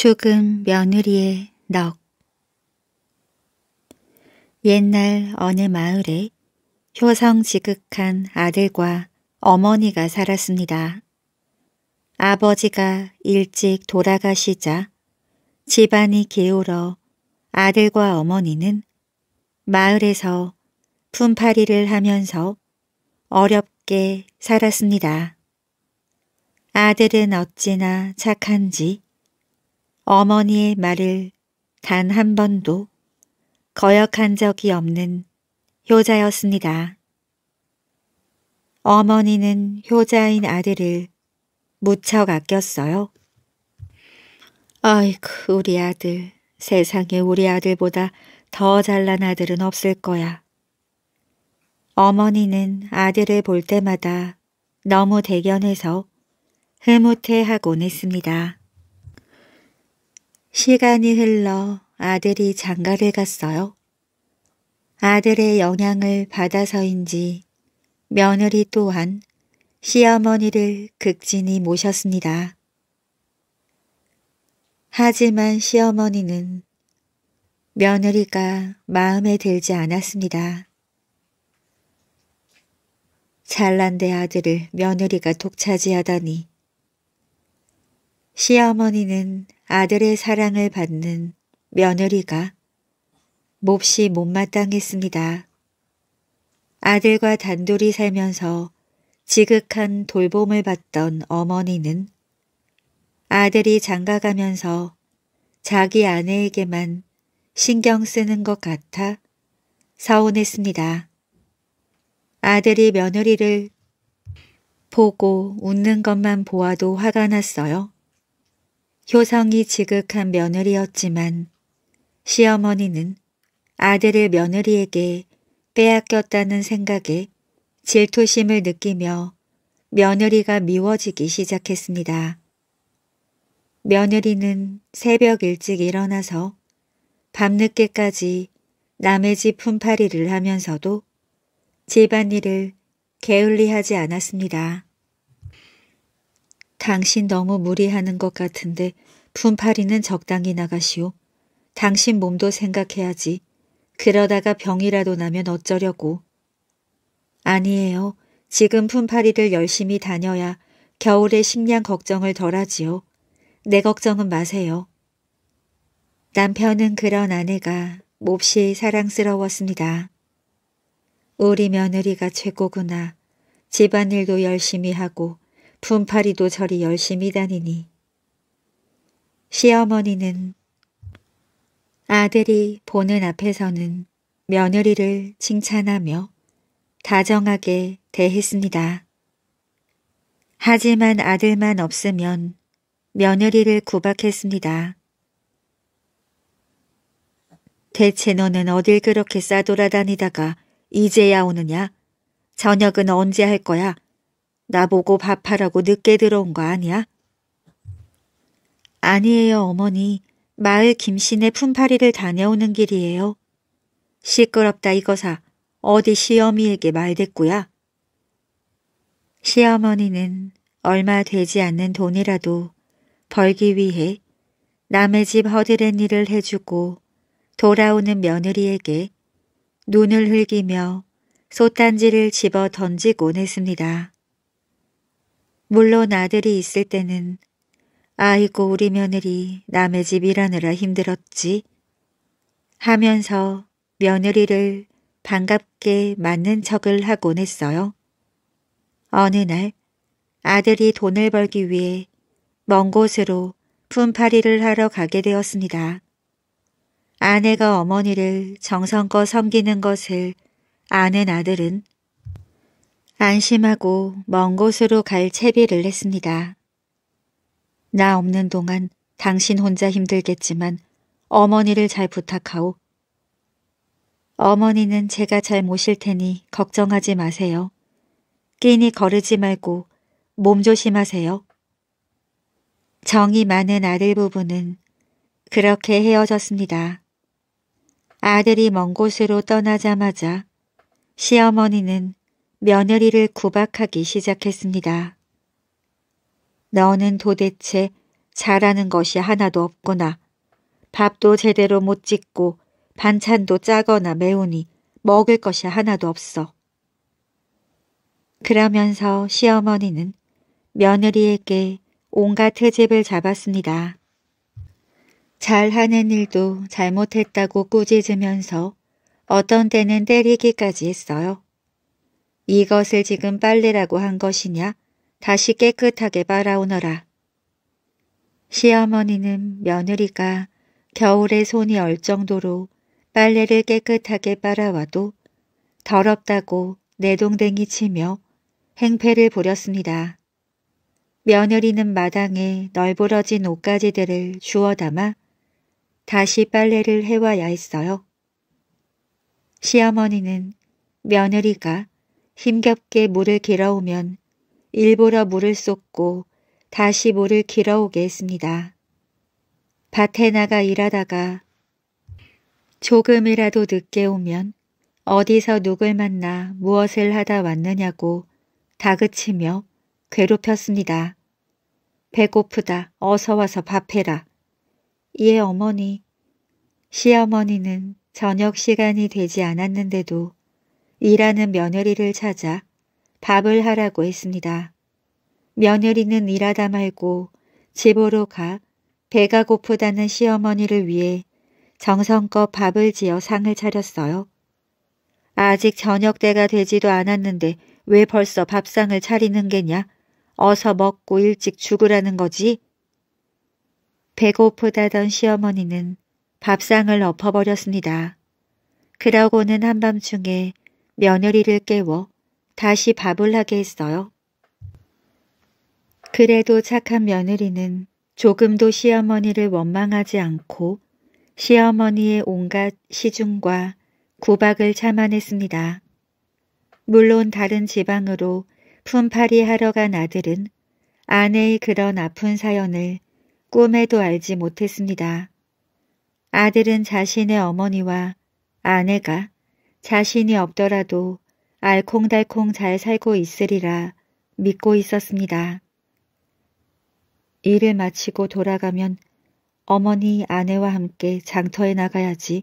죽음 며느리의 넉 옛날 어느 마을에 효성지극한 아들과 어머니가 살았습니다. 아버지가 일찍 돌아가시자 집안이 기울어 아들과 어머니는 마을에서 품팔이를 하면서 어렵게 살았습니다. 아들은 어찌나 착한지 어머니의 말을 단 한 번도 거역한 적이 없는 효자였습니다. 어머니는 효자인 아들을 무척 아꼈어요. 아이쿠 우리 아들 세상에 우리 아들보다 더 잘난 아들은 없을 거야. 어머니는 아들을 볼 때마다 너무 대견해서 흐뭇해하곤 했습니다. 시간이 흘러 아들이 장가를 갔어요. 아들의 영향을 받아서인지 며느리 또한 시어머니를 극진히 모셨습니다. 하지만 시어머니는 며느리가 마음에 들지 않았습니다. 잘난데 아들을 며느리가 독차지하다니 시어머니는 아들의 사랑을 받는 며느리가 몹시 못마땅했습니다. 아들과 단둘이 살면서 지극한 돌봄을 받던 어머니는 아들이 장가가면서 자기 아내에게만 신경 쓰는 것 같아 서운했습니다. 아들이 며느리를 보고 웃는 것만 보아도 화가 났어요. 효성이 지극한 며느리였지만 시어머니는 아들을 며느리에게 빼앗겼다는 생각에 질투심을 느끼며 며느리가 미워지기 시작했습니다. 며느리는 새벽 일찍 일어나서 밤늦게까지 남의 집 품팔이를 하면서도 집안일을 게을리하지 않았습니다. 당신 너무 무리하는 것 같은데 분파리는 적당히 나가시오. 당신 몸도 생각해야지. 그러다가 병이라도 나면 어쩌려고. 아니에요. 지금 품파리를 열심히 다녀야 겨울에 식량 걱정을 덜하지요. 내 걱정은 마세요. 남편은 그런 아내가 몹시 사랑스러웠습니다. 우리 며느리가 최고구나. 집안일도 열심히 하고 분파리도 저리 열심히 다니니 시어머니는 아들이 보는 앞에서는 며느리를 칭찬하며 다정하게 대했습니다. 하지만 아들만 없으면 며느리를 구박했습니다. 대체 너는 어딜 그렇게 싸돌아다니다가 이제야 오느냐? 저녁은 언제 할 거야? 나보고 밥하라고 늦게 들어온 거 아니야? 아니에요, 어머니. 마을 김신의 품파리를 다녀오는 길이에요. 시끄럽다, 이거사. 어디 시어미에게 말댔구야. 시어머니는 얼마 되지 않는 돈이라도 벌기 위해 남의 집 허드렛 일을 해주고 돌아오는 며느리에게 눈을 흘기며 소단지를 집어 던지곤 했습니다. 물론 아들이 있을 때는 아이고 우리 며느리 남의 집 일하느라 힘들었지 하면서 며느리를 반갑게 맞는 척을 하곤 했어요. 어느 날 아들이 돈을 벌기 위해 먼 곳으로 품팔이를 하러 가게 되었습니다. 아내가 어머니를 정성껏 섬기는 것을 아는 아들은 안심하고 먼 곳으로 갈 채비를 했습니다. 나 없는 동안 당신 혼자 힘들겠지만 어머니를 잘 부탁하오. 어머니는 제가 잘 모실 테니 걱정하지 마세요. 끼니 거르지 말고 몸 조심하세요. 정이 많은 아들 부부는 그렇게 헤어졌습니다. 아들이 먼 곳으로 떠나자마자 시어머니는 며느리를 구박하기 시작했습니다. 너는 도대체 잘하는 것이 하나도 없구나 밥도 제대로 못 짓고 반찬도 짜거나 매우니 먹을 것이 하나도 없어. 그러면서 시어머니는 며느리에게 온갖 해집을 잡았습니다. 잘하는 일도 잘못했다고 꾸짖으면서 어떤 때는 때리기까지 했어요. 이것을 지금 빨래라고 한 것이냐? 다시 깨끗하게 빨아오너라. 시어머니는 며느리가 겨울에 손이 얼 정도로 빨래를 깨끗하게 빨아와도 더럽다고 내동댕이 치며 행패를 부렸습니다. 며느리는 마당에 널브러진 옷가지들을 주워 담아 다시 빨래를 해와야 했어요. 시어머니는 며느리가 힘겹게 물을 길어오면 일부러 물을 쏟고 다시 물을 길어오게 했습니다. 밭에 나가 일하다가 조금이라도 늦게 오면 어디서 누굴 만나 무엇을 하다 왔느냐고 다그치며 괴롭혔습니다. 배고프다. 어서 와서 밥해라. 예 어머니. 시어머니는 저녁 시간이 되지 않았는데도 일하는 며느리를 찾아 밥을 하라고 했습니다. 며느리는 일하다 말고 집으로 가 배가 고프다는 시어머니를 위해 정성껏 밥을 지어 상을 차렸어요. 아직 저녁 때가 되지도 않았는데 왜 벌써 밥상을 차리는 게냐? 어서 먹고 일찍 죽으라는 거지? 배고프다던 시어머니는 밥상을 엎어버렸습니다. 그러고는 한밤중에 며느리를 깨워 다시 밥을 하게 했어요. 그래도 착한 며느리는 조금도 시어머니를 원망하지 않고 시어머니의 온갖 시중과 구박을 참아냈습니다. 물론 다른 지방으로 품팔이 하러 간 아들은 아내의 그런 아픈 사연을 꿈에도 알지 못했습니다. 아들은 자신의 어머니와 아내가 자신이 없더라도 알콩달콩 잘 살고 있으리라 믿고 있었습니다. 일을 마치고 돌아가면 어머니 아내와 함께 장터에 나가야지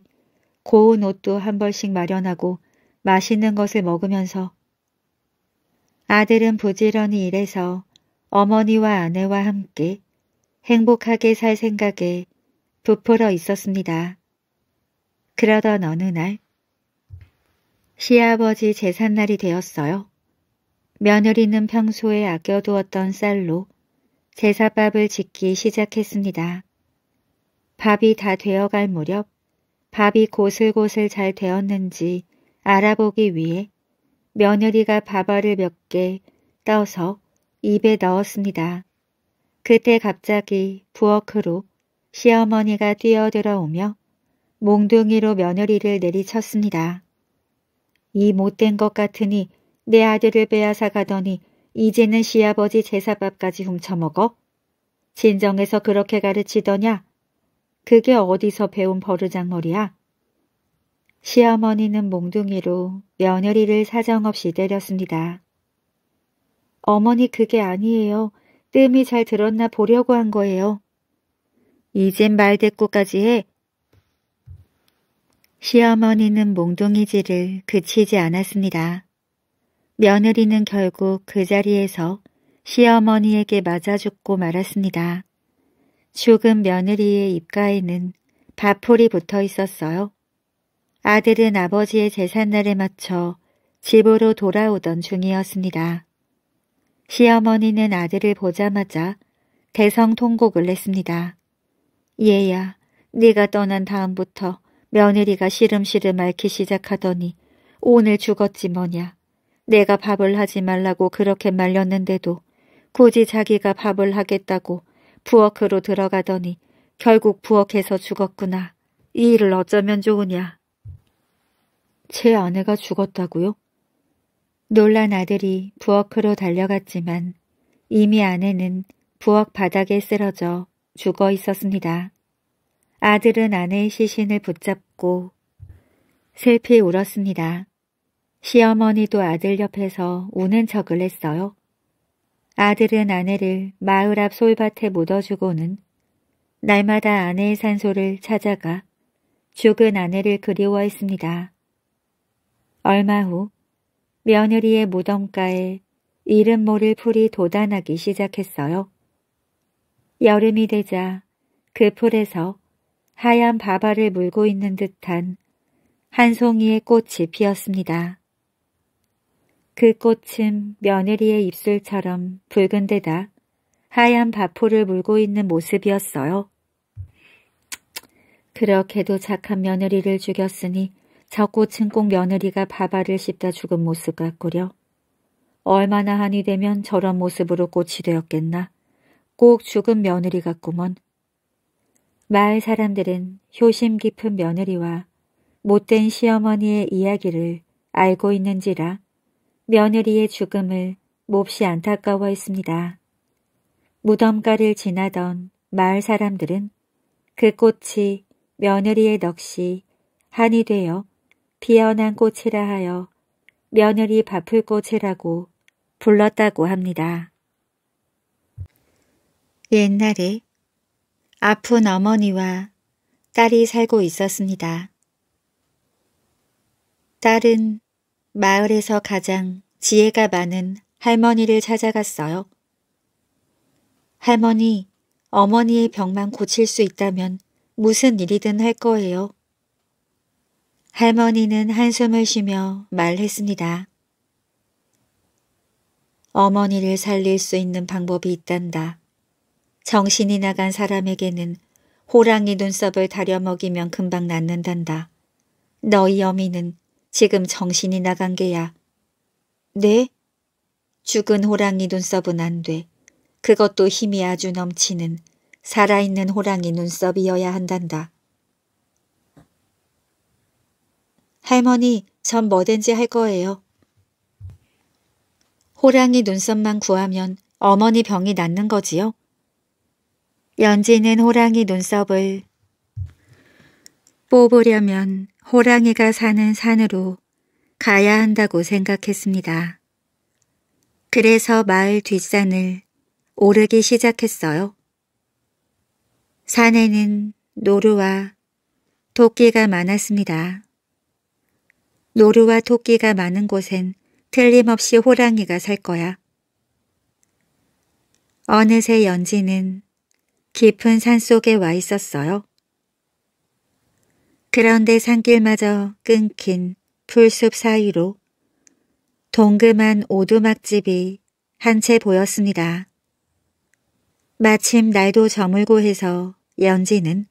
고운 옷도 한 벌씩 마련하고 맛있는 것을 먹으면서 아들은 부지런히 일해서 어머니와 아내와 함께 행복하게 살 생각에 부풀어 있었습니다. 그러던 어느 날 시아버지 제삿날이 되었어요. 며느리는 평소에 아껴두었던 쌀로 제삿밥을 짓기 시작했습니다. 밥이 다 되어갈 무렵 밥이 고슬고슬 잘 되었는지 알아보기 위해 며느리가 밥알을 몇 개 떠서 입에 넣었습니다. 그때 갑자기 부엌으로 시어머니가 뛰어들어오며 몽둥이로 며느리를 내리쳤습니다. 이 못된 것 같으니 내 아들을 빼앗아 가더니 이제는 시아버지 제사밥까지 훔쳐먹어? 진정해서 그렇게 가르치더냐? 그게 어디서 배운 버르장머리야? 시어머니는 몽둥이로 며느리를 사정없이 때렸습니다. 어머니 그게 아니에요. 뜸이 잘 들었나 보려고 한 거예요. 이젠 말대꾸까지 해. 시어머니는 몽둥이질을 그치지 않았습니다. 며느리는 결국 그 자리에서 시어머니에게 맞아 죽고 말았습니다. 죽은 며느리의 입가에는 밥풀이 붙어 있었어요. 아들은 아버지의 재산날에 맞춰 집으로 돌아오던 중이었습니다. 시어머니는 아들을 보자마자 대성통곡을 냈습니다. 얘야, 네가 떠난 다음부터 며느리가 시름시름 앓기 시작하더니 오늘 죽었지 뭐냐. 내가 밥을 하지 말라고 그렇게 말렸는데도 굳이 자기가 밥을 하겠다고 부엌으로 들어가더니 결국 부엌에서 죽었구나. 이 일을 어쩌면 좋으냐. 제 아내가 죽었다고요? 놀란 아들이 부엌으로 달려갔지만 이미 아내는 부엌 바닥에 쓰러져 죽어 있었습니다. 아들은 아내의 시신을 붙잡고 안고 슬피 울었습니다. 시어머니도 아들 옆에서 우는 척을 했어요. 아들은 아내를 마을 앞 솔밭에 묻어주고는 날마다 아내의 산소를 찾아가 죽은 아내를 그리워했습니다. 얼마 후 며느리의 무덤가에 이름 모를 풀이 도단하기 시작했어요. 여름이 되자 그 풀에서 하얀 바바를 물고 있는 듯한 한 송이의 꽃이 피었습니다. 그 꽃은 며느리의 입술처럼 붉은 데다 하얀 바포를 물고 있는 모습이었어요. 그렇게도 착한 며느리를 죽였으니 저 꽃은 꼭 며느리가 바바를 씹다 죽은 모습 같구려. 얼마나 한이 되면 저런 모습으로 꽃이 되었겠나. 꼭 죽은 며느리 같구먼. 마을 사람들은 효심 깊은 며느리와 못된 시어머니의 이야기를 알고 있는지라 며느리의 죽음을 몹시 안타까워했습니다. 무덤가를 지나던 마을 사람들은 그 꽃이 며느리의 넋이 한이 되어 피어난 꽃이라 하여 며느리 밥풀꽃이라고 불렀다고 합니다. 옛날에 아픈 어머니와 딸이 살고 있었습니다. 딸은 마을에서 가장 지혜가 많은 할머니를 찾아갔어요. 할머니, 어머니의 병만 고칠 수 있다면 무슨 일이든 할 거예요. 할머니는 한숨을 쉬며 말했습니다. 어머니를 살릴 수 있는 방법이 있단다. 정신이 나간 사람에게는 호랑이 눈썹을 다려먹이면 금방 낫는단다. 너희 어미는 지금 정신이 나간 게야. 네? 죽은 호랑이 눈썹은 안 돼. 그것도 힘이 아주 넘치는 살아있는 호랑이 눈썹이어야 한단다. 할머니, 전 뭐든지 할 거예요. 호랑이 눈썹만 구하면 어머니 병이 낫는 거지요? 연지는 호랑이 눈썹을 뽑으려면 호랑이가 사는 산으로 가야 한다고 생각했습니다. 그래서 마을 뒷산을 오르기 시작했어요. 산에는 노루와 토끼가 많았습니다. 노루와 토끼가 많은 곳엔 틀림없이 호랑이가 살 거야. 어느새 연지는 깊은 산속에 와 있었어요. 그런데 산길마저 끊긴 풀숲 사이로 동그만 오두막집이 한 채 보였습니다. 마침 날도 저물고 해서 연지는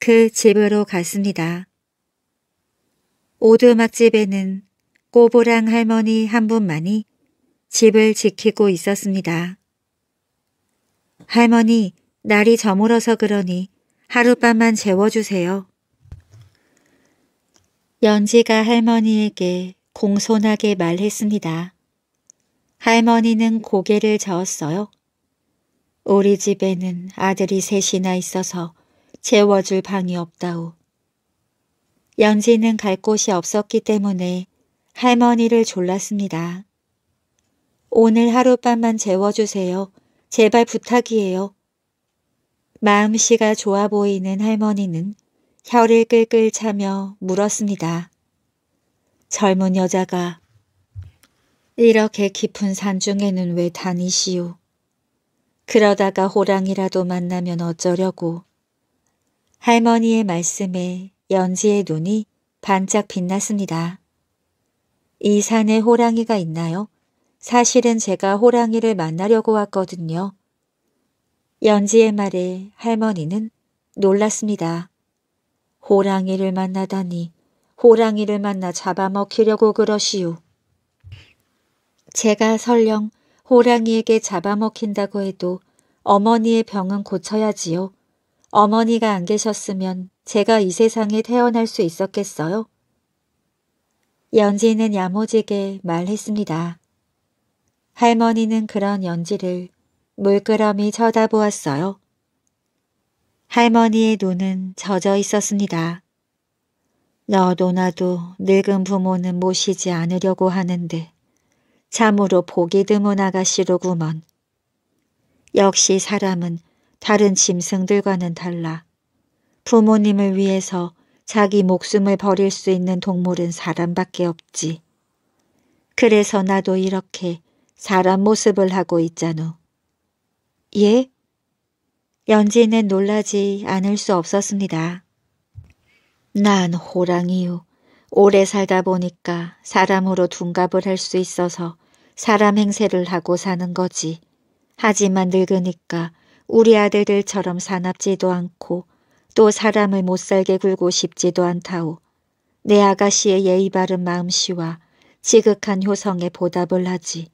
그 집으로 갔습니다. 오두막집에는 꼬부랑 할머니 한 분만이 집을 지키고 있었습니다. 할머니, 날이 저물어서 그러니 하룻밤만 재워주세요. 연지가 할머니에게 공손하게 말했습니다. 할머니는 고개를 저었어요. 우리 집에는 아들이 셋이나 있어서 재워줄 방이 없다오. 연지는 갈 곳이 없었기 때문에 할머니를 졸랐습니다. 오늘 하룻밤만 재워주세요. 제발 부탁이에요. 마음씨가 좋아 보이는 할머니는 혀를 끌끌 차며 물었습니다. 젊은 여자가 이렇게 깊은 산 중에는 왜 다니시오? 그러다가 호랑이라도 만나면 어쩌려고. 할머니의 말씀에 연지의 눈이 반짝 빛났습니다. 이 산에 호랑이가 있나요? 사실은 제가 호랑이를 만나려고 왔거든요. 연지의 말에 할머니는 놀랐습니다. 호랑이를 만나다니 호랑이를 만나 잡아먹히려고 그러시오. 제가 설령 호랑이에게 잡아먹힌다고 해도 어머니의 병은 고쳐야지요. 어머니가 안 계셨으면 제가 이 세상에 태어날 수 있었겠어요? 연지는 야무지게 말했습니다. 할머니는 그런 연지를 물끄러미 쳐다보았어요. 할머니의 눈은 젖어 있었습니다. 너도 나도 늙은 부모는 모시지 않으려고 하는데 참으로 보기 드문 아가씨로구먼. 역시 사람은 다른 짐승들과는 달라 부모님을 위해서 자기 목숨을 버릴 수 있는 동물은 사람밖에 없지. 그래서 나도 이렇게 사람 모습을 하고 있잖아. 예? 연지는 놀라지 않을 수 없었습니다. 난 호랑이요. 오래 살다 보니까 사람으로 둔갑을 할 수 있어서 사람 행세를 하고 사는 거지. 하지만 늙으니까 우리 아들들처럼 사납지도 않고 또 사람을 못살게 굴고 싶지도 않다오. 내 아가씨의 예의 바른 마음씨와 지극한 효성에 보답을 하지.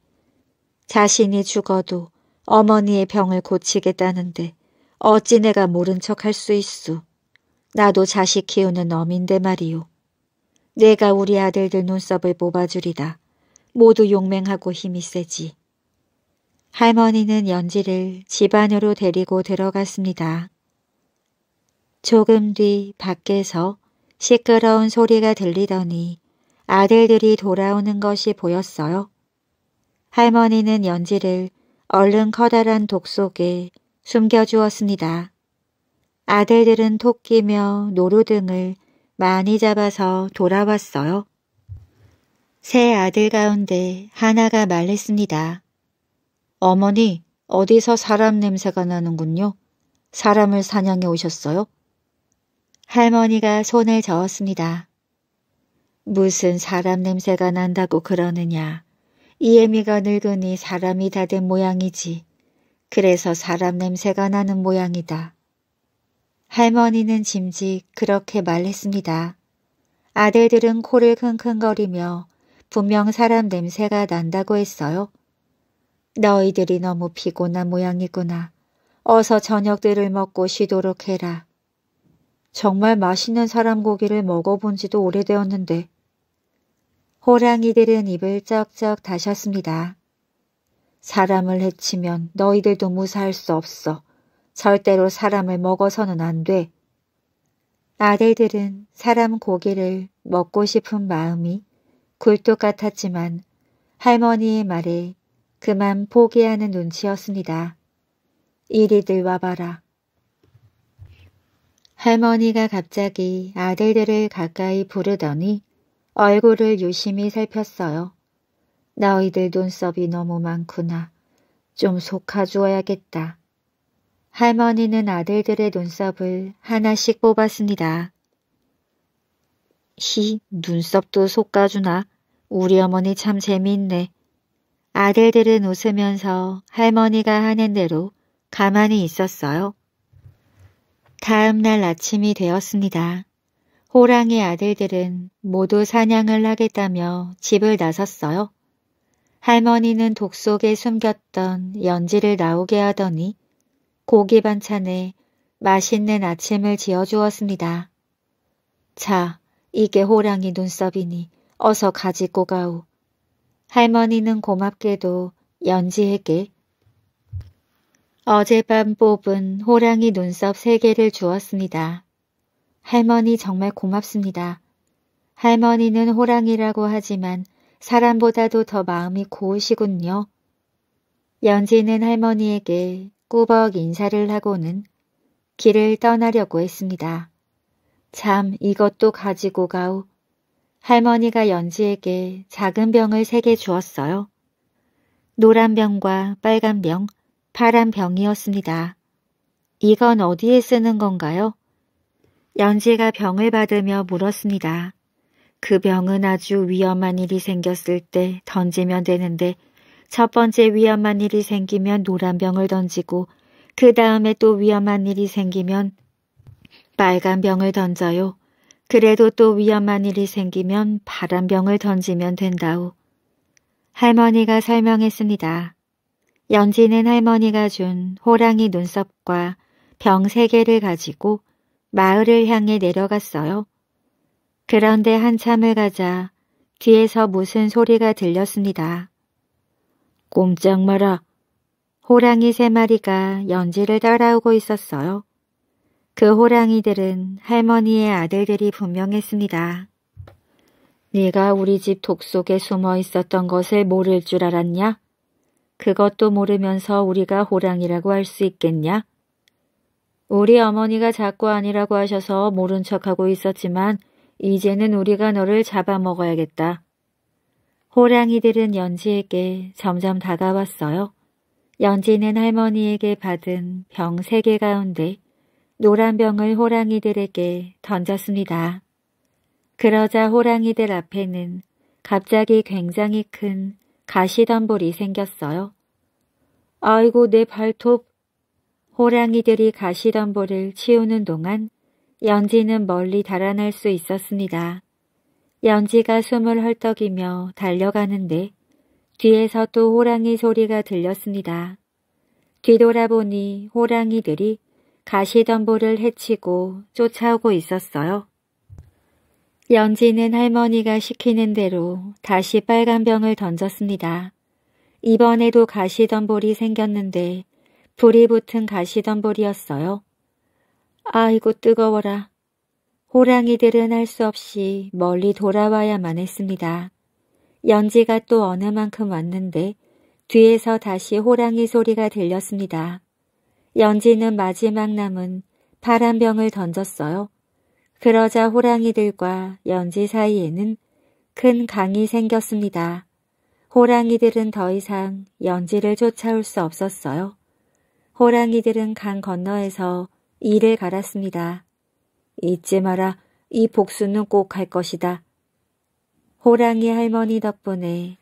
자신이 죽어도 어머니의 병을 고치겠다는데 어찌 내가 모른 척 할 수 있소. 나도 자식 키우는 어민데 말이오. 내가 우리 아들들 눈썹을 뽑아주리다. 모두 용맹하고 힘이 세지. 할머니는 연지를 집 안으로 데리고 들어갔습니다. 조금 뒤 밖에서 시끄러운 소리가 들리더니 아들들이 돌아오는 것이 보였어요. 할머니는 연지를 얼른 커다란 독 속에 숨겨주었습니다. 아들들은 토끼며 노루 등을 많이 잡아서 돌아왔어요. 세 아들 가운데 하나가 말했습니다. 어머니, 어디서 사람 냄새가 나는군요. 사람을 사냥해 오셨어요? 할머니가 손을 저었습니다. 무슨 사람 냄새가 난다고 그러느냐. 이애미가 늙으니 사람이 다 된 모양이지. 그래서 사람 냄새가 나는 모양이다. 할머니는 짐짓 그렇게 말했습니다. 아들들은 코를 킁킁거리며 분명 사람 냄새가 난다고 했어요. 너희들이 너무 피곤한 모양이구나. 어서 저녁들을 먹고 쉬도록 해라. 정말 맛있는 사람 고기를 먹어본 지도 오래되었는데 호랑이들은 입을 쩍쩍 다셨습니다. 사람을 해치면 너희들도 무사할 수 없어. 절대로 사람을 먹어서는 안 돼. 아들들은 사람 고기를 먹고 싶은 마음이 굴뚝 같았지만 할머니의 말에 그만 포기하는 눈치였습니다. 이리들 와봐라. 할머니가 갑자기 아들들을 가까이 부르더니 얼굴을 유심히 살폈어요. 너희들 눈썹이 너무 많구나. 좀 속아주어야겠다. 할머니는 아들들의 눈썹을 하나씩 뽑았습니다. 히, 눈썹도 속아주나? 우리 어머니 참 재미있네. 아들들은 웃으면서 할머니가 하는 대로 가만히 있었어요. 다음 날 아침이 되었습니다. 호랑이 아들들은 모두 사냥을 하겠다며 집을 나섰어요. 할머니는 독 속에 숨겼던 연지를 나오게 하더니 고기 반찬에 맛있는 아침을 지어주었습니다. 자, 이게 호랑이 눈썹이니 어서 가지고 가오. 할머니는 고맙게도 연지에게 어젯밤 뽑은 호랑이 눈썹 세 개를 주었습니다. 할머니 정말 고맙습니다. 할머니는 호랑이라고 하지만 사람보다도 더 마음이 고우시군요. 연지는 할머니에게 꾸벅 인사를 하고는 길을 떠나려고 했습니다. 참 이것도 가지고 가오. 할머니가 연지에게 작은 병을 세 개 주었어요. 노란 병과 빨간 병, 파란 병이었습니다. 이건 어디에 쓰는 건가요? 연지가 병을 받으며 물었습니다. 그 병은 아주 위험한 일이 생겼을 때 던지면 되는데 첫 번째 위험한 일이 생기면 노란 병을 던지고 그 다음에 또 위험한 일이 생기면 빨간 병을 던져요. 그래도 또 위험한 일이 생기면 파란 병을 던지면 된다오. 할머니가 설명했습니다. 연지는 할머니가 준 호랑이 눈썹과 병 세 개를 가지고 마을을 향해 내려갔어요. 그런데 한참을 가자 뒤에서 무슨 소리가 들렸습니다. 꼼짝 마라. 호랑이 세 마리가 연지를 따라오고 있었어요. 그 호랑이들은 할머니의 아들들이 분명했습니다. 네가 우리 집 독속에 숨어 있었던 것을 모를 줄 알았냐? 그것도 모르면서 우리가 호랑이라고 할 수 있겠냐? 우리 어머니가 자꾸 아니라고 하셔서 모른 척하고 있었지만 이제는 우리가 너를 잡아먹어야겠다. 호랑이들은 연지에게 점점 다가왔어요. 연지는 할머니에게 받은 병 세 개 가운데 노란 병을 호랑이들에게 던졌습니다. 그러자 호랑이들 앞에는 갑자기 굉장히 큰 가시덤불이 생겼어요. 아이고 내 발톱 호랑이들이 가시덤불을 치우는 동안 연지는 멀리 달아날 수 있었습니다. 연지가 숨을 헐떡이며 달려가는데 뒤에서 또 호랑이 소리가 들렸습니다. 뒤돌아보니 호랑이들이 가시덤불을 해치고 쫓아오고 있었어요. 연지는 할머니가 시키는 대로 다시 빨간 병을 던졌습니다. 이번에도 가시덤불이 생겼는데 불이 붙은 가시덤불이었어요. 아이고 뜨거워라. 호랑이들은 할 수 없이 멀리 돌아와야만 했습니다. 연지가 또 어느 만큼 왔는데 뒤에서 다시 호랑이 소리가 들렸습니다. 연지는 마지막 남은 파란 병을 던졌어요. 그러자 호랑이들과 연지 사이에는 큰 강이 생겼습니다. 호랑이들은 더 이상 연지를 쫓아올 수 없었어요. 호랑이들은 강 건너에서 이를 갈았습니다. 잊지 마라. 이 복수는 꼭 할 것이다. 호랑이 할머니 덕분에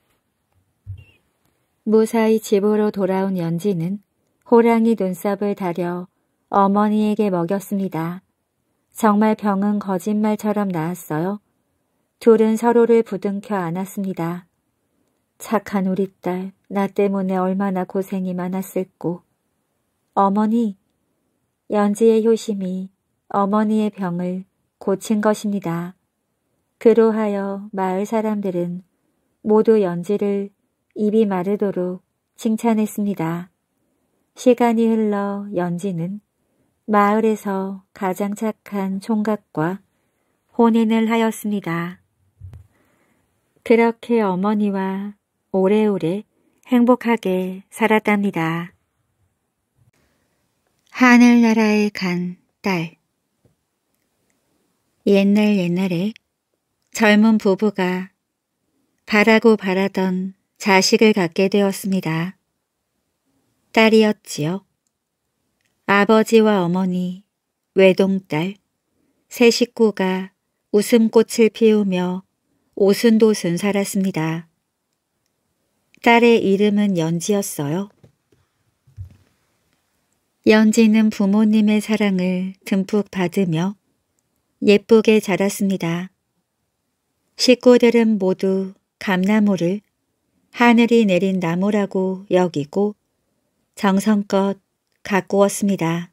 무사히 집으로 돌아온 연지는 호랑이 눈썹을 다려 어머니에게 먹였습니다. 정말 병은 거짓말처럼 나았어요. 둘은 서로를 부둥켜 안았습니다. 착한 우리 딸, 나 때문에 얼마나 고생이 많았을꼬. 어머니, 연지의 효심이 어머니의 병을 고친 것입니다. 그로하여 마을 사람들은 모두 연지를 입이 마르도록 칭찬했습니다. 시간이 흘러 연지는 마을에서 가장 착한 총각과 혼인을 하였습니다. 그렇게 어머니와 오래오래 행복하게 살았답니다. 하늘나라에 간 딸. 옛날 옛날에 젊은 부부가 바라고 바라던 자식을 갖게 되었습니다. 딸이었지요. 아버지와 어머니, 외동딸, 세 식구가 웃음꽃을 피우며 오순도순 살았습니다. 딸의 이름은 연지였어요. 연지는 부모님의 사랑을 듬뿍 받으며 예쁘게 자랐습니다. 식구들은 모두 감나무를 하늘이 내린 나무라고 여기고 정성껏 가꾸었습니다.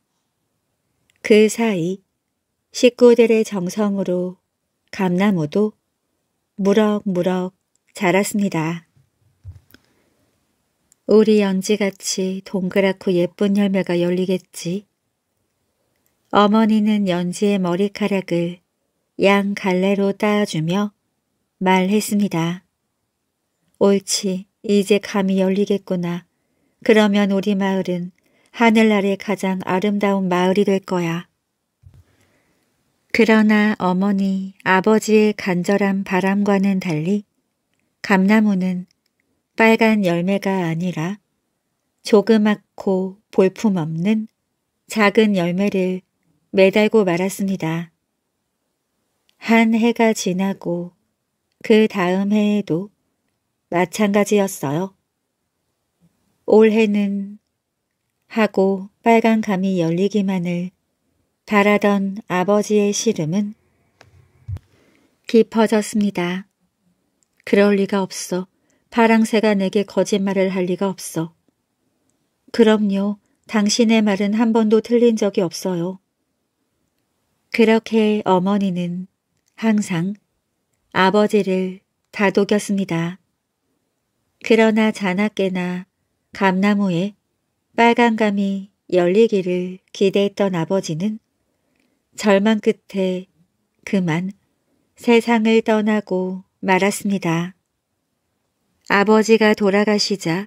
그 사이 식구들의 정성으로 감나무도 무럭무럭 자랐습니다. 우리 연지같이 동그랗고 예쁜 열매가 열리겠지. 어머니는 연지의 머리카락을 양 갈래로 따아주며 말했습니다. 옳지, 이제 감이 열리겠구나. 그러면 우리 마을은 하늘 아래 가장 아름다운 마을이 될 거야. 그러나 어머니, 아버지의 간절한 바람과는 달리 감나무는 빨간 열매가 아니라 조그맣고 볼품없는 작은 열매를 매달고 말았습니다. 한 해가 지나고 그 다음 해에도 마찬가지였어요. 올해는 하고 빨간 감이 열리기만을 바라던 아버지의 시름은 깊어졌습니다. 그럴 리가 없어. 파랑새가 내게 거짓말을 할 리가 없어. 그럼요. 당신의 말은 한 번도 틀린 적이 없어요. 그렇게 어머니는 항상 아버지를 다독였습니다. 그러나 자나깨나 감나무에 빨간감이 열리기를 기대했던 아버지는 절망 끝에 그만 세상을 떠나고 말았습니다. 아버지가 돌아가시자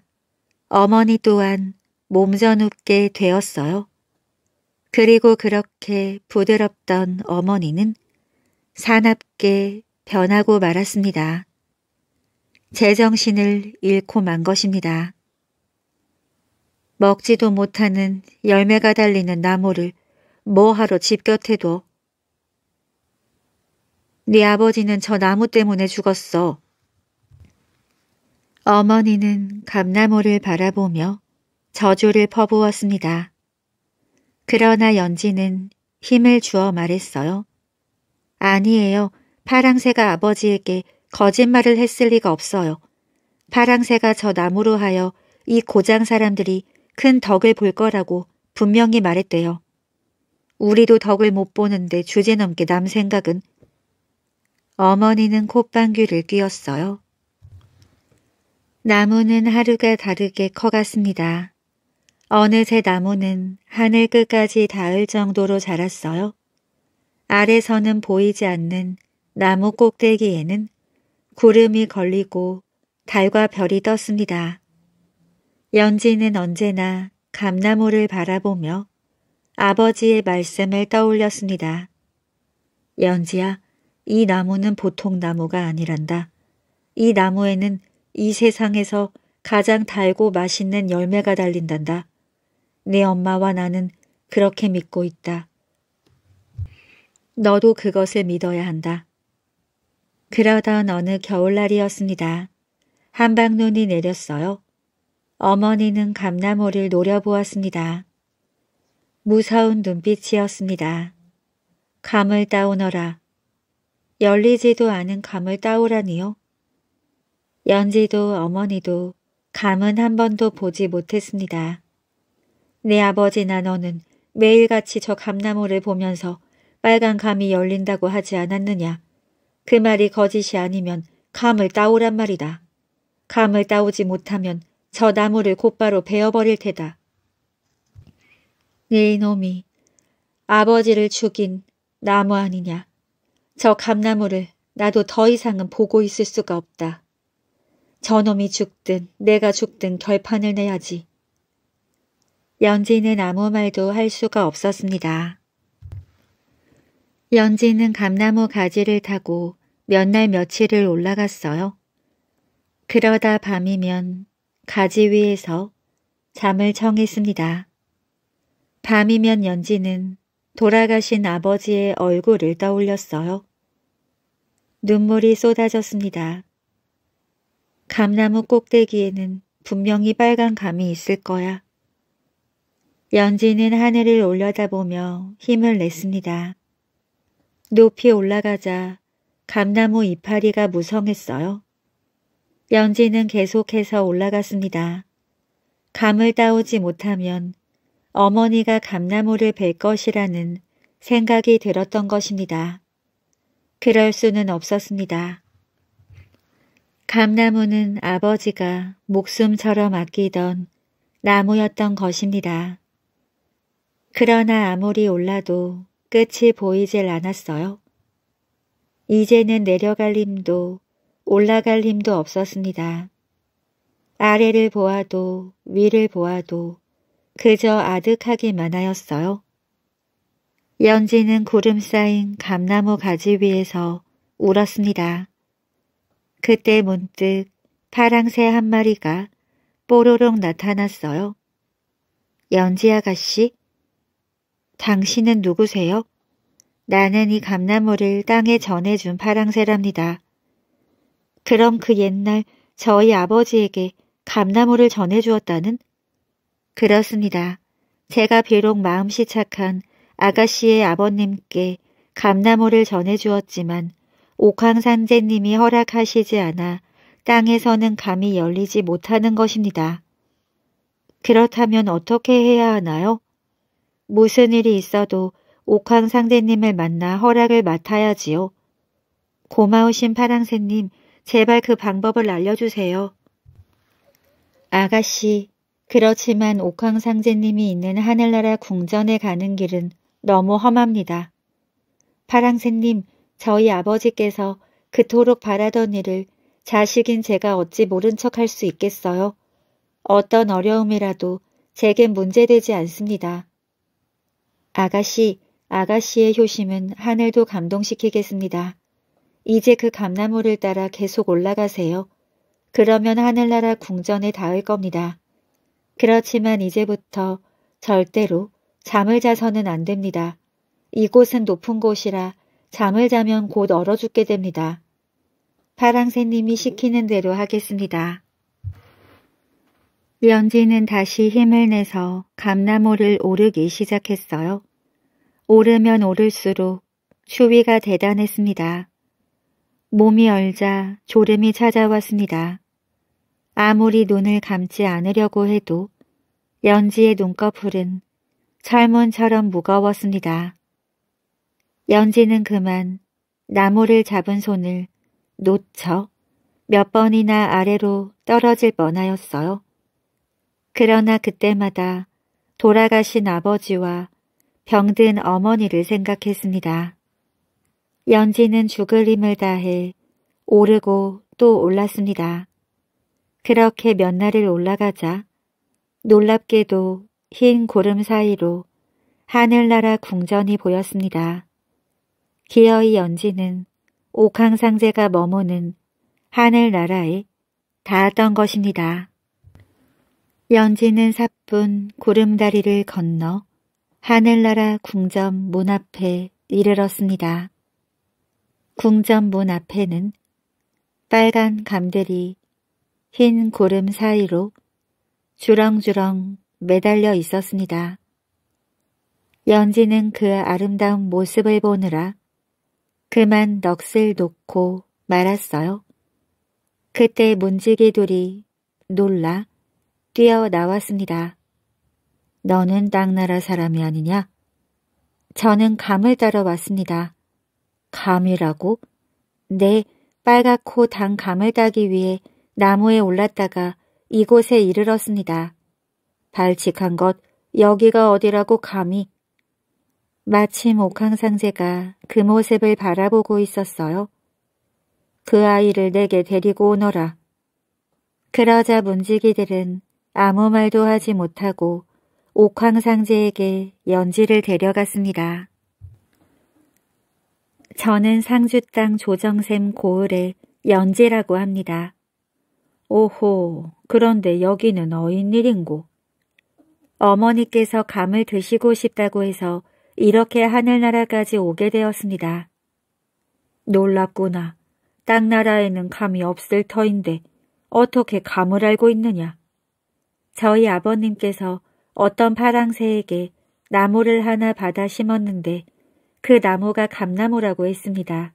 어머니 또한 몸져눕게 되었어요. 그리고 그렇게 부드럽던 어머니는 사납게 변하고 말았습니다. 제정신을 잃고 만 것입니다. 먹지도 못하는 열매가 달리는 나무를 뭐하러 집 곁에도 네 아버지는 저 나무 때문에 죽었어. 어머니는 감나무를 바라보며 저주를 퍼부었습니다. 그러나 연지는 힘을 주어 말했어요. 아니에요. 파랑새가 아버지에게 거짓말을 했을 리가 없어요. 파랑새가 저 나무로 하여 이 고장 사람들이 큰 덕을 볼 거라고 분명히 말했대요. 우리도 덕을 못 보는데 주제넘게 남 생각은 어머니는 콧방귀를 뀌었어요. 나무는 하루가 다르게 커갔습니다. 어느새 나무는 하늘 끝까지 닿을 정도로 자랐어요. 아래서는 보이지 않는 나무 꼭대기에는 구름이 걸리고 달과 별이 떴습니다. 연지는 언제나 감나무를 바라보며 아버지의 말씀을 떠올렸습니다. 연지야, 이 나무는 보통 나무가 아니란다. 이 나무에는 이 세상에서 가장 달고 맛있는 열매가 달린단다. 네 엄마와 나는 그렇게 믿고 있다. 너도 그것을 믿어야 한다. 그러던 어느 겨울날이었습니다. 한방눈이 내렸어요. 어머니는 감나무를 노려보았습니다. 무서운 눈빛이었습니다. 감을 따오너라. 열리지도 않은 감을 따오라니요. 연지도 어머니도 감은 한 번도 보지 못했습니다. 내 아버지나 너는 매일같이 저 감나무를 보면서 빨간 감이 열린다고 하지 않았느냐. 그 말이 거짓이 아니면 감을 따오란 말이다. 감을 따오지 못하면 저 나무를 곧바로 베어버릴 테다. 네 이놈이 아버지를 죽인 나무 아니냐. 저 감나무를 나도 더 이상은 보고 있을 수가 없다. 저놈이 죽든 내가 죽든 결판을 내야지. 연지는 아무 말도 할 수가 없었습니다. 연지는 감나무 가지를 타고 몇 날 며칠을 올라갔어요. 그러다 밤이면 가지 위에서 잠을 청했습니다. 밤이면 연지는 돌아가신 아버지의 얼굴을 떠올렸어요. 눈물이 쏟아졌습니다. 감나무 꼭대기에는 분명히 빨간 감이 있을 거야. 연지는 하늘을 올려다보며 힘을 냈습니다. 높이 올라가자 감나무 이파리가 무성했어요. 연지는 계속해서 올라갔습니다. 감을 따오지 못하면 어머니가 감나무를 뵐 것이라는 생각이 들었던 것입니다. 그럴 수는 없었습니다. 감나무는 아버지가 목숨처럼 아끼던 나무였던 것입니다. 그러나 아무리 올라도 끝이 보이질 않았어요. 이제는 내려갈 힘도 올라갈 힘도 없었습니다. 아래를 보아도 위를 보아도 그저 아득하기만 하였어요. 연지는 구름 쌓인 감나무 가지 위에서 울었습니다. 그때 문득 파랑새 한 마리가 뽀로록 나타났어요. 연지 아가씨, 당신은 누구세요? 나는 이 감나무를 땅에 전해준 파랑새랍니다. 그럼 그 옛날 저희 아버지에게 감나무를 전해주었다는? 그렇습니다. 제가 비록 마음씨 착한 아가씨의 아버님께 감나무를 전해주었지만 옥황상제님이 허락하시지 않아 땅에서는 감이 열리지 못하는 것입니다. 그렇다면 어떻게 해야 하나요? 무슨 일이 있어도 옥황상제님을 만나 허락을 맡아야지요. 고마우신 파랑새님, 제발 그 방법을 알려주세요. 아가씨, 그렇지만 옥황상제님이 있는 하늘나라 궁전에 가는 길은 너무 험합니다. 파랑새님, 저희 아버지께서 그토록 바라던 일을 자식인 제가 어찌 모른 척 할 수 있겠어요? 어떤 어려움이라도 제겐 문제되지 않습니다. 아가씨, 아가씨의 효심은 하늘도 감동시키겠습니다. 이제 그 감나무를 따라 계속 올라가세요. 그러면 하늘나라 궁전에 닿을 겁니다. 그렇지만 이제부터 절대로 잠을 자서는 안 됩니다. 이곳은 높은 곳이라 잠을 자면 곧 얼어 죽게 됩니다. 파랑새님이 시키는 대로 하겠습니다. 연지는 다시 힘을 내서 감나무를 오르기 시작했어요. 오르면 오를수록 추위가 대단했습니다. 몸이 얼자 졸음이 찾아왔습니다. 아무리 눈을 감지 않으려고 해도 연지의 눈꺼풀은 철문처럼 무거웠습니다. 연지는 그만 나무를 잡은 손을 놓쳐 몇 번이나 아래로 떨어질 뻔하였어요. 그러나 그때마다 돌아가신 아버지와 병든 어머니를 생각했습니다. 연지는 죽을 힘을 다해 오르고 또 올랐습니다. 그렇게 몇 날을 올라가자 놀랍게도 흰고름 사이로 하늘나라 궁전이 보였습니다. 기어이 연지는 옥황상제가 머무는 하늘나라에 닿았던 것입니다. 연지는 사뿐 구름다리를 건너 하늘나라 궁전 문 앞에 이르렀습니다. 궁전 문 앞에는 빨간 감들이 흰 고름 사이로 주렁주렁 매달려 있었습니다. 연지는 그 아름다운 모습을 보느라 그만 넋을 놓고 말았어요. 그때 문지기돌이 놀라 뛰어나왔습니다. 너는 당나라 사람이 아니냐? 저는 감을 따러 왔습니다. 감이라고? 네, 빨갛고 단 감을 따기 위해 나무에 올랐다가 이곳에 이르렀습니다. 발칙한 것, 여기가 어디라고 감히 마침 옥황상제가 그 모습을 바라보고 있었어요. 그 아이를 내게 데리고 오너라. 그러자 문지기들은 아무 말도 하지 못하고 옥황상제에게 연지를 데려갔습니다. 저는 상주 땅 조정샘 고을의 연지라고 합니다. 오호, 그런데 여기는 어인 일인고. 어머니께서 감을 드시고 싶다고 해서 이렇게 하늘나라까지 오게 되었습니다. 놀랍구나. 땅나라에는 감이 없을 터인데 어떻게 감을 알고 있느냐. 저희 아버님께서 어떤 파랑새에게 나무를 하나 받아 심었는데 그 나무가 감나무라고 했습니다.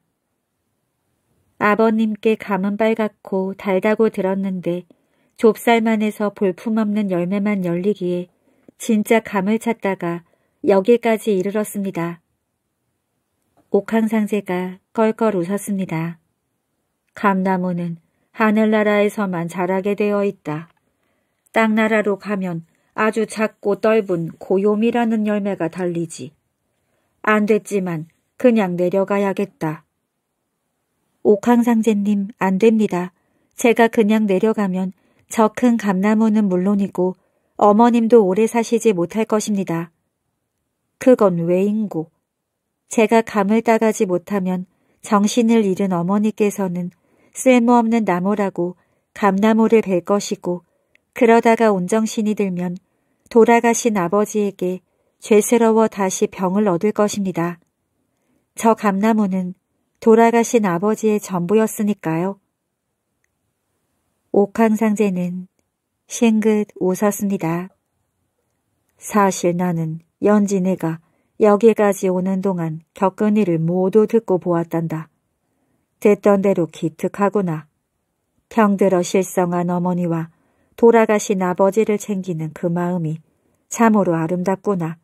아버님께 감은 빨갛고 달다고 들었는데 좁쌀만 해서 볼품없는 열매만 열리기에 진짜 감을 찾다가 여기까지 이르렀습니다. 옥황상제가 껄껄 웃었습니다. 감나무는 하늘나라에서만 자라게 되어 있다. 땅나라로 가면 아주 작고 떫은 고요미라는 열매가 달리지. 안 됐지만 그냥 내려가야겠다. 옥황상제님 안 됩니다. 제가 그냥 내려가면 저 큰 감나무는 물론이고 어머님도 오래 사시지 못할 것입니다. 그건 왜인고. 제가 감을 따가지 못하면 정신을 잃은 어머니께서는 쓸모없는 나무라고 감나무를 벨 것이고 그러다가 온정신이 들면 돌아가신 아버지에게 죄스러워 다시 병을 얻을 것입니다. 저 감나무는 돌아가신 아버지의 전부였으니까요. 옥황상제는 싱긋 웃었습니다. 사실 나는 연진이가 여기까지 오는 동안 겪은 일을 모두 듣고 보았단다. 듣던 대로 기특하구나. 병들어 실성한 어머니와 돌아가신 아버지를 챙기는 그 마음이 참으로 아름답구나.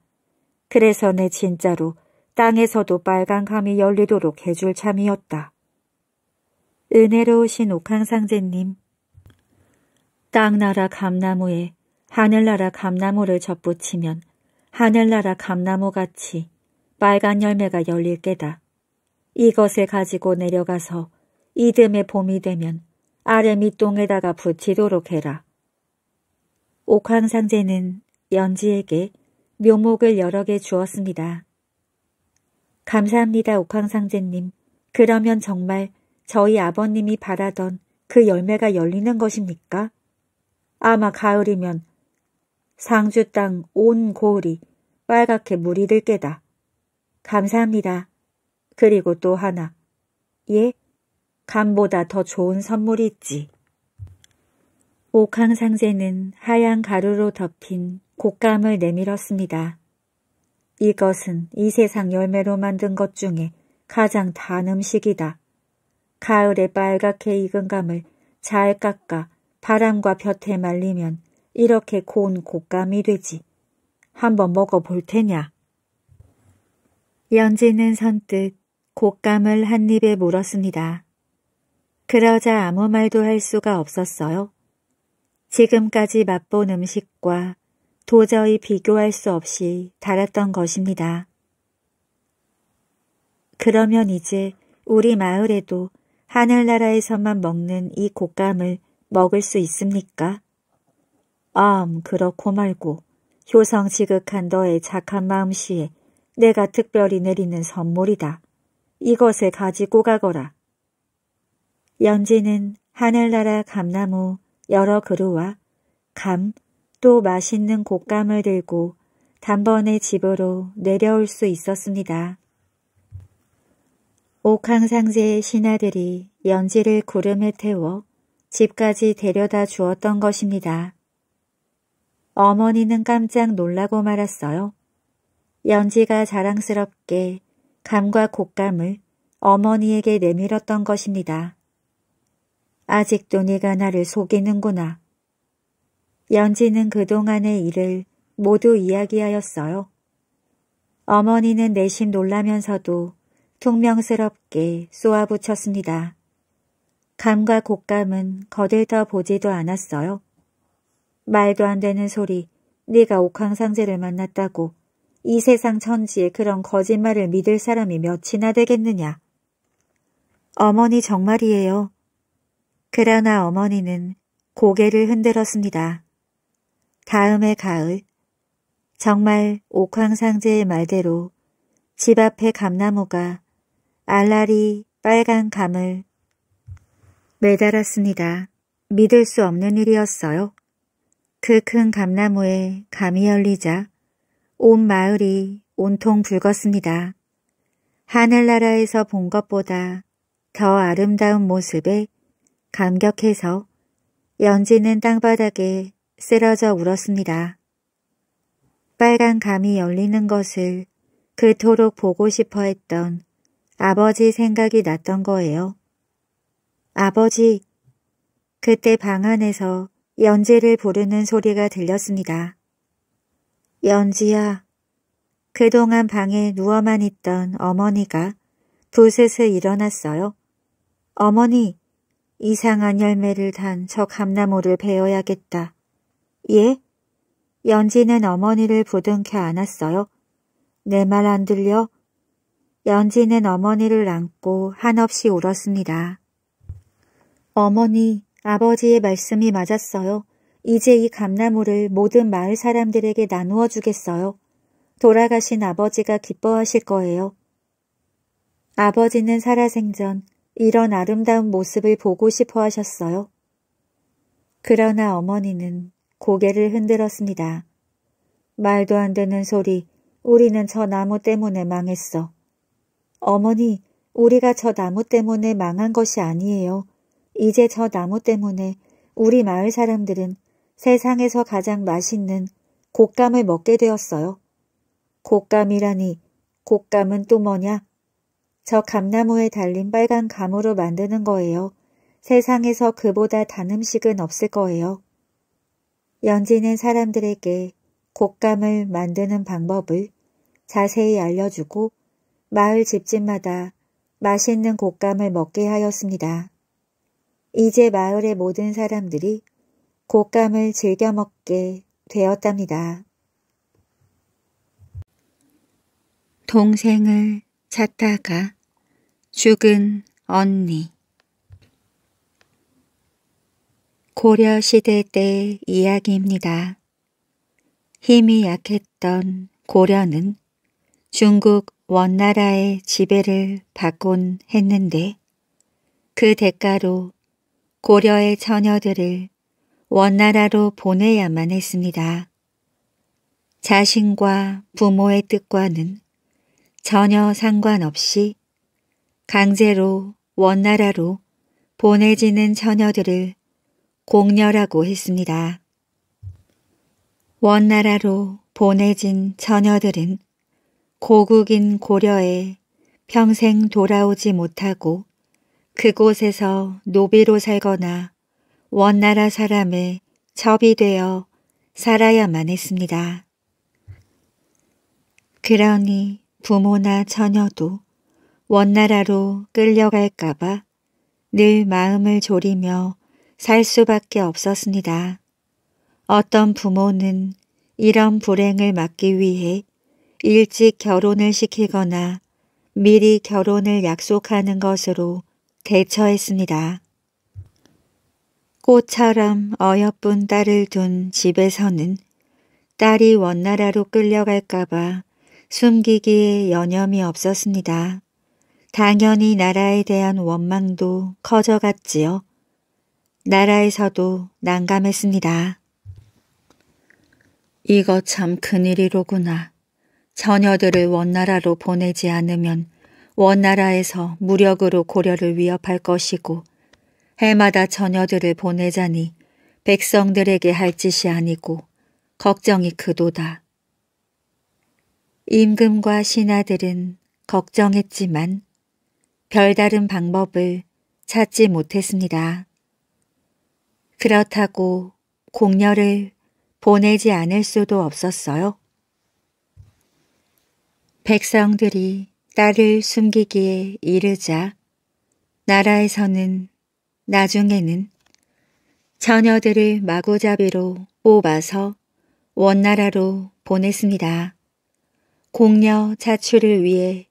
그래서 내 진짜로 땅에서도 빨간 감이 열리도록 해줄 참이었다. 은혜로우신 옥황상제님. 땅나라 감나무에 하늘나라 감나무를 접붙이면 하늘나라 감나무같이 빨간 열매가 열릴 게다. 이것을 가지고 내려가서 이듬해 봄이 되면 아래 밑동에다가 붙이도록 해라. 옥황상제는 연지에게 묘목을 여러 개 주었습니다. 감사합니다, 옥황상제님. 그러면 정말 저희 아버님이 바라던 그 열매가 열리는 것입니까? 아마 가을이면 상주 땅 온 고을이 빨갛게 물이 들 깨다. 감사합니다. 그리고 또 하나. 예, 감보다 더 좋은 선물이 있지. 옥황 상제는 하얀 가루로 덮인 곶감을 내밀었습니다. 이것은 이 세상 열매로 만든 것 중에 가장 단 음식이다. 가을에 빨갛게 익은 감을 잘 깎아 바람과 볕에 말리면 이렇게 고운 곶감이 되지. 한번 먹어볼 테냐. 연지는 선뜻 곶감을 한 입에 물었습니다. 그러자 아무 말도 할 수가 없었어요. 지금까지 맛본 음식과 도저히 비교할 수 없이 달았던 것입니다. 그러면 이제 우리 마을에도 하늘나라에서만 먹는 이 곶감을 먹을 수 있습니까? 암 그렇고 말고 효성 지극한 너의 착한 마음씨에 내가 특별히 내리는 선물이다. 이것을 가지고 가거라. 연지는 하늘나라 감나무 여러 그루와 감, 또 맛있는 곶감을 들고 단번에 집으로 내려올 수 있었습니다. 옥황상제의 신하들이 연지를 구름에 태워 집까지 데려다 주었던 것입니다. 어머니는 깜짝 놀라고 말았어요. 연지가 자랑스럽게 감과 곶감을 어머니에게 내밀었던 것입니다. 아직도 네가 나를 속이는구나. 연지는 그동안의 일을 모두 이야기하였어요. 어머니는 내심 놀라면서도 퉁명스럽게 쏘아붙였습니다. 감과 곶감은 거들떠 보지도 않았어요. 말도 안 되는 소리. 네가 옥황상제를 만났다고. 이 세상 천지에 그런 거짓말을 믿을 사람이 몇이나 되겠느냐. 어머니 정말이에요. 그러나 어머니는 고개를 흔들었습니다. 다음의 가을. 정말 옥황상제의 말대로 집 앞의 감나무가 알라리 빨간 감을 매달았습니다. 믿을 수 없는 일이었어요. 그큰 감나무에 감이 열리자 온 마을이 온통 붉었습니다. 하늘나라에서 본 것보다 더 아름다운 모습에 감격해서 연지는 땅바닥에 쓰러져 울었습니다. 빨간 감이 열리는 것을 그토록 보고 싶어 했던 아버지 생각이 났던 거예요. 아버지, 그때 방 안에서 연지를 부르는 소리가 들렸습니다. 연지야. 그동안 방에 누워만 있던 어머니가 불셋을 일어났어요. 어머니, 이상한 열매를 단 저 감나무를 베어야겠다. 예? 연지는 어머니를 부둥켜 안았어요. 내 말 안 들려? 연지는 어머니를 안고 한없이 울었습니다. 어머니, 아버지의 말씀이 맞았어요. 이제 이 감나무를 모든 마을 사람들에게 나누어 주겠어요. 돌아가신 아버지가 기뻐하실 거예요. 아버지는 살아생전 이런 아름다운 모습을 보고 싶어 하셨어요. 그러나 어머니는 고개를 흔들었습니다. 말도 안 되는 소리, 우리는 저 나무 때문에 망했어. 어머니, 우리가 저 나무 때문에 망한 것이 아니에요. 이제 저 나무 때문에 우리 마을 사람들은 세상에서 가장 맛있는 곶감을 먹게 되었어요. 곶감이라니 곶감은 또 뭐냐? 저 감나무에 달린 빨간 감으로 만드는 거예요. 세상에서 그보다 단 음식은 없을 거예요. 연지는 사람들에게 곶감을 만드는 방법을 자세히 알려주고 마을 집집마다 맛있는 곶감을 먹게 하였습니다. 이제 마을의 모든 사람들이 곶감을 즐겨 먹게 되었답니다. 동생을 찾다가 죽은 언니 고려시대 때 이야기입니다. 힘이 약했던 고려는 중국 원나라의 지배를 받곤 했는데 그 대가로 고려의 처녀들을 원나라로 보내야만 했습니다. 자신과 부모의 뜻과는 전혀 상관없이 강제로 원나라로 보내지는 처녀들을 공녀라고 했습니다. 원나라로 보내진 처녀들은 고국인 고려에 평생 돌아오지 못하고 그곳에서 노비로 살거나 원나라 사람의 첩이 되어 살아야만 했습니다. 그러니 부모나 처녀도 원나라로 끌려갈까봐 늘 마음을 졸이며 살 수밖에 없었습니다. 어떤 부모는 이런 불행을 막기 위해 일찍 결혼을 시키거나 미리 결혼을 약속하는 것으로 대처했습니다. 꽃처럼 어여쁜 딸을 둔 집에서는 딸이 원나라로 끌려갈까봐 숨기기에 여념이 없었습니다. 당연히 나라에 대한 원망도 커져갔지요. 나라에서도 난감했습니다. 이거 참 큰일이로구나. 처녀들을 원나라로 보내지 않으면 원나라에서 무력으로 고려를 위협할 것이고 해마다 처녀들을 보내자니 백성들에게 할 짓이 아니고 걱정이 그도다. 임금과 신하들은 걱정했지만 별다른 방법을 찾지 못했습니다. 그렇다고 공녀를 보내지 않을 수도 없었어요. 백성들이 딸을 숨기기에 이르자 나라에서는 나중에는 처녀들을 마구잡이로 뽑아서 원나라로 보냈습니다. 공녀 자출을 위해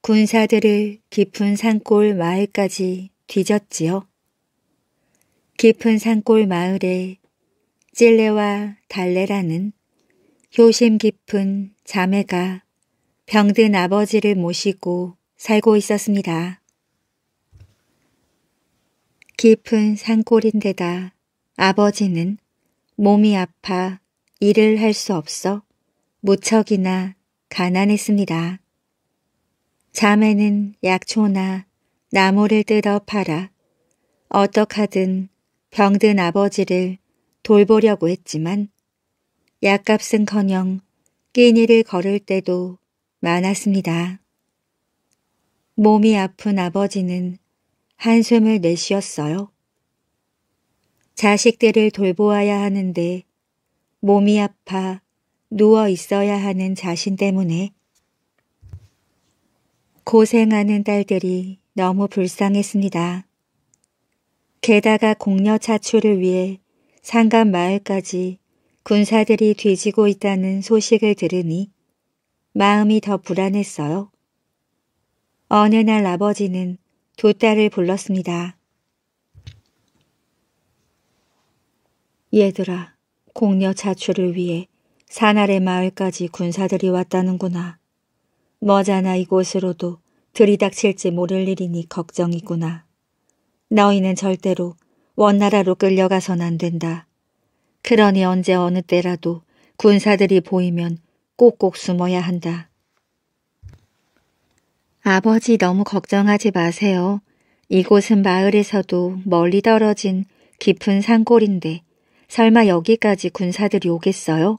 군사들을 깊은 산골 마을까지 뒤졌지요. 깊은 산골 마을에 찔레와 달래라는 효심 깊은 자매가 병든 아버지를 모시고 살고 있었습니다. 깊은 산골인데다 아버지는 몸이 아파 일을 할 수 없어 무척이나 가난했습니다. 자매는 약초나 나무를 뜯어 팔아 어떡하든 병든 아버지를 돌보려고 했지만 약값은커녕 끼니를 걸을 때도 많았습니다. 몸이 아픈 아버지는 한숨을 내쉬었어요. 자식들을 돌보아야 하는데 몸이 아파 누워 있어야 하는 자신 때문에 고생하는 딸들이 너무 불쌍했습니다. 게다가 공녀 차출을 위해 상간 마을까지 군사들이 뒤지고 있다는 소식을 들으니 마음이 더 불안했어요. 어느 날 아버지는 두 딸을 불렀습니다. 얘들아, 공녀 자출을 위해 산아래 마을까지 군사들이 왔다는구나. 머잖아 이곳으로도 들이닥칠지 모를 일이니 걱정이구나. 너희는 절대로 원나라로 끌려가선 안 된다. 그러니 언제 어느 때라도 군사들이 보이면 꼭꼭 숨어야 한다. 아버지 너무 걱정하지 마세요. 이곳은 마을에서도 멀리 떨어진 깊은 산골인데 설마 여기까지 군사들이 오겠어요?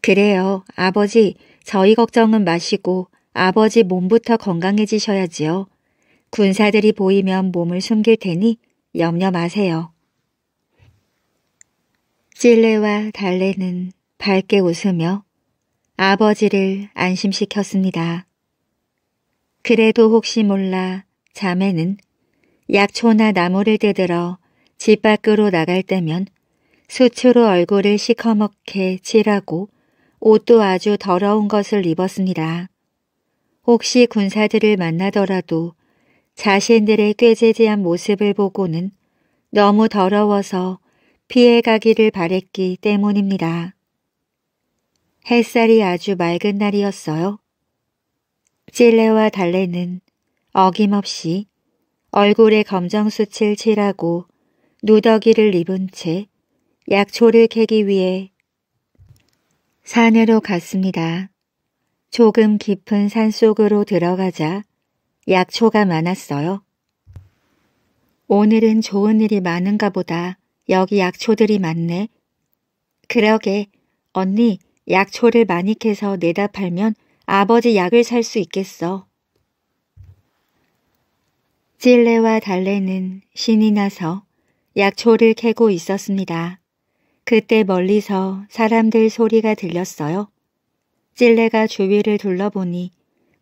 그래요. 아버지, 저희 걱정은 마시고 아버지 몸부터 건강해지셔야지요. 군사들이 보이면 몸을 숨길 테니 염려 마세요. 찔레와 달래는 밝게 웃으며 아버지를 안심시켰습니다. 그래도 혹시 몰라 자매는 약초나 나무를 뜯으러 집 밖으로 나갈 때면 수초로 얼굴을 시커멓게 칠하고 옷도 아주 더러운 것을 입었습니다. 혹시 군사들을 만나더라도 자신들의 꾀재재한 모습을 보고는 너무 더러워서 피해가기를 바랬기 때문입니다. 햇살이 아주 맑은 날이었어요. 찔레와 달래는 어김없이 얼굴에 검정수칠 칠하고 누더기를 입은 채 약초를 캐기 위해 산으로 갔습니다. 조금 깊은 산속으로 들어가자 약초가 많았어요. 오늘은 좋은 일이 많은가 보다. 여기 약초들이 많네. 그러게, 언니, 약초를 많이 캐서 내다 팔면 아버지 약을 살 수 있겠어. 찔레와 달래는 신이 나서 약초를 캐고 있었습니다. 그때 멀리서 사람들 소리가 들렸어요. 찔레가 주위를 둘러보니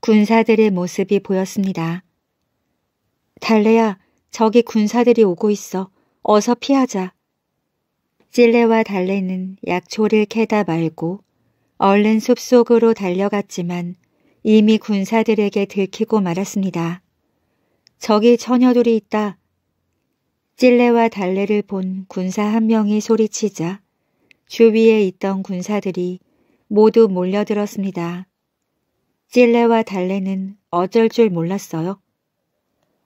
군사들의 모습이 보였습니다. 달래야, 저기 군사들이 오고 있어. 어서 피하자. 찔레와 달래는 약초를 캐다 말고 얼른 숲속으로 달려갔지만 이미 군사들에게 들키고 말았습니다. 저기 처녀들이 있다. 찔레와 달래를 본 군사 한 명이 소리치자 주위에 있던 군사들이 모두 몰려들었습니다. 찔레와 달래는 어쩔 줄 몰랐어요.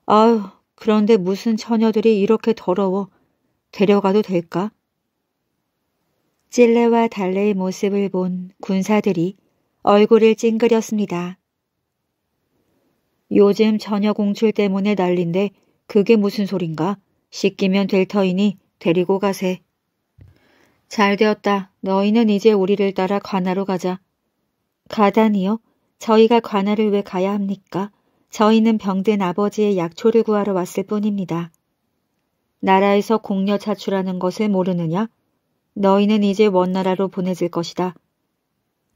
아휴 그런데 무슨 처녀들이 이렇게 더러워. 데려가도 될까? 찔레와 달레의 모습을 본 군사들이 얼굴을 찡그렸습니다. 요즘 저녁 공출 때문에 난린데 그게 무슨 소린가? 씻기면 될 터이니 데리고 가세. 잘 되었다. 너희는 이제 우리를 따라 관하로 가자. 가다니요? 저희가 관하를왜 가야 합니까? 저희는 병든 아버지의 약초를 구하러 왔을 뿐입니다. 나라에서 공녀 차출하는 것을 모르느냐? 너희는 이제 원나라로 보내질 것이다.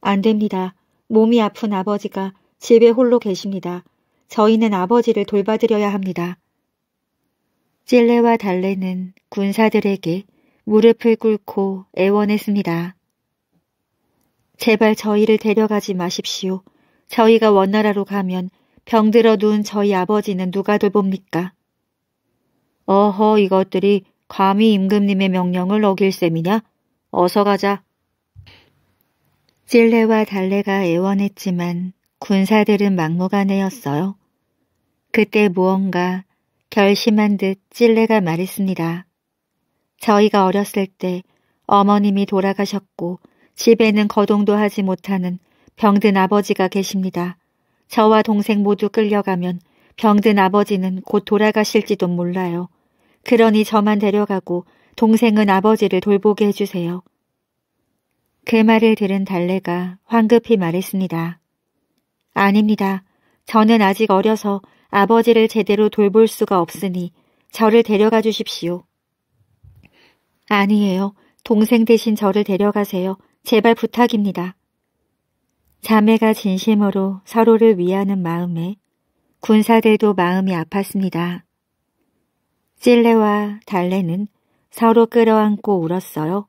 안 됩니다. 몸이 아픈 아버지가 집에 홀로 계십니다. 저희는 아버지를 돌봐드려야 합니다. 찔레와 달래는 군사들에게 무릎을 꿇고 애원했습니다. 제발 저희를 데려가지 마십시오. 저희가 원나라로 가면 병들어 누운 저희 아버지는 누가 돌봅니까? 어허 이것들이 감히 임금님의 명령을 어길 셈이냐? 어서 가자. 찔레와 달래가 애원했지만 군사들은 막무가내였어요. 그때 무언가 결심한 듯 찔레가 말했습니다. 저희가 어렸을 때 어머님이 돌아가셨고 집에는 거동도 하지 못하는 병든 아버지가 계십니다. 저와 동생 모두 끌려가면 병든 아버지는 곧 돌아가실지도 몰라요. 그러니 저만 데려가고 동생은 아버지를 돌보게 해주세요. 그 말을 들은 달래가 황급히 말했습니다. 아닙니다. 저는 아직 어려서 아버지를 제대로 돌볼 수가 없으니 저를 데려가 주십시오. 아니에요. 동생 대신 저를 데려가세요. 제발 부탁입니다. 자매가 진심으로 서로를 위하는 마음에 군사들도 마음이 아팠습니다. 찔레와달레는 서로 끌어안고 울었어요.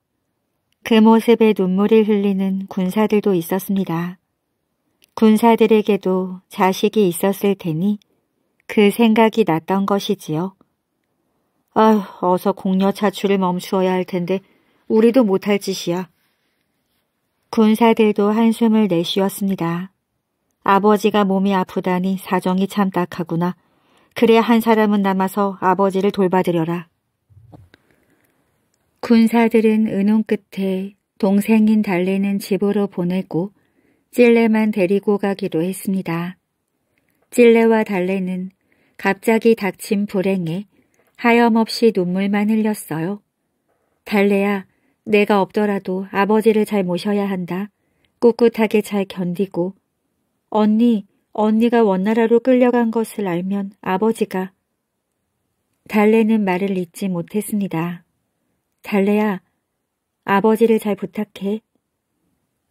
그 모습에 눈물을 흘리는 군사들도 있었습니다. 군사들에게도 자식이 있었을 테니 그 생각이 났던 것이지요. 아휴, 어서 공녀 차출을 멈추어야 할 텐데 우리도 못할 짓이야. 군사들도 한숨을 내쉬었습니다. 아버지가 몸이 아프다니 사정이 참 딱하구나. 그래 야한 사람은 남아서 아버지를 돌봐드려라. 군사들은 은혼 끝에 동생인 달리는 집으로 보내고 찔레만 데리고 가기로 했습니다. 찔레와 달래는 갑자기 닥친 불행에 하염없이 눈물만 흘렸어요. 달래야 내가 없더라도 아버지를 잘 모셔야 한다. 꿋꿋하게 잘 견디고 언니 언니가 원나라로 끌려간 것을 알면 아버지가 달래는 말을 잊지 못했습니다. 달래야, 아버지를 잘 부탁해.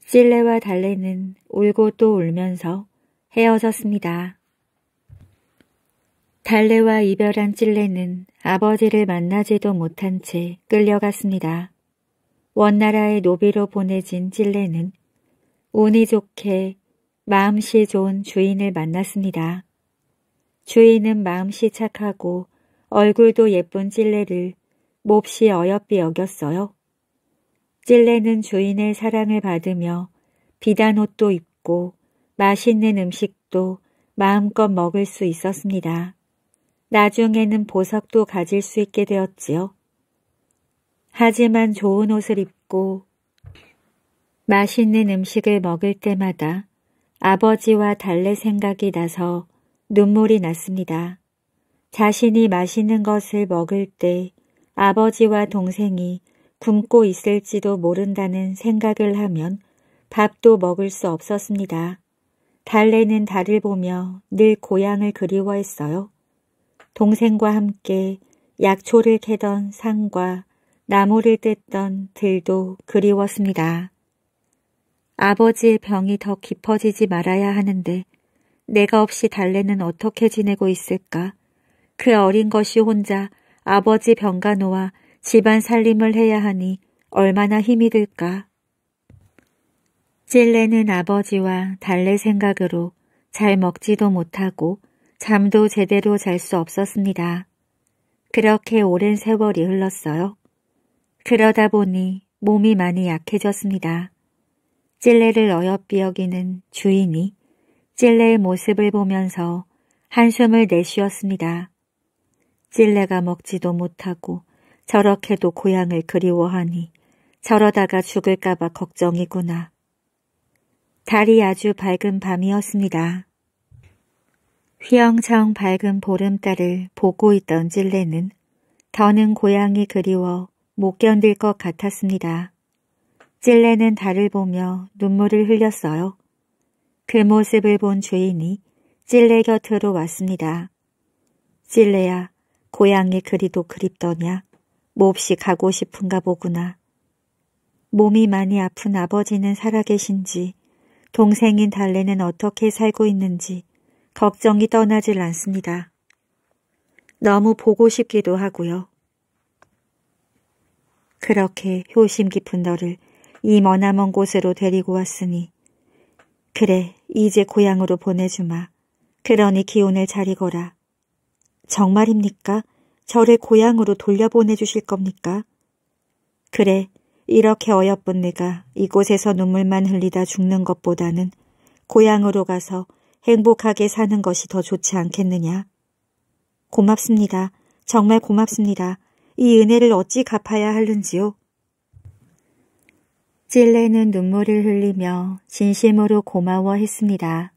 실레와 달래는 울고 또 울면서 헤어졌습니다. 달래와 이별한 찔레는 아버지를 만나지도 못한 채 끌려갔습니다. 원나라의 노비로 보내진 찔레는 운이 좋게 마음씨 좋은 주인을 만났습니다. 주인은 마음씨 착하고 얼굴도 예쁜 찔레를 몹시 어여삐 여겼어요. 찔레는 주인의 사랑을 받으며 비단 옷도 입고 맛있는 음식도 마음껏 먹을 수 있었습니다. 나중에는 보석도 가질 수 있게 되었지요. 하지만 좋은 옷을 입고 맛있는 음식을 먹을 때마다 아버지와 달래 생각이 나서 눈물이 났습니다. 자신이 맛있는 것을 먹을 때 아버지와 동생이 굶고 있을지도 모른다는 생각을 하면 밥도 먹을 수 없었습니다. 달래는 달을 보며 늘 고향을 그리워했어요. 동생과 함께 약초를 캐던 산과 나무를 뜯던 들도 그리웠습니다. 아버지의 병이 더 깊어지지 말아야 하는데 내가 없이 달래는 어떻게 지내고 있을까? 그 어린 것이 혼자 아버지 병가 놓아 집안 살림을 해야 하니 얼마나 힘이 들까? 찔레는 아버지와 달래 생각으로 잘 먹지도 못하고 잠도 제대로 잘 수 없었습니다. 그렇게 오랜 세월이 흘렀어요. 그러다 보니 몸이 많이 약해졌습니다. 찔레를 어여삐어기는 주인이 찔레의 모습을 보면서 한숨을 내쉬었습니다. 찔레가 먹지도 못하고 저렇게도 고향을 그리워하니 저러다가 죽을까봐 걱정이구나. 달이 아주 밝은 밤이었습니다. 휘영청 밝은 보름달을 보고 있던 찔레는 더는 고향이 그리워 못 견딜 것 같았습니다. 찔레는 달을 보며 눈물을 흘렸어요. 그 모습을 본 주인이 찔레 곁으로 왔습니다. 찔레야, 고향이 그리도 그립더냐. 몹시 뭐 가고 싶은가 보구나. 몸이 많이 아픈 아버지는 살아계신지 동생인 달래는 어떻게 살고 있는지 걱정이 떠나질 않습니다. 너무 보고 싶기도 하고요. 그렇게 효심 깊은 너를 이 머나먼 곳으로 데리고 왔으니 그래 이제 고향으로 보내주마. 그러니 기운을 차리거라. 정말입니까? 저를 고향으로 돌려보내주실 겁니까? 그래, 이렇게 어여쁜 내가 이곳에서 눈물만 흘리다 죽는 것보다는 고향으로 가서 행복하게 사는 것이 더 좋지 않겠느냐? 고맙습니다. 정말 고맙습니다. 이 은혜를 어찌 갚아야 하는지요? 찔레는 눈물을 흘리며 진심으로 고마워했습니다.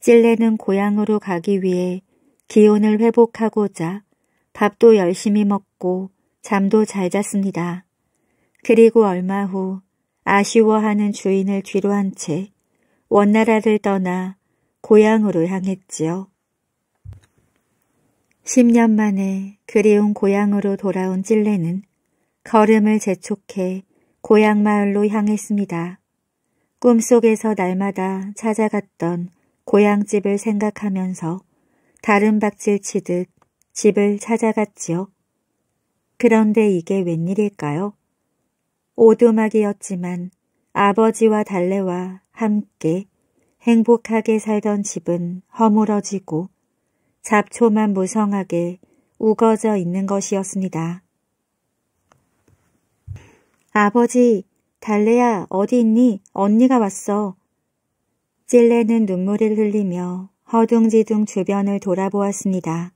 찔레는 고향으로 가기 위해 기운을 회복하고자 밥도 열심히 먹고 잠도 잘 잤습니다. 그리고 얼마 후 아쉬워하는 주인을 뒤로 한 채 원나라를 떠나 고향으로 향했지요. 10년 만에 그리운 고향으로 돌아온 찔레는 걸음을 재촉해 고향 마을로 향했습니다. 꿈속에서 날마다 찾아갔던 고향집을 생각하면서 다른 박질 치듯 집을 찾아갔지요. 그런데 이게 웬일일까요? 오두막이었지만 아버지와 달래와 함께 행복하게 살던 집은 허물어지고 잡초만 무성하게 우거져 있는 것이었습니다. 아버지, 달래야 어디 있니? 언니가 왔어. 찔레는 눈물을 흘리며 허둥지둥 주변을 돌아보았습니다.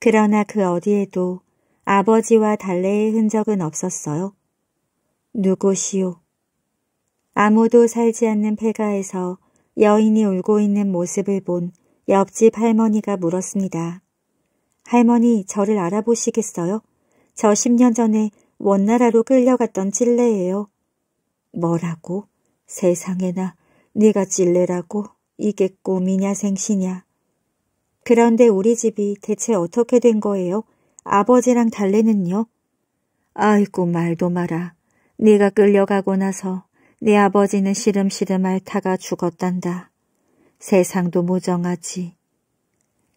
그러나 그 어디에도 아버지와 달래의 흔적은 없었어요. 누구시오? 아무도 살지 않는 폐가에서 여인이 울고 있는 모습을 본 옆집 할머니가 물었습니다. 할머니 저를 알아보시겠어요? 저 10년 전에 원나라로 끌려갔던 찔레예요. 뭐라고? 세상에나 네가 찔레라고? 이게 꿈이냐 생시냐? 그런데 우리 집이 대체 어떻게 된 거예요? 아버지랑 달래는요? 아이고 말도 마라. 네가 끌려가고 나서 네 아버지는 시름시름 앓다가 죽었단다. 세상도 무정하지.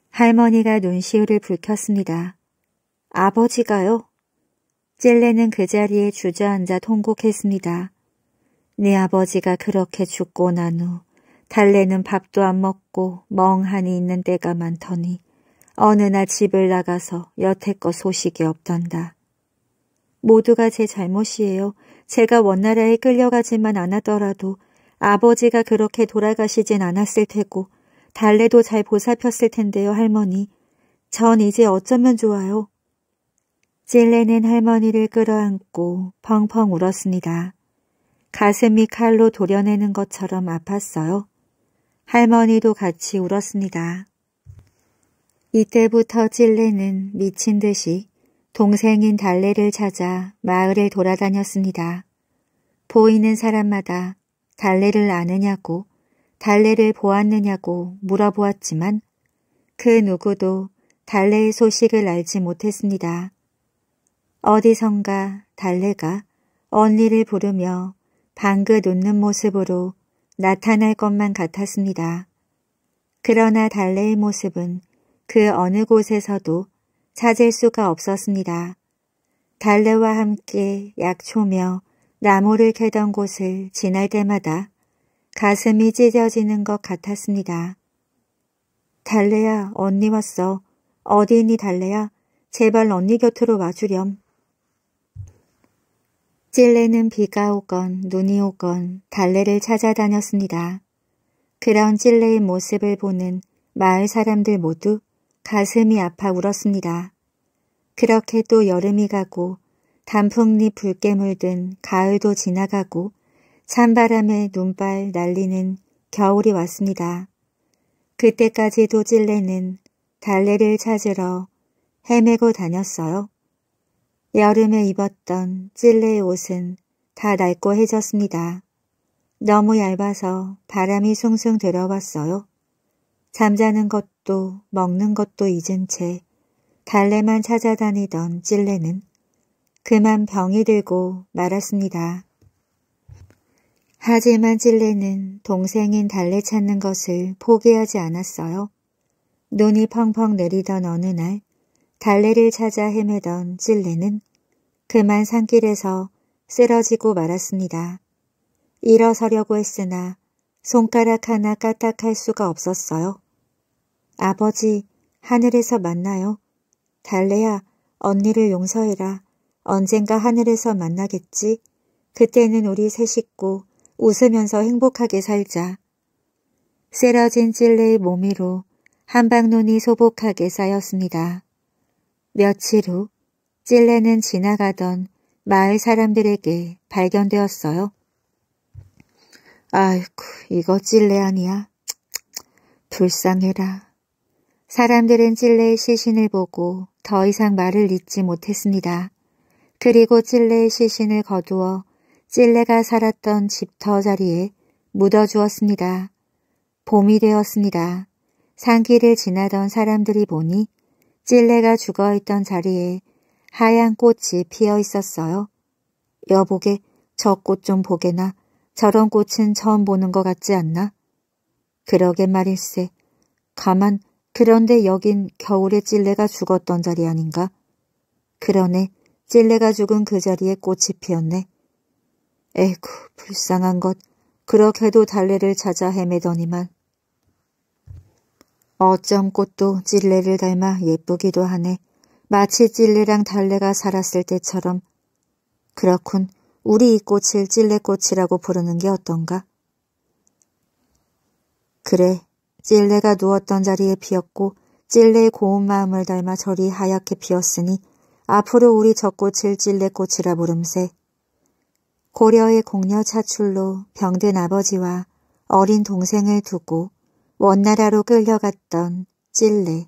할머니가 눈시울을 불켰습니다 아버지가요? 젤레는그 자리에 주저앉아 통곡했습니다. 네 아버지가 그렇게 죽고 난 후 달래는 밥도 안 먹고 멍하니 있는 때가 많더니 어느 날 집을 나가서 여태껏 소식이 없단다. 모두가 제 잘못이에요. 제가 원나라에 끌려가지만 않았더라도 아버지가 그렇게 돌아가시진 않았을 테고 달래도 잘 보살폈을 텐데요, 할머니. 전 이제 어쩌면 좋아요. 찔레는 할머니를 끌어안고 펑펑 울었습니다. 가슴이 칼로 도려내는 것처럼 아팠어요. 할머니도 같이 울었습니다. 이때부터 찔레는 미친 듯이 동생인 달래를 찾아 마을을 돌아다녔습니다. 보이는 사람마다 달래를 아느냐고 달래를 보았느냐고 물어보았지만 그 누구도 달래의 소식을 알지 못했습니다. 어디선가 달래가 언니를 부르며 방긋 웃는 모습으로 나타날 것만 같았습니다. 그러나 달래의 모습은 그 어느 곳에서도 찾을 수가 없었습니다. 달래와 함께 약초며 나무를 캐던 곳을 지날 때마다 가슴이 찢어지는 것 같았습니다. 달래야 언니 왔어. 어디 있니 달래야? 제발 언니 곁으로 와주렴. 지 찔레는 비가 오건 눈이 오건 달래를 찾아다녔습니다. 그런 찔레의 모습을 보는 마을 사람들 모두 가슴이 아파 울었습니다. 그렇게 또 여름이 가고 단풍잎 붉게 물든 가을도 지나가고 찬바람에 눈발 날리는 겨울이 왔습니다. 그때까지도 찔레는 달래를 찾으러 헤매고 다녔어요. 여름에 입었던 찔레의 옷은 다 낡고 해졌습니다. 너무 얇아서 바람이 숭숭 들어왔어요. 잠자는 것도 먹는 것도 잊은 채 달래만 찾아다니던 찔레는 그만 병이 들고 말았습니다. 하지만 찔레는 동생인 달래 찾는 것을 포기하지 않았어요. 눈이 펑펑 내리던 어느 날 달래를 찾아 헤매던 찔레는 그만 산길에서 쓰러지고 말았습니다. 일어서려고 했으나 손가락 하나 까딱할 수가 없었어요. 아버지, 하늘에서 만나요. 달래야, 언니를 용서해라. 언젠가 하늘에서 만나겠지. 그때는 우리 세 식구 웃으면서 행복하게 살자. 쓰러진 찔레의 몸위로 한방눈이 소복하게 쌓였습니다. 며칠 후 찔레는 지나가던 마을 사람들에게 발견되었어요. 아이고 이거 찔레 아니야. 불쌍해라. 사람들은 찔레의 시신을 보고 더 이상 말을 잇지 못했습니다. 그리고 찔레의 시신을 거두어 찔레가 살았던 집터 자리에 묻어주었습니다. 봄이 되었습니다. 산길을 지나던 사람들이 보니 찔레가 죽어있던 자리에 하얀 꽃이 피어 있었어요. 여보게 저 꽃 좀 보게나 저런 꽃은 처음 보는 것 같지 않나? 그러게 말일세. 가만 그런데 여긴 겨울에 찔레가 죽었던 자리 아닌가? 그러네 찔레가 죽은 그 자리에 꽃이 피었네. 에구 불쌍한 것 그렇게도 달래를 찾아 헤매더니만 어쩜 꽃도 찔레를 닮아 예쁘기도 하네. 마치 찔레랑 달래가 살았을 때처럼. 그렇군. 우리 이 꽃을 찔레꽃이라고 부르는 게 어떤가? 그래. 찔레가 누웠던 자리에 피었고 찔레의 고운 마음을 닮아 저리 하얗게 피었으니 앞으로 우리 저 꽃을 찔레꽃이라 부름세. 고려의 공녀 차출로 병든 아버지와 어린 동생을 두고 원나라로 끌려갔던 찔레.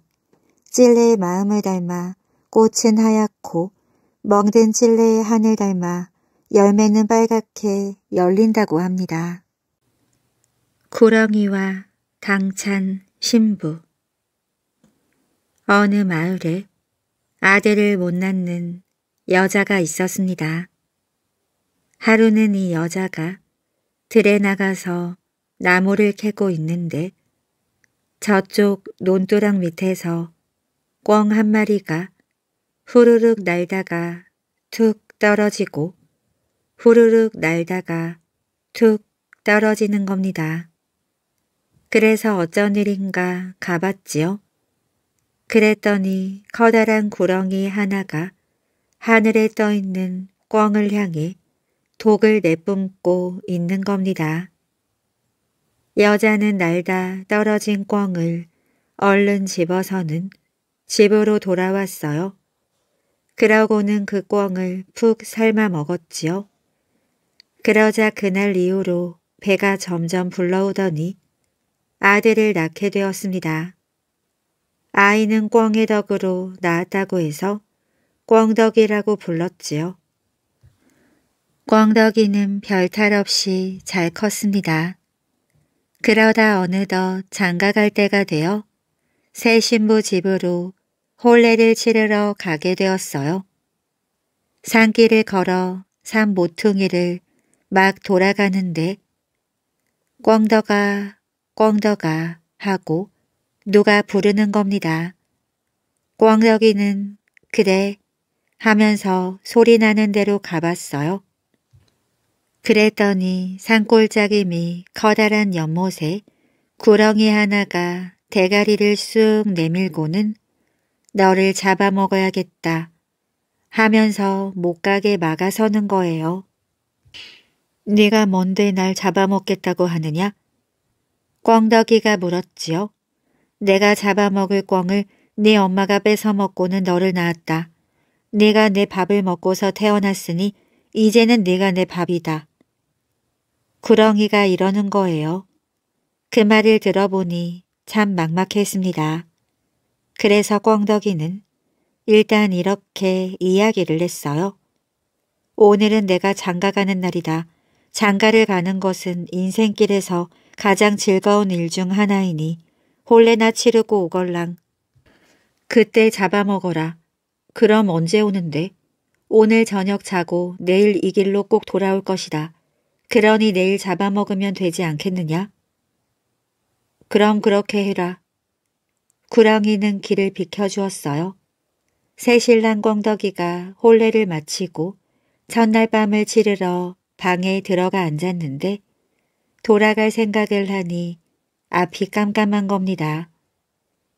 찔레의 마음을 닮아 꽃은 하얗고 멍든 찔레의 하늘 닮아 열매는 빨갛게 열린다고 합니다. 구렁이와 당찬 신부 어느 마을에 아들을 못 낳는 여자가 있었습니다. 하루는 이 여자가 들에 나가서 나무를 캐고 있는데 저쪽 논두렁 밑에서 꿩 한 마리가 후루룩 날다가 툭 떨어지고 후루룩 날다가 툭 떨어지는 겁니다. 그래서 어쩐 일인가 가봤지요. 그랬더니 커다란 구렁이 하나가 하늘에 떠있는 꿩을 향해 독을 내뿜고 있는 겁니다. 여자는 날다 떨어진 꿩을 얼른 집어서는 집으로 돌아왔어요. 그러고는 그 꿩을 푹 삶아 먹었지요. 그러자 그날 이후로 배가 점점 불러오더니 아들을 낳게 되었습니다. 아이는 꿩의 덕으로 낳았다고 해서 꿩덕이라고 불렀지요. 꿩덕이는 별탈 없이 잘 컸습니다. 그러다 어느덧 장가갈 때가 되어 새 신부 집으로 홀례를 치르러 가게 되었어요. 산길을 걸어 산 모퉁이를 막 돌아가는데 꽝더가 꽝더가 하고 누가 부르는 겁니다. 꽝더기는 그래 하면서 소리나는 대로 가봤어요. 그랬더니 산골짜기미 커다란 연못에 구렁이 하나가 대가리를 쑥 내밀고는 너를 잡아먹어야겠다 하면서 못 가게 막아서는 거예요. 네가 뭔데 날 잡아먹겠다고 하느냐? 꽝더기가 물었지요. 내가 잡아먹을 꽝을 네 엄마가 뺏어먹고는 너를 낳았다. 네가 내 밥을 먹고서 태어났으니 이제는 네가 내 밥이다. 구렁이가 이러는 거예요. 그 말을 들어보니 참 막막했습니다. 그래서 꽝덕이는 일단 이렇게 이야기를 했어요. 오늘은 내가 장가가는 날이다. 장가를 가는 것은 인생길에서 가장 즐거운 일 중 하나이니 홀레나 치르고 오걸랑. 그때 잡아먹어라. 그럼 언제 오는데? 오늘 저녁 자고 내일 이 길로 꼭 돌아올 것이다. 그러니 내일 잡아먹으면 되지 않겠느냐? 그럼 그렇게 해라. 구렁이는 길을 비켜주었어요. 새신랑 꽝덕이가 홀례를 마치고 첫날 밤을 치르러 방에 들어가 앉았는데 돌아갈 생각을 하니 앞이 깜깜한 겁니다.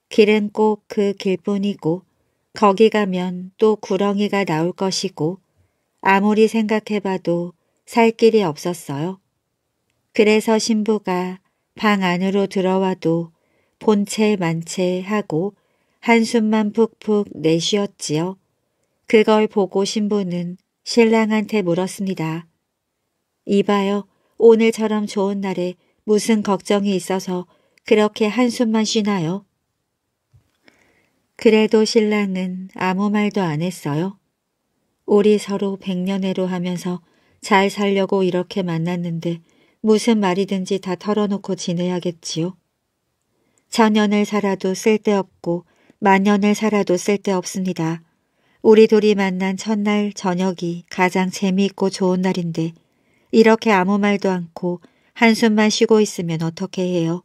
길은 꼭 그 길뿐이고 거기 가면 또 구렁이가 나올 것이고 아무리 생각해봐도 살 길이 없었어요. 그래서 신부가 방 안으로 들어와도 본체 만체 하고 한숨만 푹푹 내쉬었지요. 그걸 보고 신부는 신랑한테 물었습니다. 이봐요. 오늘처럼 좋은 날에 무슨 걱정이 있어서 그렇게 한숨만 쉬나요? 그래도 신랑은 아무 말도 안 했어요. 우리 서로 백년해로 하면서 잘 살려고 이렇게 만났는데 무슨 말이든지 다 털어놓고 지내야겠지요. 천년을 살아도 쓸데없고 만년을 살아도 쓸데없습니다. 우리 둘이 만난 첫날 저녁이 가장 재미있고 좋은 날인데 이렇게 아무 말도 않고 한숨만 쉬고 있으면 어떻게 해요?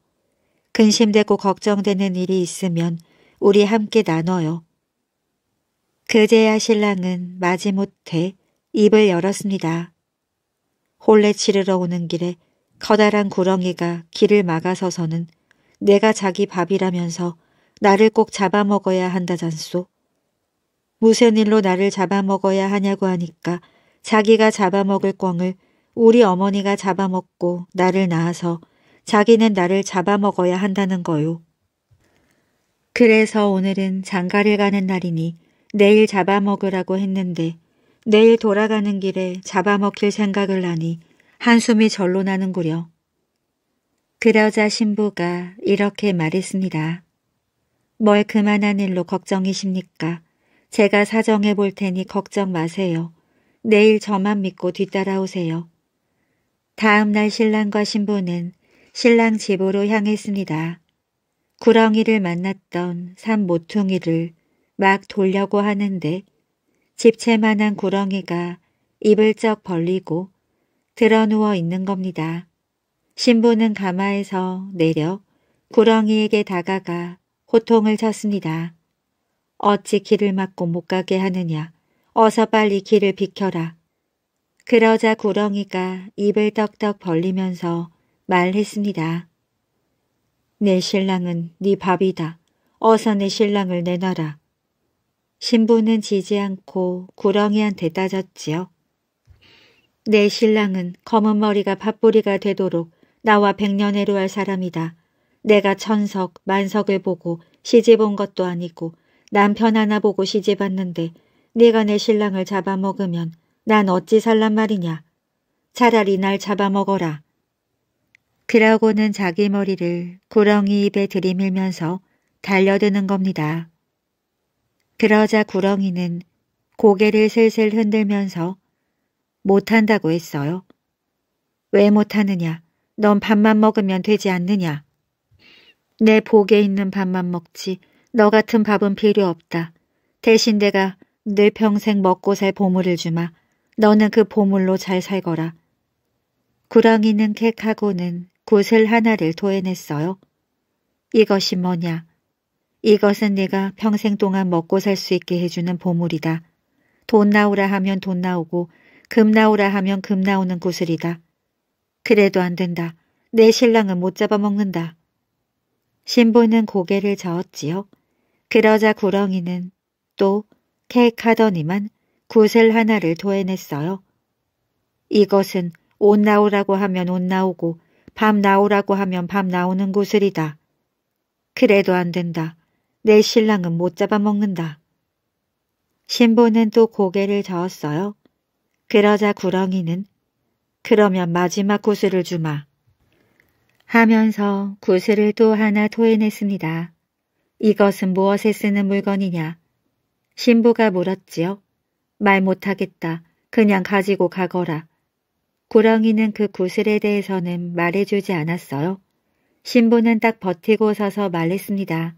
근심되고 걱정되는 일이 있으면 우리 함께 나눠요. 그제야 신랑은 마지못해 입을 열었습니다. 홀레 치르러 오는 길에 커다란 구렁이가 길을 막아서서는 내가 자기 밥이라면서 나를 꼭 잡아먹어야 한다잖소. 무슨 일로 나를 잡아먹어야 하냐고 하니까 자기가 잡아먹을 꿩을 우리 어머니가 잡아먹고 나를 낳아서 자기는 나를 잡아먹어야 한다는 거요. 그래서 오늘은 장가를 가는 날이니 내일 잡아먹으라고 했는데 내일 돌아가는 길에 잡아먹힐 생각을 하니 한숨이 절로 나는구려. 그러자 신부가 이렇게 말했습니다. 뭘 그만한 일로 걱정이십니까? 제가 사정해 볼 테니 걱정 마세요. 내일 저만 믿고 뒤따라오세요. 다음 날 신랑과 신부는 신랑 집으로 향했습니다. 구렁이를 만났던 산 모퉁이를 막 돌려고 하는데 집채만한 구렁이가 입을 쩍 벌리고 드러누워 있는 겁니다. 신부는 가마에서 내려 구렁이에게 다가가 호통을 쳤습니다. 어찌 길을 막고 못 가게 하느냐. 어서 빨리 길을 비켜라. 그러자 구렁이가 입을 떡떡 벌리면서 말했습니다. 내 신랑은 네 밥이다. 어서 내 신랑을 내놔라. 신부는 지지 않고 구렁이한테 따졌지요. 내 신랑은 검은 머리가 팥뿌리가 되도록 나와 백년해로 할 사람이다. 내가 천석, 만석을 보고 시집 온 것도 아니고 남편 하나 보고 시집 왔는데 네가 내 신랑을 잡아먹으면 난 어찌 살란 말이냐. 차라리 날 잡아먹어라. 그러고는 자기 머리를 구렁이 입에 들이밀면서 달려드는 겁니다. 그러자 구렁이는 고개를 슬슬 흔들면서 못한다고 했어요. 왜 못하느냐? 넌 밥만 먹으면 되지 않느냐? 내 복에 있는 밥만 먹지. 너 같은 밥은 필요 없다. 대신 내가 늘 평생 먹고 살 보물을 주마. 너는 그 보물로 잘 살거라. 구렁이는 캑하고는 구슬 하나를 토해냈어요. 이것이 뭐냐? 이것은 네가 평생 동안 먹고 살 수 있게 해주는 보물이다. 돈 나오라 하면 돈 나오고 금 나오라 하면 금 나오는 구슬이다. 그래도 안 된다. 내 신랑은 못 잡아먹는다. 신부는 고개를 저었지요. 그러자 구렁이는 또 케이크하더니만 구슬 하나를 도해냈어요 이것은 옷 나오라고 하면 옷 나오고 밤 나오라고 하면 밤 나오는 구슬이다. 그래도 안 된다. 내 신랑은 못 잡아먹는다. 신부는 또 고개를 저었어요. 그러자 구렁이는 그러면 마지막 구슬을 주마. 하면서 구슬을 또 하나 토해냈습니다. 이것은 무엇에 쓰는 물건이냐? 신부가 물었지요. 말 못하겠다. 그냥 가지고 가거라. 구렁이는 그 구슬에 대해서는 말해주지 않았어요. 신부는 딱 버티고 서서 말했습니다.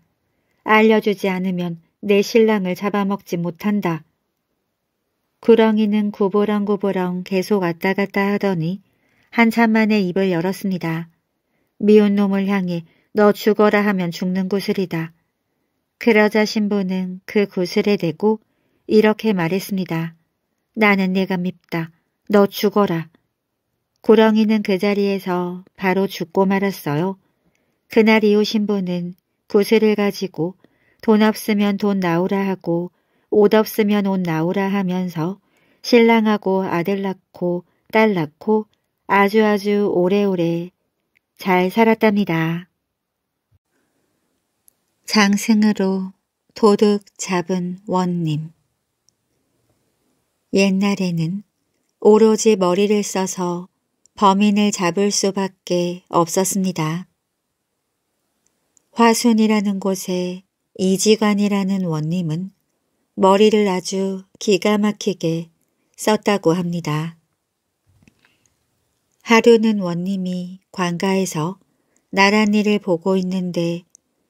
알려주지 않으면 내 신랑을 잡아먹지 못한다. 구렁이는 구부렁구부렁 계속 왔다 갔다 하더니 한참 만에 입을 열었습니다. 미운 놈을 향해 너 죽어라 하면 죽는 구슬이다. 그러자 신부는 그 구슬에 대고 이렇게 말했습니다. 나는 내가 밉다. 너 죽어라. 구렁이는그 자리에서 바로 죽고 말았어요. 그날 이후 신부는 구슬을 가지고 돈 없으면 돈 나오라 하고 옷 없으면 옷 나오라 하면서 신랑하고 아들 낳고 딸 낳고 아주아주 아주 오래오래 잘 살았답니다. 장승으로 도둑 잡은 원님 옛날에는 오로지 머리를 써서 범인을 잡을 수밖에 없었습니다. 화순이라는 곳에 이지관이라는 원님은 머리를 아주 기가 막히게 썼다고 합니다. 하루는 원님이 관가에서 나란히를 보고 있는데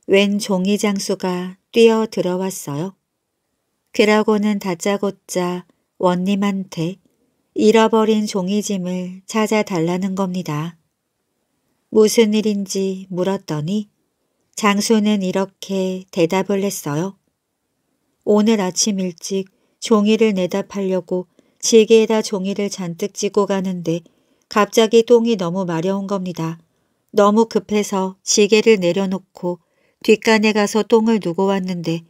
웬 종이 장수가 뛰어 들어왔어요. 그러고는 다짜고짜 원님한테 잃어버린 종이짐을 찾아달라는 겁니다. 무슨 일인지 물었더니 장소는 이렇게 대답을 했어요. 오늘 아침 일찍 종이를 내다 팔려고 지게에다 종이를 잔뜩 찌고 가는데 갑자기 똥이 너무 마려운 겁니다. 너무 급해서 지게를 내려놓고 뒷간에 가서 똥을 누고 왔는데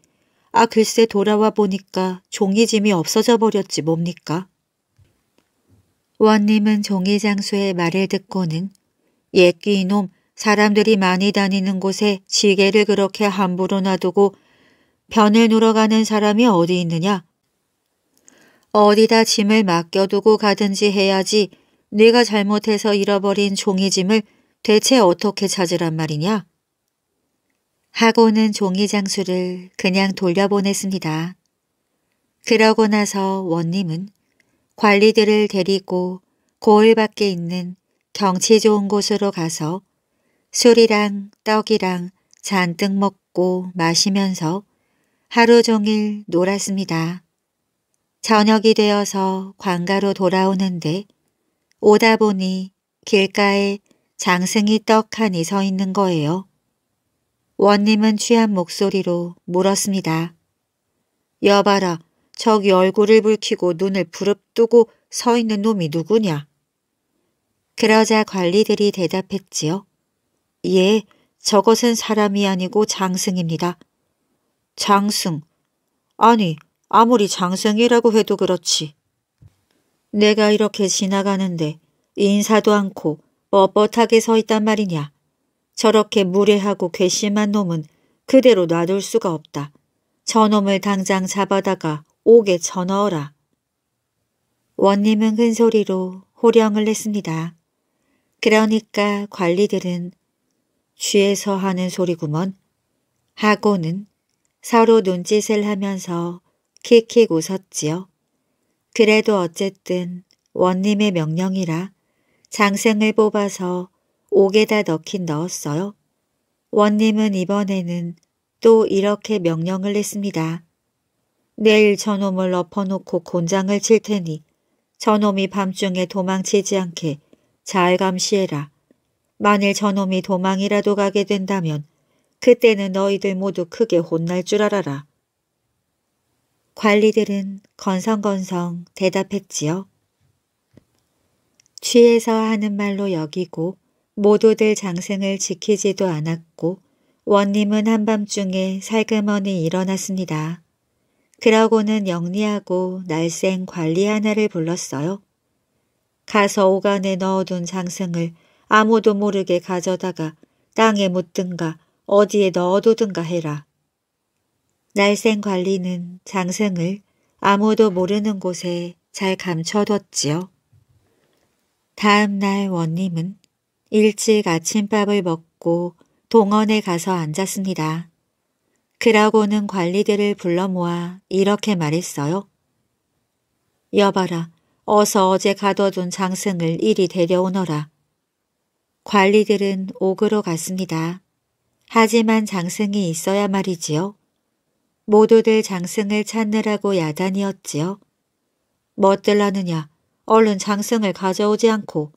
아 글쎄 돌아와 보니까 종이짐이 없어져 버렸지 뭡니까? 원님은 종이 장수의 말을 듣고는 예끼 이놈 사람들이 많이 다니는 곳에 지게를 그렇게 함부로 놔두고 변을 놀러 가는 사람이 어디 있느냐? 어디다 짐을 맡겨두고 가든지 해야지 네가 잘못해서 잃어버린 종이짐을 대체 어떻게 찾으란 말이냐? 하고는 종이 장수를 그냥 돌려보냈습니다. 그러고 나서 원님은 관리들을 데리고 고을 밖에 있는 경치 좋은 곳으로 가서 술이랑 떡이랑 잔뜩 먹고 마시면서 하루 종일 놀았습니다. 저녁이 되어서 관가로 돌아오는데 오다 보니 길가에 장승이 떡하니 서 있는 거예요. 원님은 취한 목소리로 물었습니다. 여봐라, 저기 얼굴을 붉히고 눈을 부릅뜨고 서 있는 놈이 누구냐? 그러자 관리들이 대답했지요. 예, 저것은 사람이 아니고 장승입니다. 장승. 아니, 아무리 장승이라고 해도 그렇지. 내가 이렇게 지나가는데 인사도 않고 뻣뻣하게 서 있단 말이냐. 저렇게 무례하고 괘씸한 놈은 그대로 놔둘 수가 없다. 저놈을 당장 잡아다가 옥에 쳐넣어라. 원님은 큰 소리로 호령을 냈습니다. 그러니까 관리들은 취해서 하는 소리구먼. 하고는 서로 눈짓을 하면서 킥킥 웃었지요. 그래도 어쨌든 원님의 명령이라 장생을 뽑아서 옥에다 넣긴 넣었어요. 원님은 이번에는 또 이렇게 명령을 했습니다 내일 저놈을 엎어놓고 곤장을 칠 테니 저놈이 밤중에 도망치지 않게 잘 감시해라. 만일 저놈이 도망이라도 가게 된다면 그때는 너희들 모두 크게 혼날 줄 알아라. 관리들은 건성건성 대답했지요. 취해서 하는 말로 여기고 모두들 장생을 지키지도 않았고 원님은 한밤중에 살그머니 일어났습니다. 그러고는 영리하고 날쌘 관리 하나를 불렀어요. 가서 오간에 넣어둔 장승을 아무도 모르게 가져다가 땅에 묻든가 어디에 넣어두든가 해라. 날생 관리는 장생을 아무도 모르는 곳에 잘 감춰뒀지요. 다음 날 원님은 일찍 아침밥을 먹고 동원에 가서 앉았습니다. 그러고는 관리들을 불러 모아 이렇게 말했어요. 여봐라, 어서 어제 가둬둔 장승을 이리 데려오너라. 관리들은 옥으로 갔습니다. 하지만 장승이 있어야 말이지요. 모두들 장승을 찾느라고 야단이었지요. 멋들라느냐 뭐 얼른 장승을 가져오지 않고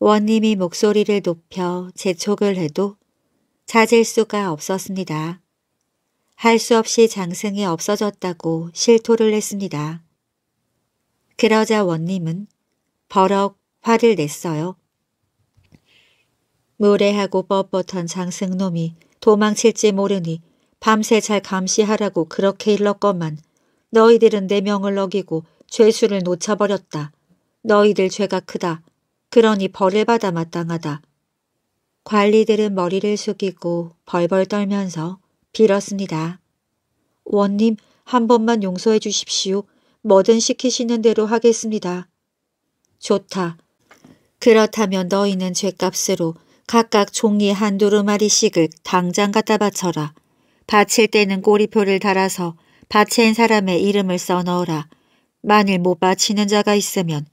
원님이 목소리를 높여 재촉을 해도 찾을 수가 없었습니다. 할 수 없이 장승이 없어졌다고 실토를 했습니다. 그러자 원님은 버럭 화를 냈어요. 무례하고 뻣뻣한 장승놈이 도망칠지 모르니 밤새 잘 감시하라고 그렇게 일렀건만 너희들은 내 명을 어기고 죄수를 놓쳐버렸다. 너희들 죄가 크다. 그러니 벌을 받아 마땅하다. 관리들은 머리를 숙이고 벌벌 떨면서 빌었습니다. 원님 한 번만 용서해 주십시오. 뭐든 시키시는 대로 하겠습니다. 좋다. 그렇다면 너희는 죄값으로 각각 종이 한두루마리씩을 당장 갖다 바쳐라. 바칠 때는 꼬리표를 달아서 바친 사람의 이름을 써넣어라. 만일 못 바치는 자가 있으면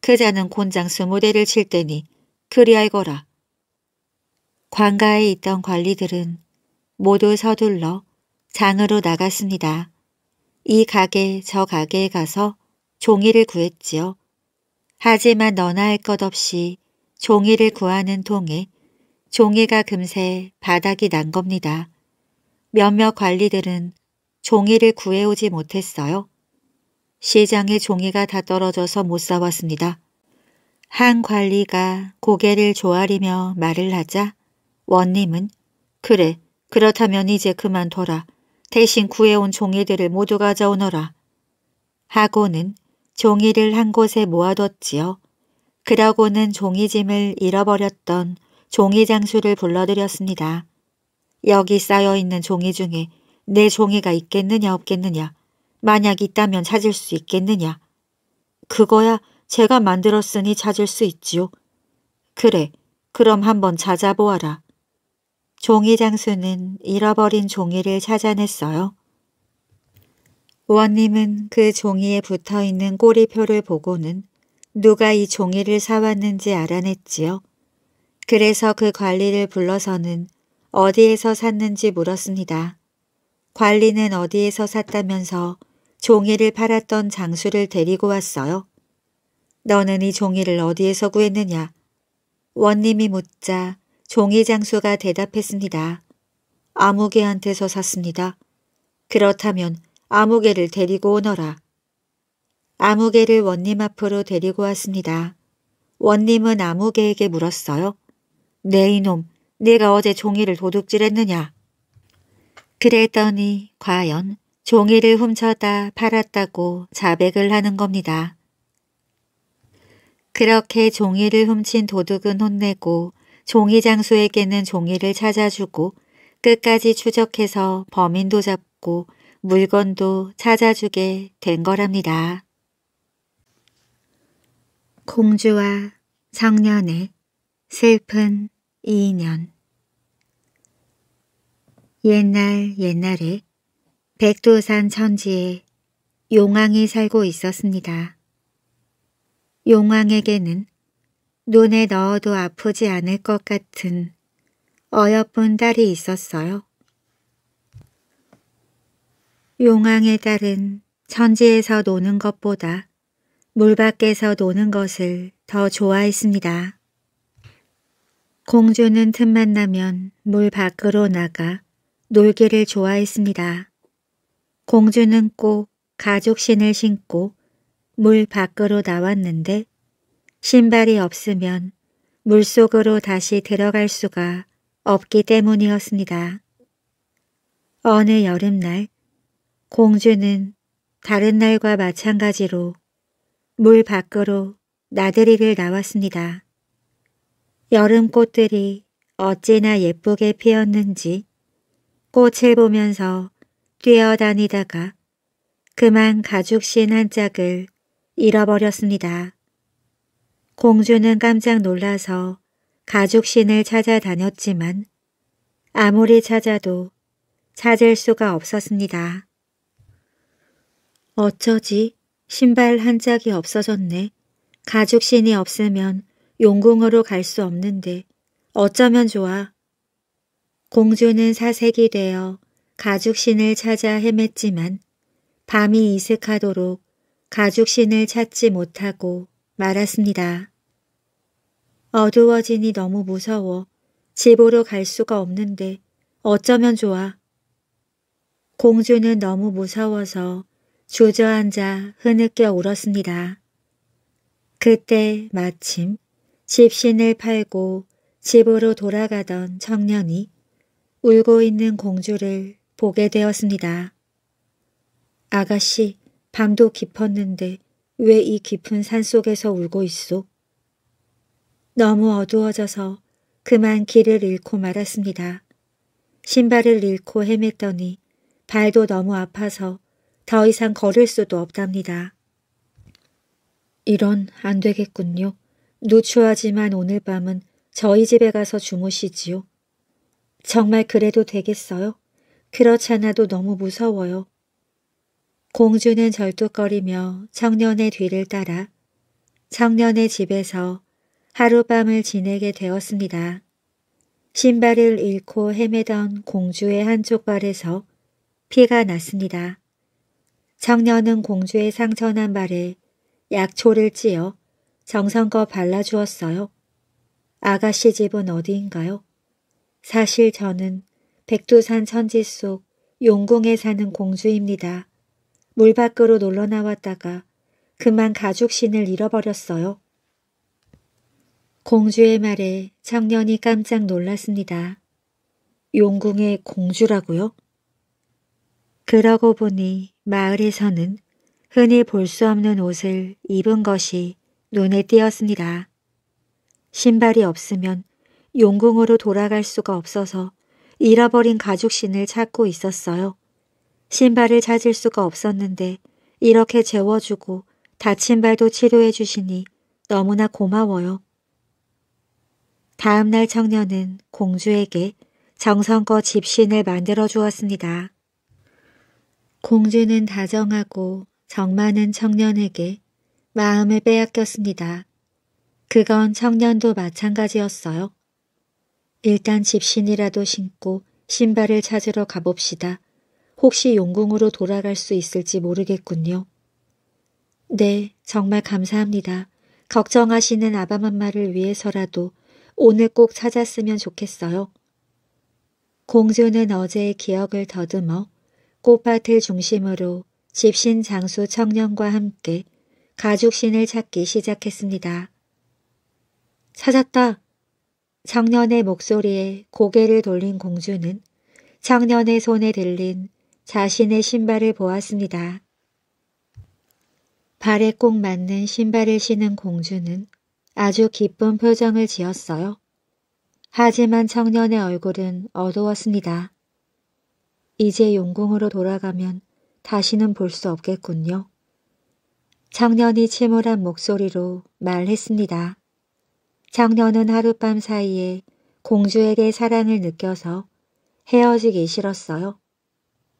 그 자는 곤장 스무 대를 칠 때니 그리 알거라. 관가에 있던 관리들은 모두 서둘러 장으로 나갔습니다. 이 가게 저 가게에 가서 종이를 구했지요. 하지만 너나 할 것 없이 종이를 구하는 통에 종이가 금세 바닥이 난 겁니다. 몇몇 관리들은 종이를 구해오지 못했어요. 시장에 종이가 다 떨어져서 못 사왔습니다. 한 관리가 고개를 조아리며 말을 하자 원님은 그래 그렇다면 이제 그만둬라. 대신 구해온 종이들을 모두 가져오너라. 하고는 종이를 한 곳에 모아뒀지요. 그러고는 종이짐을 잃어버렸던 종이 장수를 불러들였습니다. 여기 쌓여있는 종이 중에 내 종이가 있겠느냐 없겠느냐 만약 있다면 찾을 수 있겠느냐 그거야 제가 만들었으니 찾을 수 있지요. 그래 그럼 한번 찾아보아라. 종이 장수는 잃어버린 종이를 찾아냈어요. 원님은 그 종이에 붙어있는 꼬리표를 보고는 누가 이 종이를 사왔는지 알아냈지요. 그래서 그 관리를 불러서는 어디에서 샀는지 물었습니다. 관리는 어디에서 샀다면서 종이를 팔았던 장수를 데리고 왔어요. 너는 이 종이를 어디에서 구했느냐? 원님이 묻자 종이 장수가 대답했습니다. 아무개한테서 샀습니다. 그렇다면 아무개를 데리고 오너라. 아무개를 원님 앞으로 데리고 왔습니다. 원님은 아무개에게 물었어요. 네 이놈, 네가 어제 종이를 도둑질했느냐? 그랬더니 과연 종이를 훔쳐다 팔았다고 자백을 하는 겁니다. 그렇게 종이를 훔친 도둑은 혼내고 종이 장수에게는 종이를 찾아주고 끝까지 추적해서 범인도 잡고 물건도 찾아주게 된 거랍니다. 공주와 청년의 슬픈 2년 옛날 옛날에 백두산 천지에 용왕이 살고 있었습니다. 용왕에게는 눈에 넣어도 아프지 않을 것 같은 어여쁜 딸이 있었어요. 용왕의 딸은 천지에서 노는 것보다 물 밖에서 노는 것을 더 좋아했습니다. 공주는 틈만 나면 물 밖으로 나가 놀기를 좋아했습니다. 공주는 꼭 가죽신을 신고 물 밖으로 나왔는데 신발이 없으면 물속으로 다시 들어갈 수가 없기 때문이었습니다. 어느 여름날 공주는 다른 날과 마찬가지로 물 밖으로 나들이를 나왔습니다. 여름 꽃들이 어찌나 예쁘게 피었는지 꽃을 보면서 뛰어다니다가 그만 가죽신 한 짝을 잃어버렸습니다. 공주는 깜짝 놀라서 가죽신을 찾아다녔지만 아무리 찾아도 찾을 수가 없었습니다. 어쩌지 신발 한 짝이 없어졌네. 가죽신이 없으면 용궁으로 갈 수 없는데 어쩌면 좋아. 공주는 사색이 되어 가죽신을 찾아 헤맸지만 밤이 이색하도록 가죽신을 찾지 못하고 말았습니다. 어두워지니 너무 무서워 집으로 갈 수가 없는데 어쩌면 좋아. 공주는 너무 무서워서 주저앉아 흐느껴 울었습니다. 그때 마침 집신을 팔고 집으로 돌아가던 청년이 울고 있는 공주를 보게 되었습니다. 아가씨, 밤도 깊었는데 왜 이 깊은 산속에서 울고 있소? 너무 어두워져서 그만 길을 잃고 말았습니다. 신발을 잃고 헤맸더니 발도 너무 아파서 더 이상 걸을 수도 없답니다. 이런 안 되겠군요. 누추하지만 오늘 밤은 저희 집에 가서 주무시지요. 정말 그래도 되겠어요? 그렇잖아도 너무 무서워요. 공주는 절뚝거리며 청년의 뒤를 따라 청년의 집에서 하룻밤을 지내게 되었습니다. 신발을 잃고 헤매던 공주의 한쪽 발에서 피가 났습니다. 청년은 공주의 상처난 발에 약초를 찌어 정성껏 발라주었어요. 아가씨 집은 어디인가요? 사실 저는 백두산 천지 속 용궁에 사는 공주입니다. 물 밖으로 놀러 나왔다가 그만 가죽신을 잃어버렸어요. 공주의 말에 청년이 깜짝 놀랐습니다. 용궁의 공주라고요? 그러고 보니 마을에서는 흔히 볼 수 없는 옷을 입은 것이 눈에 띄었습니다. 신발이 없으면 용궁으로 돌아갈 수가 없어서 잃어버린 가죽신을 찾고 있었어요. 신발을 찾을 수가 없었는데 이렇게 재워주고 다친 발도 치료해 주시니 너무나 고마워요. 다음날 청년은 공주에게 정성껏 집신을 만들어 주었습니다. 공주는 다정하고 정많은 청년에게 마음을 빼앗겼습니다. 그건 청년도 마찬가지였어요. 일단 집신이라도 신고 신발을 찾으러 가봅시다. 혹시 용궁으로 돌아갈 수 있을지 모르겠군요. 네, 정말 감사합니다. 걱정하시는 아바맘마를 위해서라도 오늘 꼭 찾았으면 좋겠어요. 공주는 어제의 기억을 더듬어 꽃밭을 중심으로 집신 장수 청년과 함께 가죽신을 찾기 시작했습니다. 찾았다. 청년의 목소리에 고개를 돌린 공주는 청년의 손에 들린 자신의 신발을 보았습니다. 발에 꼭 맞는 신발을 신은 공주는 아주 기쁜 표정을 지었어요. 하지만 청년의 얼굴은 어두웠습니다. 이제 용궁으로 돌아가면 다시는 볼 수 없겠군요. 청년이 침울한 목소리로 말했습니다. 청년은 하룻밤 사이에 공주에게 사랑을 느껴서 헤어지기 싫었어요.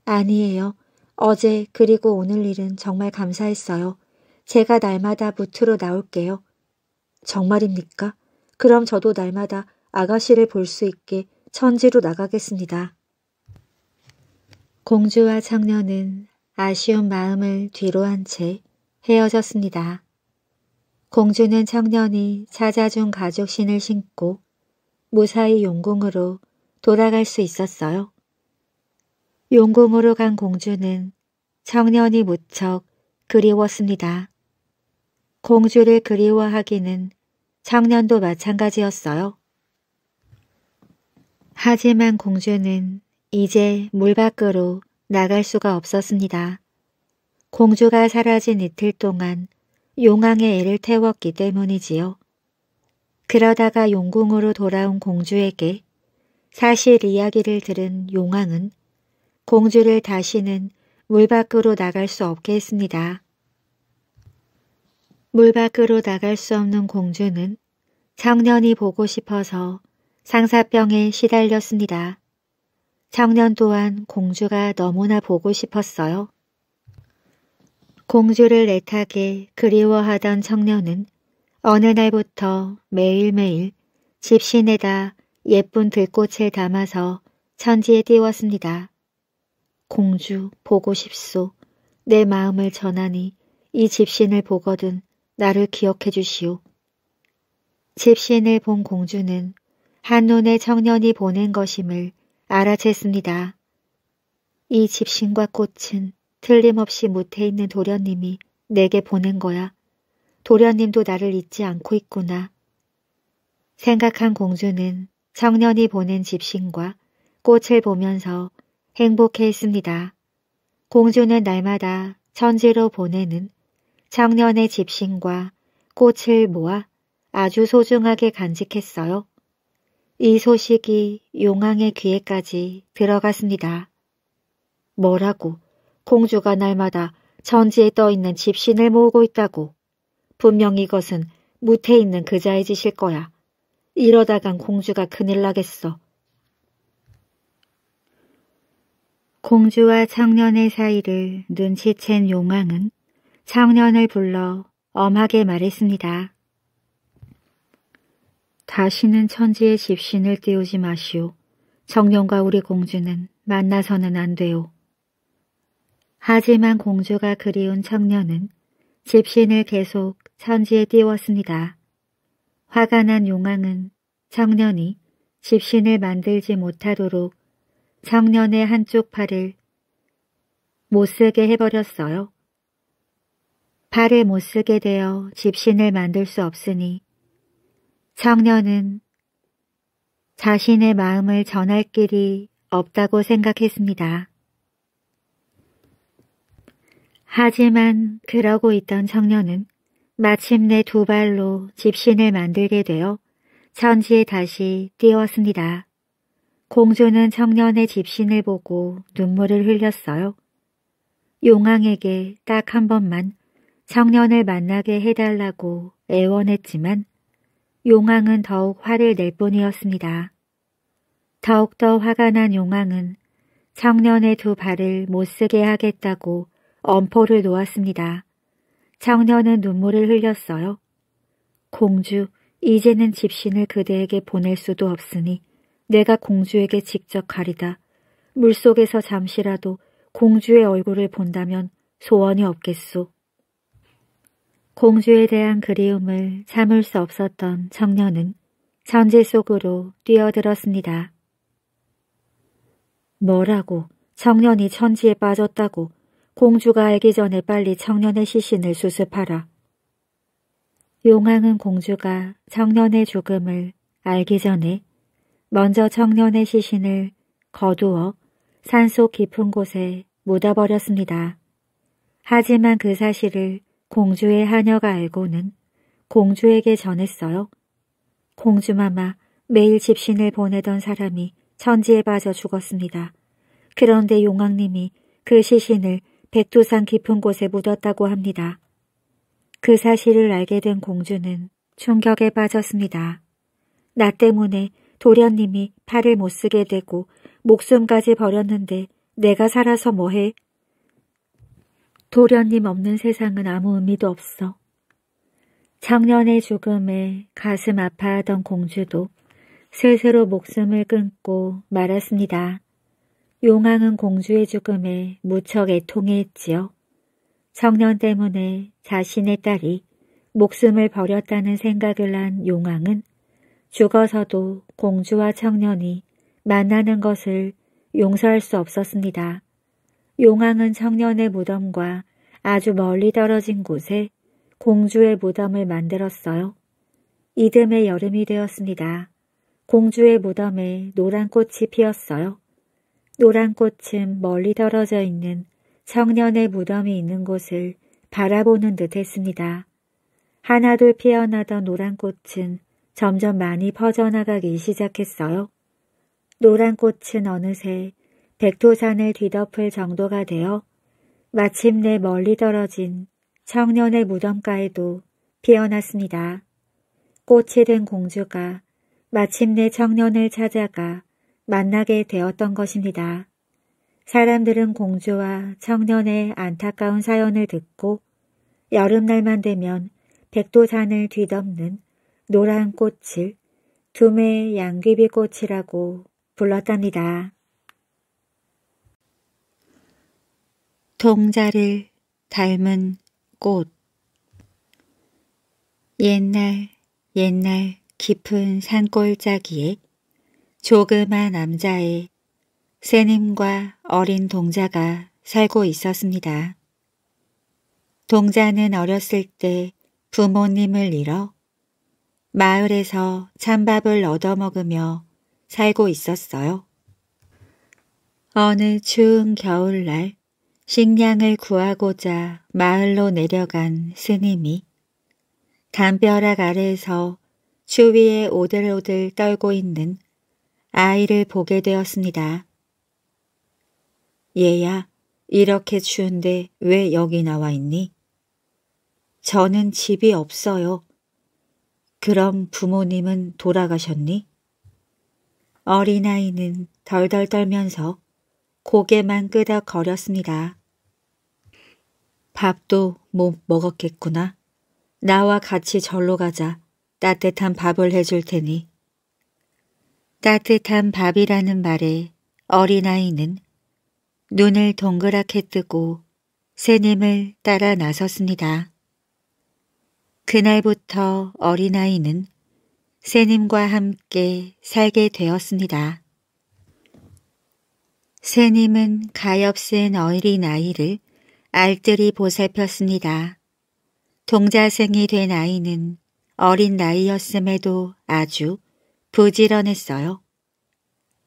아니에요. 어제 그리고 오늘 일은 정말 감사했어요. 제가 날마다 무트로 나올게요. 정말입니까? 그럼 저도 날마다 아가씨를 볼 수 있게 천지로 나가겠습니다. 공주와 청년은 아쉬운 마음을 뒤로 한채 헤어졌습니다. 공주는 청년이 찾아준 가족 신을 신고 무사히 용궁으로 돌아갈 수 있었어요. 용궁으로 간 공주는 청년이 무척 그리웠습니다. 공주를 그리워하기는 청년도 마찬가지였어요. 하지만 공주는 이제 물 밖으로 나갈 수가 없었습니다. 공주가 사라진 이틀 동안 용왕의 애를 태웠기 때문이지요. 그러다가 용궁으로 돌아온 공주에게 사실 이야기를 들은 용왕은 공주를 다시는 물 밖으로 나갈 수 없게 했습니다. 물 밖으로 나갈 수 없는 공주는 청년이 보고 싶어서 상사병에 시달렸습니다. 청년 또한 공주가 너무나 보고 싶었어요. 공주를 애타게 그리워하던 청년은 어느 날부터 매일매일 집신에다 예쁜 들꽃을 담아서 천지에 띄웠습니다. 공주 보고 싶소. 내 마음을 전하니 이 집신을 보거든 나를 기억해 주시오. 집신을 본 공주는 한눈에 청년이 보낸 것임을 알아챘습니다. 이 집신과 꽃은 틀림없이 무태 있는 도련님이 내게 보낸 거야. 도련님도 나를 잊지 않고 있구나. 생각한 공주는 청년이 보낸 집신과 꽃을 보면서 행복해했습니다. 공주는 날마다 천지로 보내는 청년의 집신과 꽃을 모아 아주 소중하게 간직했어요. 이 소식이 용왕의 귀에까지 들어갔습니다. 뭐라고 공주가 날마다 전지에 떠있는 집신을 모으고 있다고. 분명 이것은 무태 있는 그자의 짓일 거야. 이러다간 공주가 큰일 나겠어. 공주와 청년의 사이를 눈치챈 용왕은 청년을 불러 엄하게 말했습니다. 다시는 천지의 집신을 띄우지 마시오. 청년과 우리 공주는 만나서는 안 돼요. 하지만 공주가 그리운 청년은 집신을 계속 천지에 띄웠습니다. 화가 난 용왕은 청년이 집신을 만들지 못하도록 청년의 한쪽 팔을 못쓰게 해버렸어요. 팔을 못쓰게 되어 집신을 만들 수 없으니 청년은 자신의 마음을 전할 길이 없다고 생각했습니다. 하지만 그러고 있던 청년은 마침내 두 발로 집신을 만들게 되어 천지에 다시 뛰었습니다. 공주는 청년의 집신을 보고 눈물을 흘렸어요. 용왕에게 딱 한 번만 청년을 만나게 해달라고 애원했지만 용왕은 더욱 화를 낼 뿐이었습니다. 더욱더 화가 난 용왕은 청년의 두 발을 못쓰게 하겠다고 엄포를 놓았습니다. 청년은 눈물을 흘렸어요. 공주, 이제는 집신을 그대에게 보낼 수도 없으니 내가 공주에게 직접 가리다. 물속에서 잠시라도 공주의 얼굴을 본다면 소원이 없겠소. 공주에 대한 그리움을 참을 수 없었던 청년은 전재 속으로 뛰어들었습니다. 뭐라고 청년이 천지에 빠졌다고 공주가 알기 전에 빨리 청년의 시신을 수습하라. 용왕은 공주가 청년의 죽음을 알기 전에 먼저 청년의 시신을 거두어 산속 깊은 곳에 묻어버렸습니다. 하지만 그 사실을 공주의 하녀가 알고는 공주에게 전했어요. 공주마마 매일 집신을 보내던 사람이 천지에 빠져 죽었습니다. 그런데 용왕님이 그 시신을 백두산 깊은 곳에 묻었다고 합니다. 그 사실을 알게 된 공주는 충격에 빠졌습니다. 나 때문에 도련님이 팔을 못 쓰게 되고 목숨까지 버렸는데 내가 살아서 뭐해? 도련님 없는 세상은 아무 의미도 없어. 작년의 죽음에 가슴 아파하던 공주도 스스로 목숨을 끊고 말았습니다. 용왕은 공주의 죽음에 무척 애통했지요 청년 때문에 자신의 딸이 목숨을 버렸다는 생각을 한 용왕은 죽어서도 공주와 청년이 만나는 것을 용서할 수 없었습니다. 용왕은 청년의 무덤과 아주 멀리 떨어진 곳에 공주의 무덤을 만들었어요. 이듬해 여름이 되었습니다. 공주의 무덤에 노란 꽃이 피었어요. 노란 꽃은 멀리 떨어져 있는 청년의 무덤이 있는 곳을 바라보는 듯 했습니다. 하나둘 피어나던 노란 꽃은 점점 많이 퍼져나가기 시작했어요. 노란 꽃은 어느새 백토산을 뒤덮을 정도가 되어 마침내 멀리 떨어진 청년의 무덤가에도 피어났습니다. 꽃이 된 공주가 마침내 청년을 찾아가 만나게 되었던 것입니다. 사람들은 공주와 청년의 안타까운 사연을 듣고 여름날만 되면 백도산을 뒤덮는 노란 꽃을 두메 양귀비 꽃이라고 불렀답니다. 동자를 닮은 꽃 옛날 옛날 깊은 산골짜기에 조그마 남자에 새님과 어린 동자가 살고 있었습니다. 동자는 어렸을 때 부모님을 잃어 마을에서 찬밥을 얻어먹으며 살고 있었어요. 어느 추운 겨울날 식량을 구하고자 마을로 내려간 스님이 담벼락 아래에서 추위에 오들오들 떨고 있는 아이를 보게 되었습니다. 얘야, 이렇게 추운데 왜 여기 나와 있니? 저는 집이 없어요. 그럼 부모님은 돌아가셨니? 어린아이는 덜덜 떨면서 고개만 끄덕거렸습니다. 밥도 못 먹었겠구나. 나와 같이 절로 가자. 따뜻한 밥을 해줄 테니. 따뜻한 밥이라는 말에 어린아이는 눈을 동그랗게 뜨고 새님을 따라 나섰습니다. 그날부터 어린아이는 새님과 함께 살게 되었습니다. 새님은 가엾은 어린아이를 알뜰히 보살폈습니다. 동자생이 된 아이는 어린 나이였음에도 아주 부지런했어요.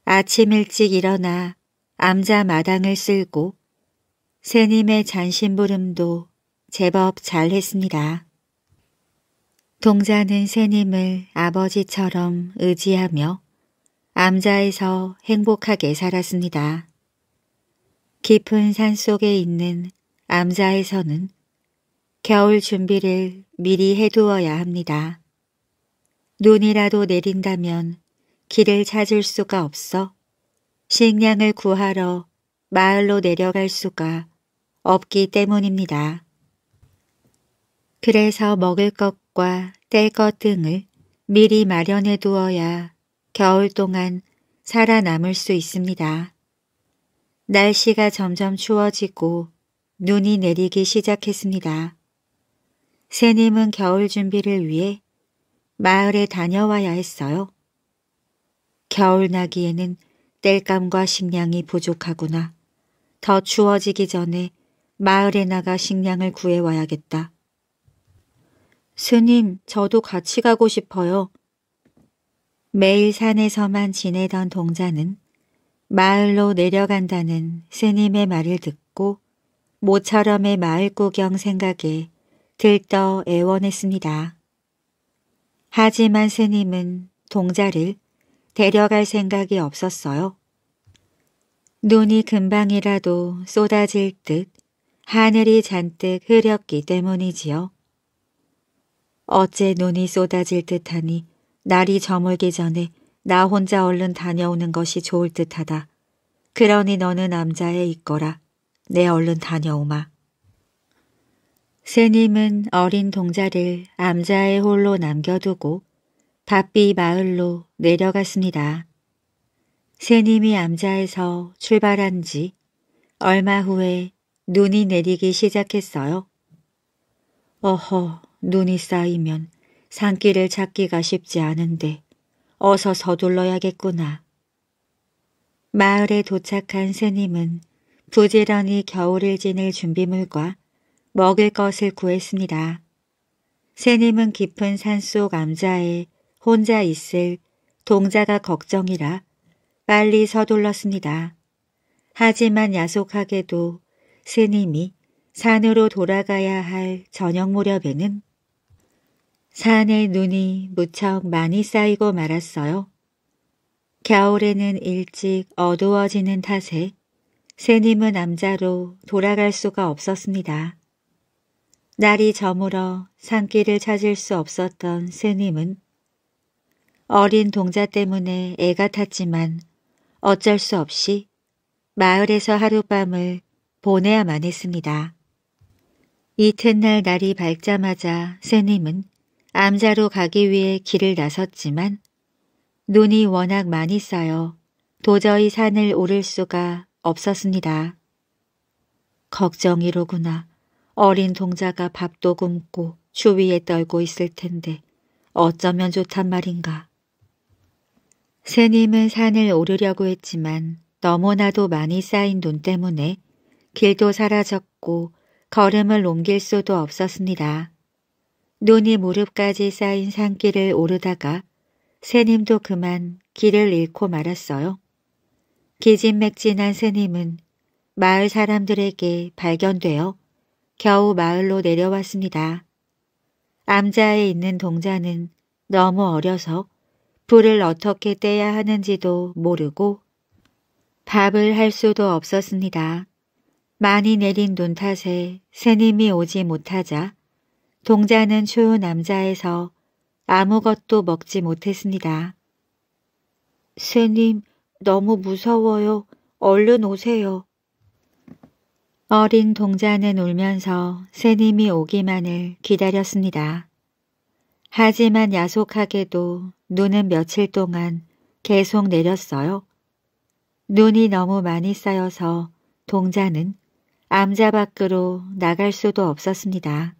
아침 일찍 일어나 암자 마당을 쓸고 새님의 잔심부름도 제법 잘했습니다. 동자는 새님을 아버지처럼 의지하며 암자에서 행복하게 살았습니다. 깊은 산속에 있는 암자에서는 겨울 준비를 미리 해두어야 합니다. 눈이라도 내린다면 길을 찾을 수가 없어 식량을 구하러 마을로 내려갈 수가 없기 때문입니다. 그래서 먹을 것과 뗄 것 등을 미리 마련해 두어야 겨울 동안 살아남을 수 있습니다. 날씨가 점점 추워지고 눈이 내리기 시작했습니다. 새님은 겨울 준비를 위해 마을에 다녀와야 했어요. 겨울나기에는 땔감과 식량이 부족하구나. 더 추워지기 전에 마을에 나가 식량을 구해와야겠다. 스님, 저도 같이 가고 싶어요. 매일 산에서만 지내던 동자는 마을로 내려간다는 스님의 말을 듣고 모처럼의 마을 구경 생각에 들떠 애원했습니다. 하지만 스님은 동자를 데려갈 생각이 없었어요. 눈이 금방이라도 쏟아질 듯 하늘이 잔뜩 흐렸기 때문이지요. 어째 눈이 쏟아질 듯하니 날이 저물기 전에 나 혼자 얼른 다녀오는 것이 좋을 듯하다. 그러니 너는 남자에 있거라. 내 얼른 다녀오마. 스님은 어린 동자를 암자에 홀로 남겨두고 바삐 마을로 내려갔습니다. 스님이 암자에서 출발한 지 얼마 후에 눈이 내리기 시작했어요. 어허, 눈이 쌓이면 산길을 찾기가 쉽지 않은데 어서 서둘러야겠구나. 마을에 도착한 스님은 부지런히 겨울을 지낼 준비물과 먹을 것을 구했습니다. 새님은 깊은 산 속 암자에 혼자 있을 동자가 걱정이라 빨리 서둘렀습니다. 하지만 야속하게도 새님이 산으로 돌아가야 할 저녁 무렵에는 산에 눈이 무척 많이 쌓이고 말았어요. 겨울에는 일찍 어두워지는 탓에 새님은암자로 돌아갈 수가 없었습니다. 날이 저물어 산길을 찾을 수 없었던 스님은 어린 동자 때문에 애가 탔지만 어쩔 수 없이 마을에서 하룻밤을 보내야만 했습니다. 이튿날 날이 밝자마자 스님은 암자로 가기 위해 길을 나섰지만 눈이 워낙 많이 쌓여 도저히 산을 오를 수가 없었습니다. 걱정이로구나. 어린 동자가 밥도 굶고 주위에 떨고 있을 텐데 어쩌면 좋단 말인가. 새님은 산을 오르려고 했지만 너무나도 많이 쌓인 눈 때문에 길도 사라졌고 걸음을 옮길 수도 없었습니다. 눈이 무릎까지 쌓인 산길을 오르다가 새님도 그만 길을 잃고 말았어요. 기진맥진한 새님은 마을 사람들에게 발견되어 겨우 마을로 내려왔습니다. 암자에 있는 동자는 너무 어려서 불을 어떻게 떼야 하는지도 모르고 밥을 할 수도 없었습니다. 많이 내린 눈 탓에 새님이 오지 못하자 동자는 추운 암자에서 아무것도 먹지 못했습니다. 새님, 너무 무서워요. 얼른 오세요. 어린 동자는 울면서 새님이 오기만을 기다렸습니다. 하지만 야속하게도 눈은 며칠 동안 계속 내렸어요. 눈이 너무 많이 쌓여서 동자는 암자 밖으로 나갈 수도 없었습니다.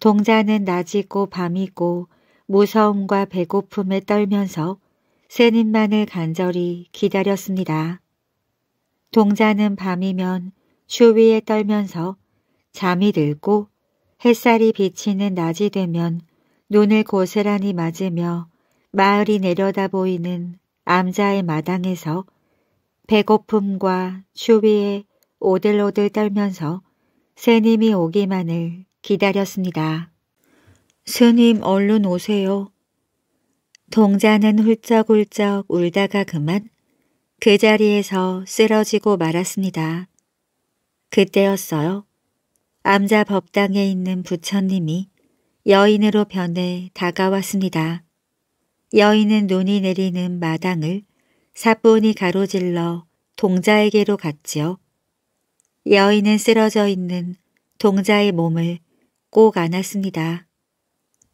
동자는 낮이고 밤이고 무서움과 배고픔에 떨면서 새님만을 간절히 기다렸습니다. 동자는 밤이면 추위에 떨면서 잠이 들고 햇살이 비치는 낮이 되면 눈을 고스란히 맞으며 마을이 내려다 보이는 암자의 마당에서 배고픔과 추위에 오들오들 떨면서 스님이 오기만을 기다렸습니다. 스님 얼른 오세요. 동자는 훌쩍훌쩍 울다가 그만 그 자리에서 쓰러지고 말았습니다. 그때였어요. 암자 법당에 있는 부처님이 여인으로 변해 다가왔습니다. 여인은 눈이 내리는 마당을 사뿐히 가로질러 동자에게로 갔지요. 여인은 쓰러져 있는 동자의 몸을 꼭 안았습니다.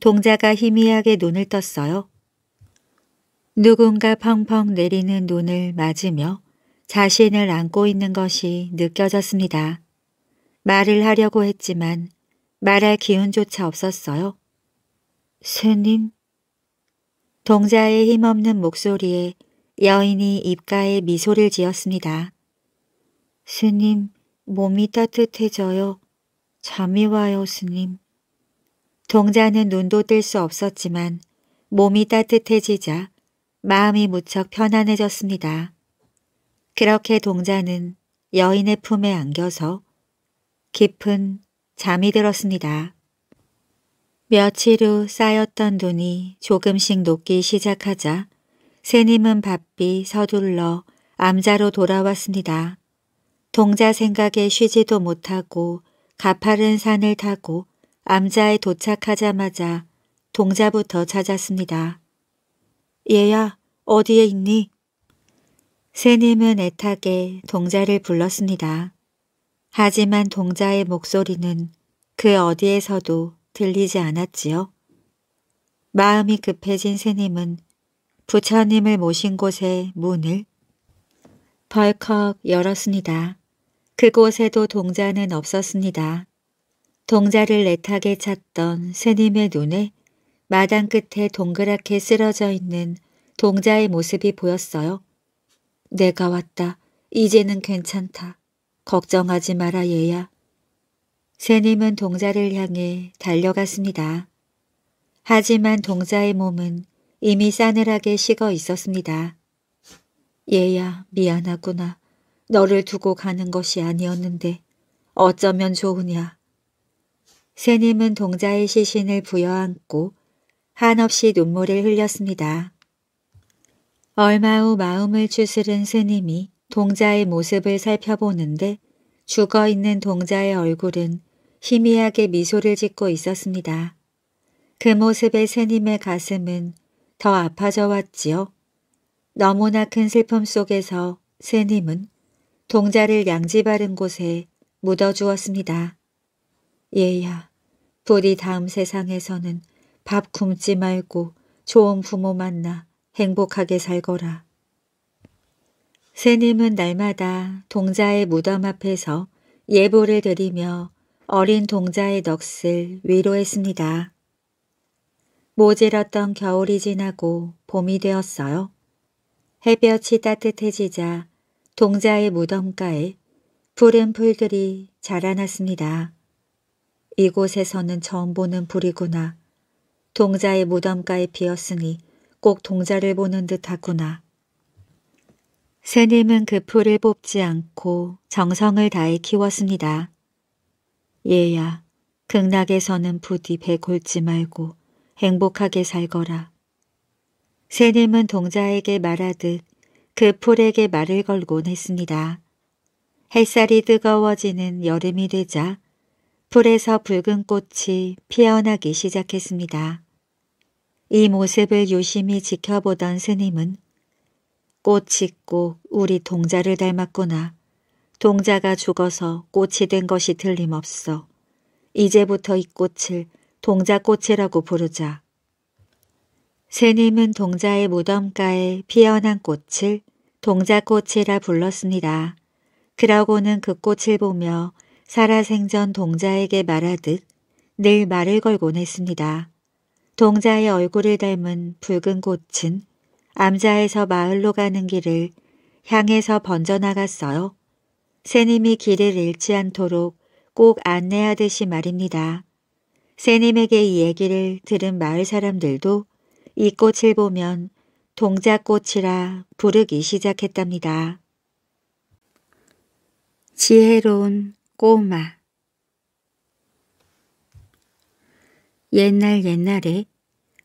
동자가 희미하게 눈을 떴어요. 누군가 펑펑 내리는 눈을 맞으며 자신을 안고 있는 것이 느껴졌습니다. 말을 하려고 했지만 말할 기운조차 없었어요. 스님? 동자의 힘없는 목소리에 여인이 입가에 미소를 지었습니다. 스님, 몸이 따뜻해져요. 잠이 와요, 스님. 동자는 눈도 뜰 수 없었지만 몸이 따뜻해지자 마음이 무척 편안해졌습니다. 그렇게 동자는 여인의 품에 안겨서 깊은 잠이 들었습니다. 며칠 후 쌓였던 돈이 조금씩 녹기 시작하자 새님은 바삐 서둘러 암자로 돌아왔습니다. 동자 생각에 쉬지도 못하고 가파른 산을 타고 암자에 도착하자마자 동자부터 찾았습니다. 얘야, 어디에 있니? 스님은 애타게 동자를 불렀습니다. 하지만 동자의 목소리는 그 어디에서도 들리지 않았지요. 마음이 급해진 스님은 부처님을 모신 곳에 문을 벌컥 열었습니다. 그곳에도 동자는 없었습니다. 동자를 애타게 찾던 스님의 눈에 마당 끝에 동그랗게 쓰러져 있는 동자의 모습이 보였어요. 내가 왔다. 이제는 괜찮다. 걱정하지 마라 얘야. 새님은 동자를 향해 달려갔습니다. 하지만 동자의 몸은 이미 싸늘하게 식어 있었습니다. 얘야 미안하구나. 너를 두고 가는 것이 아니었는데 어쩌면 좋으냐. 새님은 동자의 시신을 부여안고 한없이 눈물을 흘렸습니다. 얼마 후 마음을 추스른 스님이 동자의 모습을 살펴보는데 죽어있는 동자의 얼굴은 희미하게 미소를 짓고 있었습니다. 그 모습에 스님의 가슴은 더 아파져 왔지요. 너무나 큰 슬픔 속에서 스님은 동자를 양지 바른 곳에 묻어주었습니다. 얘야, 부디 다음 세상에서는 밥 굶지 말고 좋은 부모 만나 행복하게 살거라. 새님은 날마다 동자의 무덤 앞에서 예보를 드리며 어린 동자의 넋을 위로했습니다. 모질었던 겨울이 지나고 봄이 되었어요. 햇볕이 따뜻해지자 동자의 무덤가에 푸른 풀들이 자라났습니다. 이곳에서는 처음 보는 불이구나. 동자의 무덤가에 피었으니 꼭 동자를 보는 듯 하구나. 새님은 그 풀을 뽑지 않고 정성을 다해 키웠습니다. 얘야, 극락에서는 부디 배 골지 말고 행복하게 살거라. 새님은 동자에게 말하듯 그 풀에게 말을 걸곤 했습니다. 햇살이 뜨거워지는 여름이 되자 풀에서 붉은 꽃이 피어나기 시작했습니다. 이 모습을 유심히 지켜보던 스님은 꽃이 고 우리 동자를 닮았구나. 동자가 죽어서 꽃이 된 것이 틀림없어. 이제부터 이 꽃을 동자꽃이라고 부르자. 스님은 동자의 무덤가에 피어난 꽃을 동자꽃이라 불렀습니다. 그러고는 그 꽃을 보며 살아생전 동자에게 말하듯 늘 말을 걸곤 했습니다. 동자의 얼굴을 닮은 붉은 꽃은 암자에서 마을로 가는 길을 향해서 번져나갔어요. 새님이 길을 잃지 않도록 꼭 안내하듯이 말입니다. 새님에게 이 얘기를 들은 마을 사람들도 이 꽃을 보면 동자꽃이라 부르기 시작했답니다. 지혜로운 꼬마 옛날 옛날에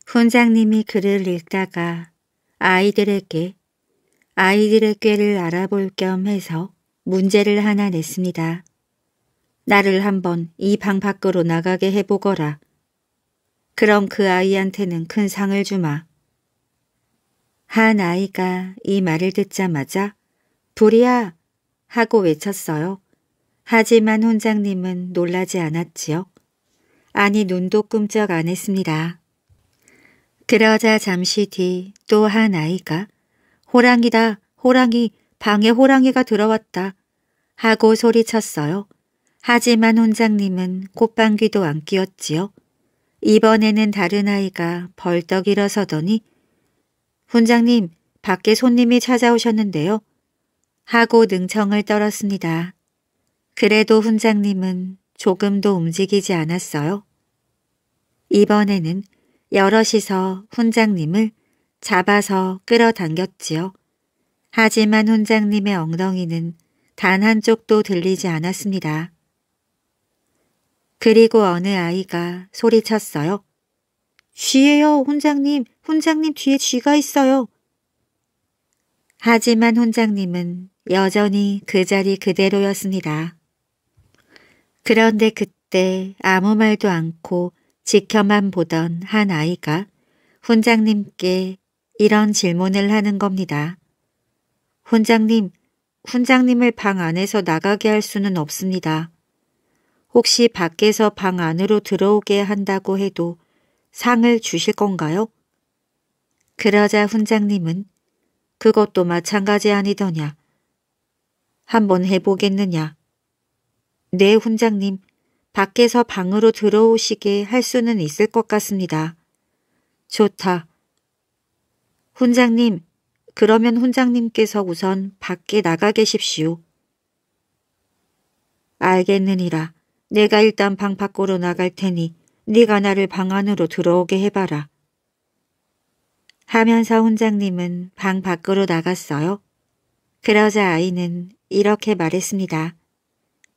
훈장님이 글을 읽다가 아이들에게 아이들의 꾀를 알아볼 겸 해서 문제를 하나 냈습니다. 나를 한번 이 방 밖으로 나가게 해보거라. 그럼 그 아이한테는 큰 상을 주마. 한 아이가 이 말을 듣자마자 불이야 하고 외쳤어요. 하지만 혼장님은 놀라지 않았지요. 아니 눈도 끔쩍 안 했습니다. 그러자 잠시 뒤 또 한 아이가 호랑이다 호랑이 방에 호랑이가 들어왔다 하고 소리쳤어요. 하지만 혼장님은 콧방귀도 안 끼었지요. 이번에는 다른 아이가 벌떡 일어서더니 훈장님 밖에 손님이 찾아오셨는데요. 하고 능청을 떨었습니다. 그래도 훈장님은 조금도 움직이지 않았어요. 이번에는 여럿이서 훈장님을 잡아서 끌어당겼지요. 하지만 훈장님의 엉덩이는 단 한쪽도 들리지 않았습니다. 그리고 어느 아이가 소리쳤어요. 쥐예요, 훈장님. 훈장님 뒤에 쥐가 있어요. 하지만 훈장님은 여전히 그 자리 그대로였습니다. 그런데 그때 아무 말도 않고 지켜만 보던 한 아이가 훈장님께 이런 질문을 하는 겁니다. 훈장님, 훈장님을 방 안에서 나가게 할 수는 없습니다. 혹시 밖에서 방 안으로 들어오게 한다고 해도 상을 주실 건가요? 그러자 훈장님은 그것도 마찬가지 아니더냐. 한번 해보겠느냐. 네, 훈장님. 밖에서 방으로 들어오시게 할 수는 있을 것 같습니다. 좋다. 훈장님, 그러면 훈장님께서 우선 밖에 나가 계십시오. 알겠느니라. 내가 일단 방 밖으로 나갈 테니 네가 나를 방 안으로 들어오게 해봐라. 하면서 훈장님은 방 밖으로 나갔어요. 그러자 아이는 이렇게 말했습니다.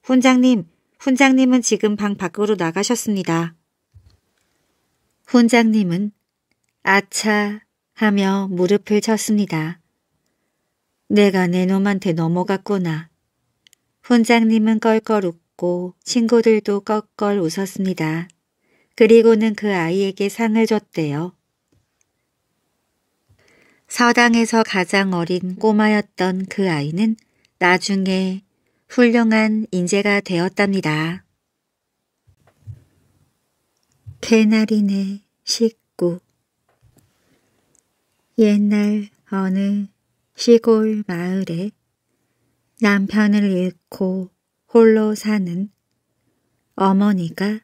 훈장님, 훈장님은 지금 방 밖으로 나가셨습니다. 훈장님은 아차 하며 무릎을 쳤습니다. 내가 내 놈한테 넘어갔구나. 훈장님은 껄껄 웃고 친구들도 껄껄 웃었습니다. 그리고는 그 아이에게 상을 줬대요. 서당에서 가장 어린 꼬마였던 그 아이는 나중에 훌륭한 인재가 되었답니다. 개나리네 식구 옛날 어느 시골 마을에 남편을 잃고 홀로 사는 어머니가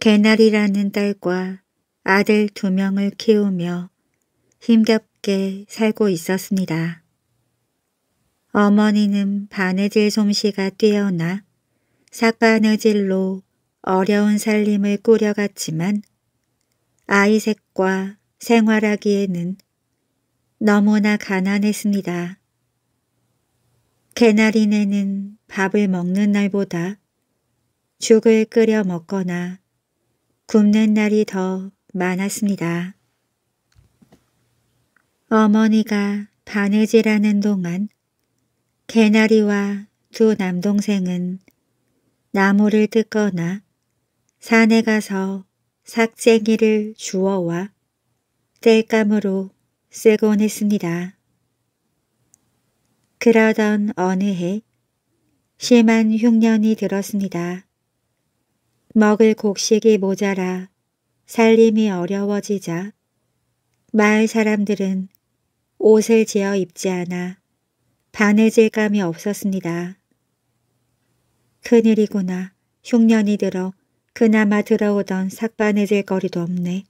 개나리라는 딸과 아들 두 명을 키우며 힘겹게 살고 있었습니다. 어머니는 바느질 솜씨가 뛰어나 삭바느질로 어려운 살림을 꾸려갔지만 아이색과 생활하기에는 너무나 가난했습니다. 개나리네는 밥을 먹는 날보다 죽을 끓여 먹거나 굶는 날이 더 많았습니다. 어머니가 바느질하는 동안 개나리와 두 남동생은 나무를 뜯거나 산에 가서 삭쟁이를 주워와 땔감으로 쓰곤 했습니다. 그러던 어느 해 심한 흉년이 들었습니다. 먹을 곡식이 모자라 살림이 어려워지자 마을 사람들은 옷을 지어 입지 않아 반해질감이 없었습니다. 큰일이구나. 흉년이 들어 그나마 들어오던 삭반해질 거리도 없네.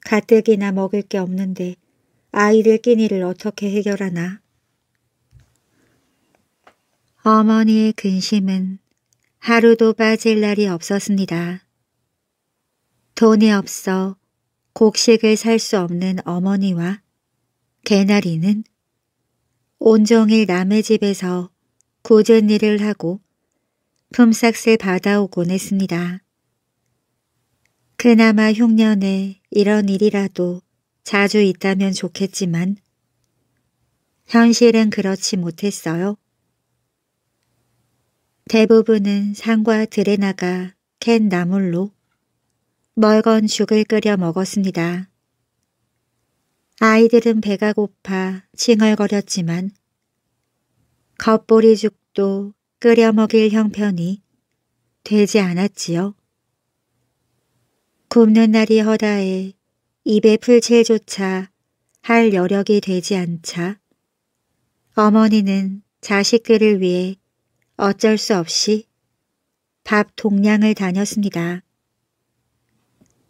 가뜩이나 먹을 게 없는데 아이들 끼니를 어떻게 해결하나. 어머니의 근심은 하루도 빠질 날이 없었습니다. 돈이 없어 곡식을 살 수 없는 어머니와 개나리는 온종일 남의 집에서 고은 일을 하고 품삯을 받아오곤 했습니다. 그나마 흉년에 이런 일이라도 자주 있다면 좋겠지만 현실은 그렇지 못했어요. 대부분은 산과 들에 나가 캔 나물로 멀건 죽을 끓여 먹었습니다. 아이들은 배가 고파 칭얼거렸지만 겉보리죽도 끓여 먹일 형편이 되지 않았지요. 굶는 날이 허다해 입에 풀칠조차 할 여력이 되지 않자 어머니는 자식들을 위해 어쩔 수 없이 밥 동량을 다녔습니다.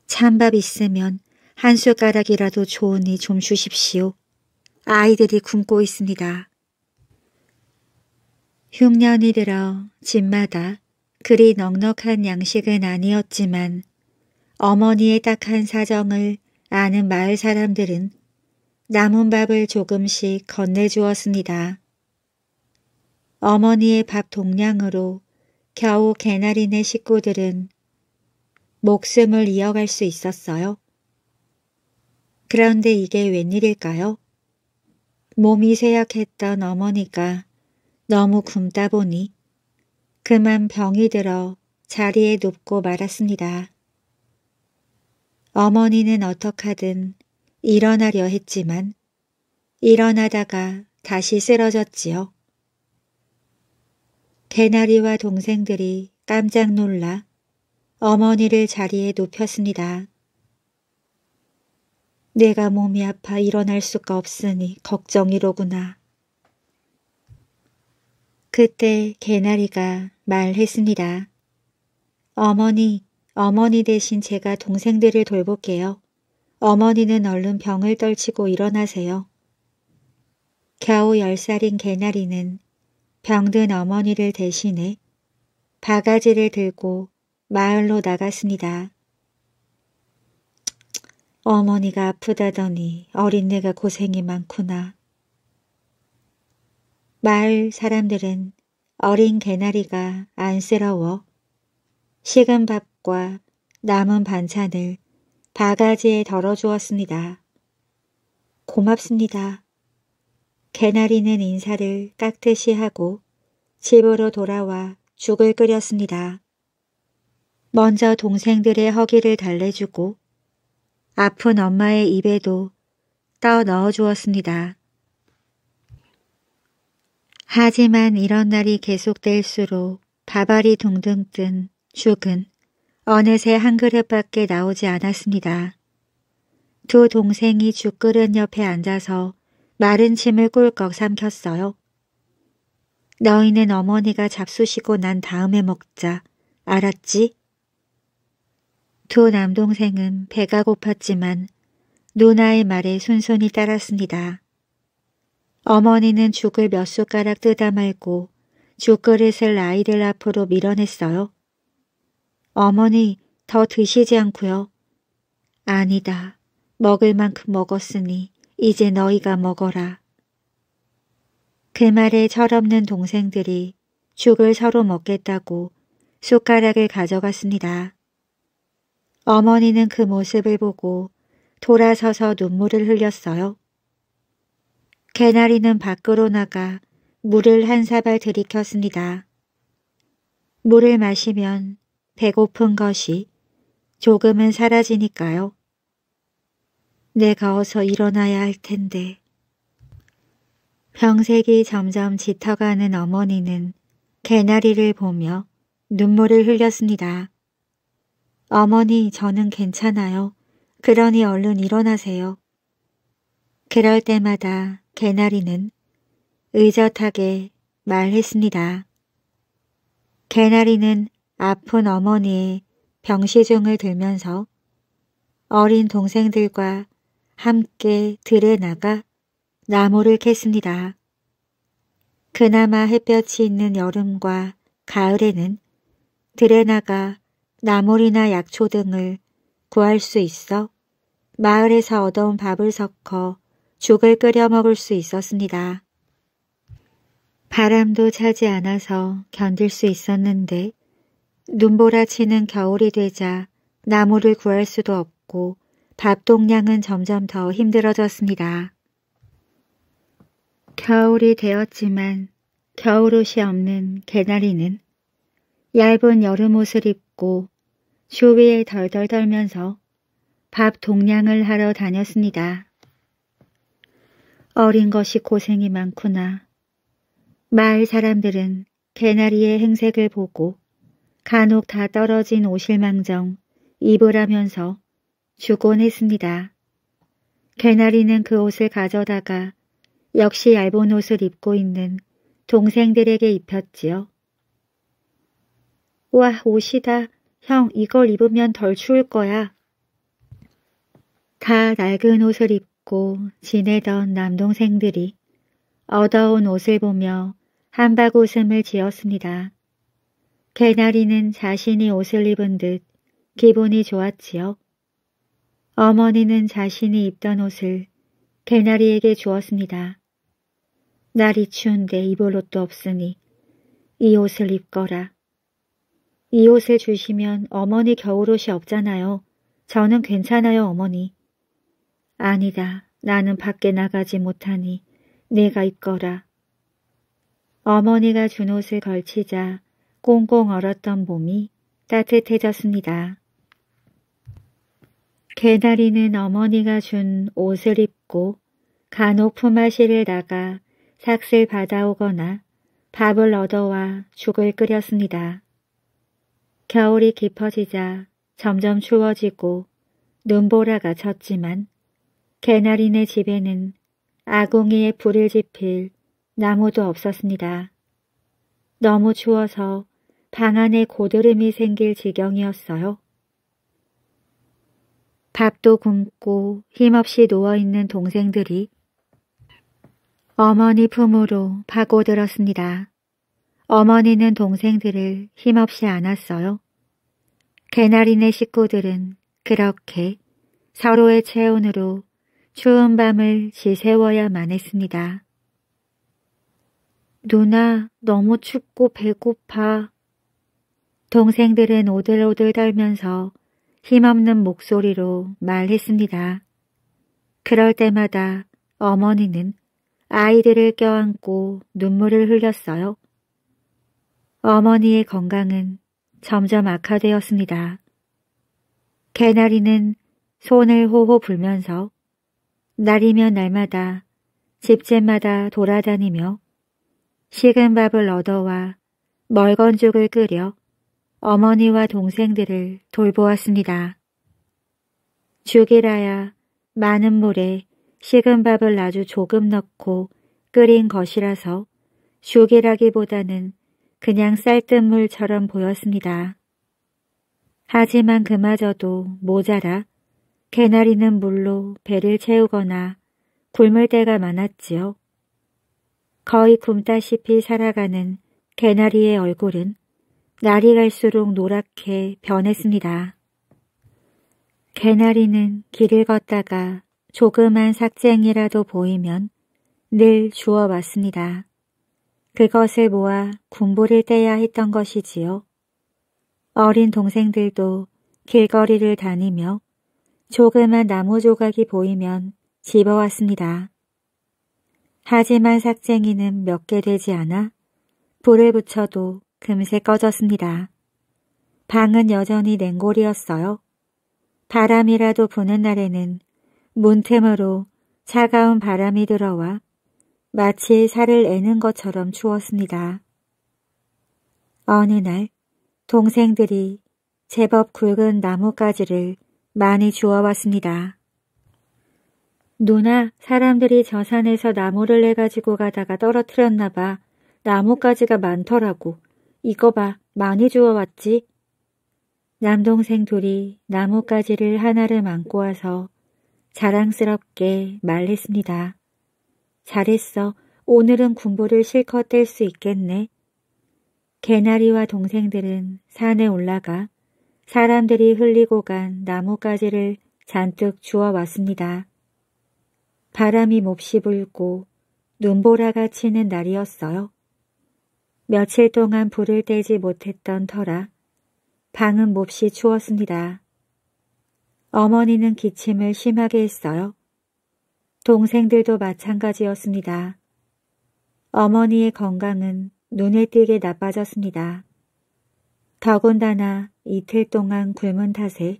찬밥 있으면 한 숟가락이라도 좋으니 좀 주십시오. 아이들이 굶고 있습니다. 흉년이 들어 집마다 그리 넉넉한 양식은 아니었지만 어머니의 딱한 사정을 아는 마을 사람들은 남은 밥을 조금씩 건네주었습니다. 어머니의 밥 동량으로 겨우 개나리네 식구들은 목숨을 이어갈 수 있었어요. 그런데 이게 웬일일까요? 몸이 쇠약했던 어머니가 너무 굶다 보니 그만 병이 들어 자리에 눕고 말았습니다. 어머니는 어떡하든 일어나려 했지만 일어나다가 다시 쓰러졌지요. 개나리와 동생들이 깜짝 놀라 어머니를 자리에 눕혔습니다. 내가 몸이 아파 일어날 수가 없으니 걱정이로구나. 그때 개나리가 말했습니다. 어머니, 어머니 대신 제가 동생들을 돌볼게요. 어머니는 얼른 병을 떨치고 일어나세요. 겨우 열살인 개나리는 병든 어머니를 대신해 바가지를 들고 마을로 나갔습니다. 어머니가 아프다더니 어린내가 고생이 많구나. 마을 사람들은 어린 개나리가 안쓰러워 식은 밥과 남은 반찬을 바가지에 덜어주었습니다. 고맙습니다. 개나리는 인사를 깍듯이 하고 집으로 돌아와 죽을 끓였습니다. 먼저 동생들의 허기를 달래주고 아픈 엄마의 입에도 떠 넣어주었습니다. 하지만 이런 날이 계속될수록 밥알이 둥둥 뜬 죽은 어느새 한 그릇밖에 나오지 않았습니다. 두 동생이 죽그릇 옆에 앉아서 마른 침을 꿀꺽 삼켰어요. 너희는 어머니가 잡수시고 난 다음에 먹자. 알았지? 두 남동생은 배가 고팠지만 누나의 말에 순순히 따랐습니다. 어머니는 죽을 몇 숟가락 뜯어 말고 죽그릇을 아이들 앞으로 밀어냈어요. 어머니 더 드시지 않고요. 아니다. 먹을 만큼 먹었으니 이제 너희가 먹어라. 그 말에 철없는 동생들이 죽을 서로 먹겠다고 숟가락을 가져갔습니다. 어머니는 그 모습을 보고 돌아서서 눈물을 흘렸어요. 개나리는 밖으로 나가 물을 한 사발 들이켰습니다. 물을 마시면 배고픈 것이 조금은 사라지니까요. 내가 어서 일어나야 할 텐데. 병색이 점점 짙어가는 어머니는 개나리를 보며 눈물을 흘렸습니다. 어머니, 저는 괜찮아요. 그러니 얼른 일어나세요. 그럴 때마다 개나리는 의젓하게 말했습니다. 개나리는 아픈 어머니의 병시중을 들면서 어린 동생들과 함께 들에 나가 나무를 캤습니다. 그나마 햇볕이 있는 여름과 가을에는 들에 나가 나물이나 약초 등을 구할 수 있어 마을에서 얻어온 밥을 섞어 죽을 끓여 먹을 수 있었습니다. 바람도 차지 않아서 견딜 수 있었는데 눈보라 치는 겨울이 되자 나무를 구할 수도 없고 밥 동량은 점점 더 힘들어졌습니다. 겨울이 되었지만 겨울옷이 없는 개나리는 얇은 여름옷을 입고 쇼에 덜덜 떨면서 밥 동량을 하러 다녔습니다. 어린 것이 고생이 많구나. 마을 사람들은 개나리의 행색을 보고 간혹 다 떨어진 오실망정 입으라면서 주곤 했습니다. 개나리는 그 옷을 가져다가 역시 얇은 옷을 입고 있는 동생들에게 입혔지요. 와, 옷이다. 형, 이걸 입으면 덜 추울 거야. 다 낡은 옷을 입고 지내던 남동생들이 얻어온 옷을 보며 한박 웃음을 지었습니다. 개나리는 자신이 옷을 입은 듯 기분이 좋았지요. 어머니는 자신이 입던 옷을 개나리에게 주었습니다. 날이 추운데 입을 옷도 없으니 이 옷을 입거라. 이 옷을 주시면 어머니 겨울옷이 없잖아요. 저는 괜찮아요, 어머니. 아니다. 나는 밖에 나가지 못하니 내가 입거라. 어머니가 준 옷을 걸치자 꽁꽁 얼었던 몸이 따뜻해졌습니다. 개다리는 어머니가 준 옷을 입고 간혹 품앗이를 나가 삭슬 받아오거나 밥을 얻어와 죽을 끓였습니다. 겨울이 깊어지자 점점 추워지고 눈보라가 쳤지만 개나리네 집에는 아궁이에 불을 지필 나무도 없었습니다. 너무 추워서 방 안에 고드름이 생길 지경이었어요. 밥도 굶고 힘없이 누워있는 동생들이 어머니 품으로 파고들었습니다. 어머니는 동생들을 힘없이 안았어요. 개나리네 식구들은 그렇게 서로의 체온으로 추운 밤을 지새워야만 했습니다. 누나 너무 춥고 배고파. 동생들은 오들오들 떨면서 힘없는 목소리로 말했습니다. 그럴 때마다 어머니는 아이들을 껴안고 눈물을 흘렸어요. 어머니의 건강은 점점 악화되었습니다. 개나리는 손을 호호 불면서 날이면 날마다 집집마다 돌아다니며 식은 밥을 얻어와 멀건 죽을 끓여 어머니와 동생들을 돌보았습니다. 죽이라야 많은 물에 식은 밥을 아주 조금 넣고 끓인 것이라서 죽이라기보다는 그냥 쌀뜨물처럼 보였습니다. 하지만 그마저도 모자라 개나리는 물로 배를 채우거나 굶을 때가 많았지요. 거의 굶다시피 살아가는 개나리의 얼굴은 날이 갈수록 노랗게 변했습니다. 개나리는 길을 걷다가 조그만 삭쟁이라도 보이면 늘 주워왔습니다. 그것을 모아 군보를 떼야 했던 것이지요. 어린 동생들도 길거리를 다니며 조그만 나무 조각이 보이면 집어왔습니다. 하지만 삭쟁이는 몇 개 되지 않아 불을 붙여도 금세 꺼졌습니다. 방은 여전히 냉골이었어요. 바람이라도 부는 날에는 문틈으로 차가운 바람이 들어와 마치 살을 애는 것처럼 추웠습니다. 어느 날 동생들이 제법 굵은 나뭇가지를 많이 주워왔습니다. 누나, 사람들이 저 산에서 나무를 해가지고 가다가 떨어뜨렸나 봐. 나뭇가지가 많더라고. 이거 봐, 많이 주워왔지? 남동생 둘이 나뭇가지를 하나를 안고 와서 자랑스럽게 말했습니다. 잘했어. 오늘은 군부를 실컷 뗄 수 있겠네. 개나리와 동생들은 산에 올라가 사람들이 흘리고 간 나뭇가지를 잔뜩 주워왔습니다. 바람이 몹시 불고 눈보라가 치는 날이었어요. 며칠 동안 불을 떼지 못했던 터라 방은 몹시 추웠습니다. 어머니는 기침을 심하게 했어요. 동생들도 마찬가지였습니다. 어머니의 건강은 눈에 띄게 나빠졌습니다. 더군다나 이틀 동안 굶은 탓에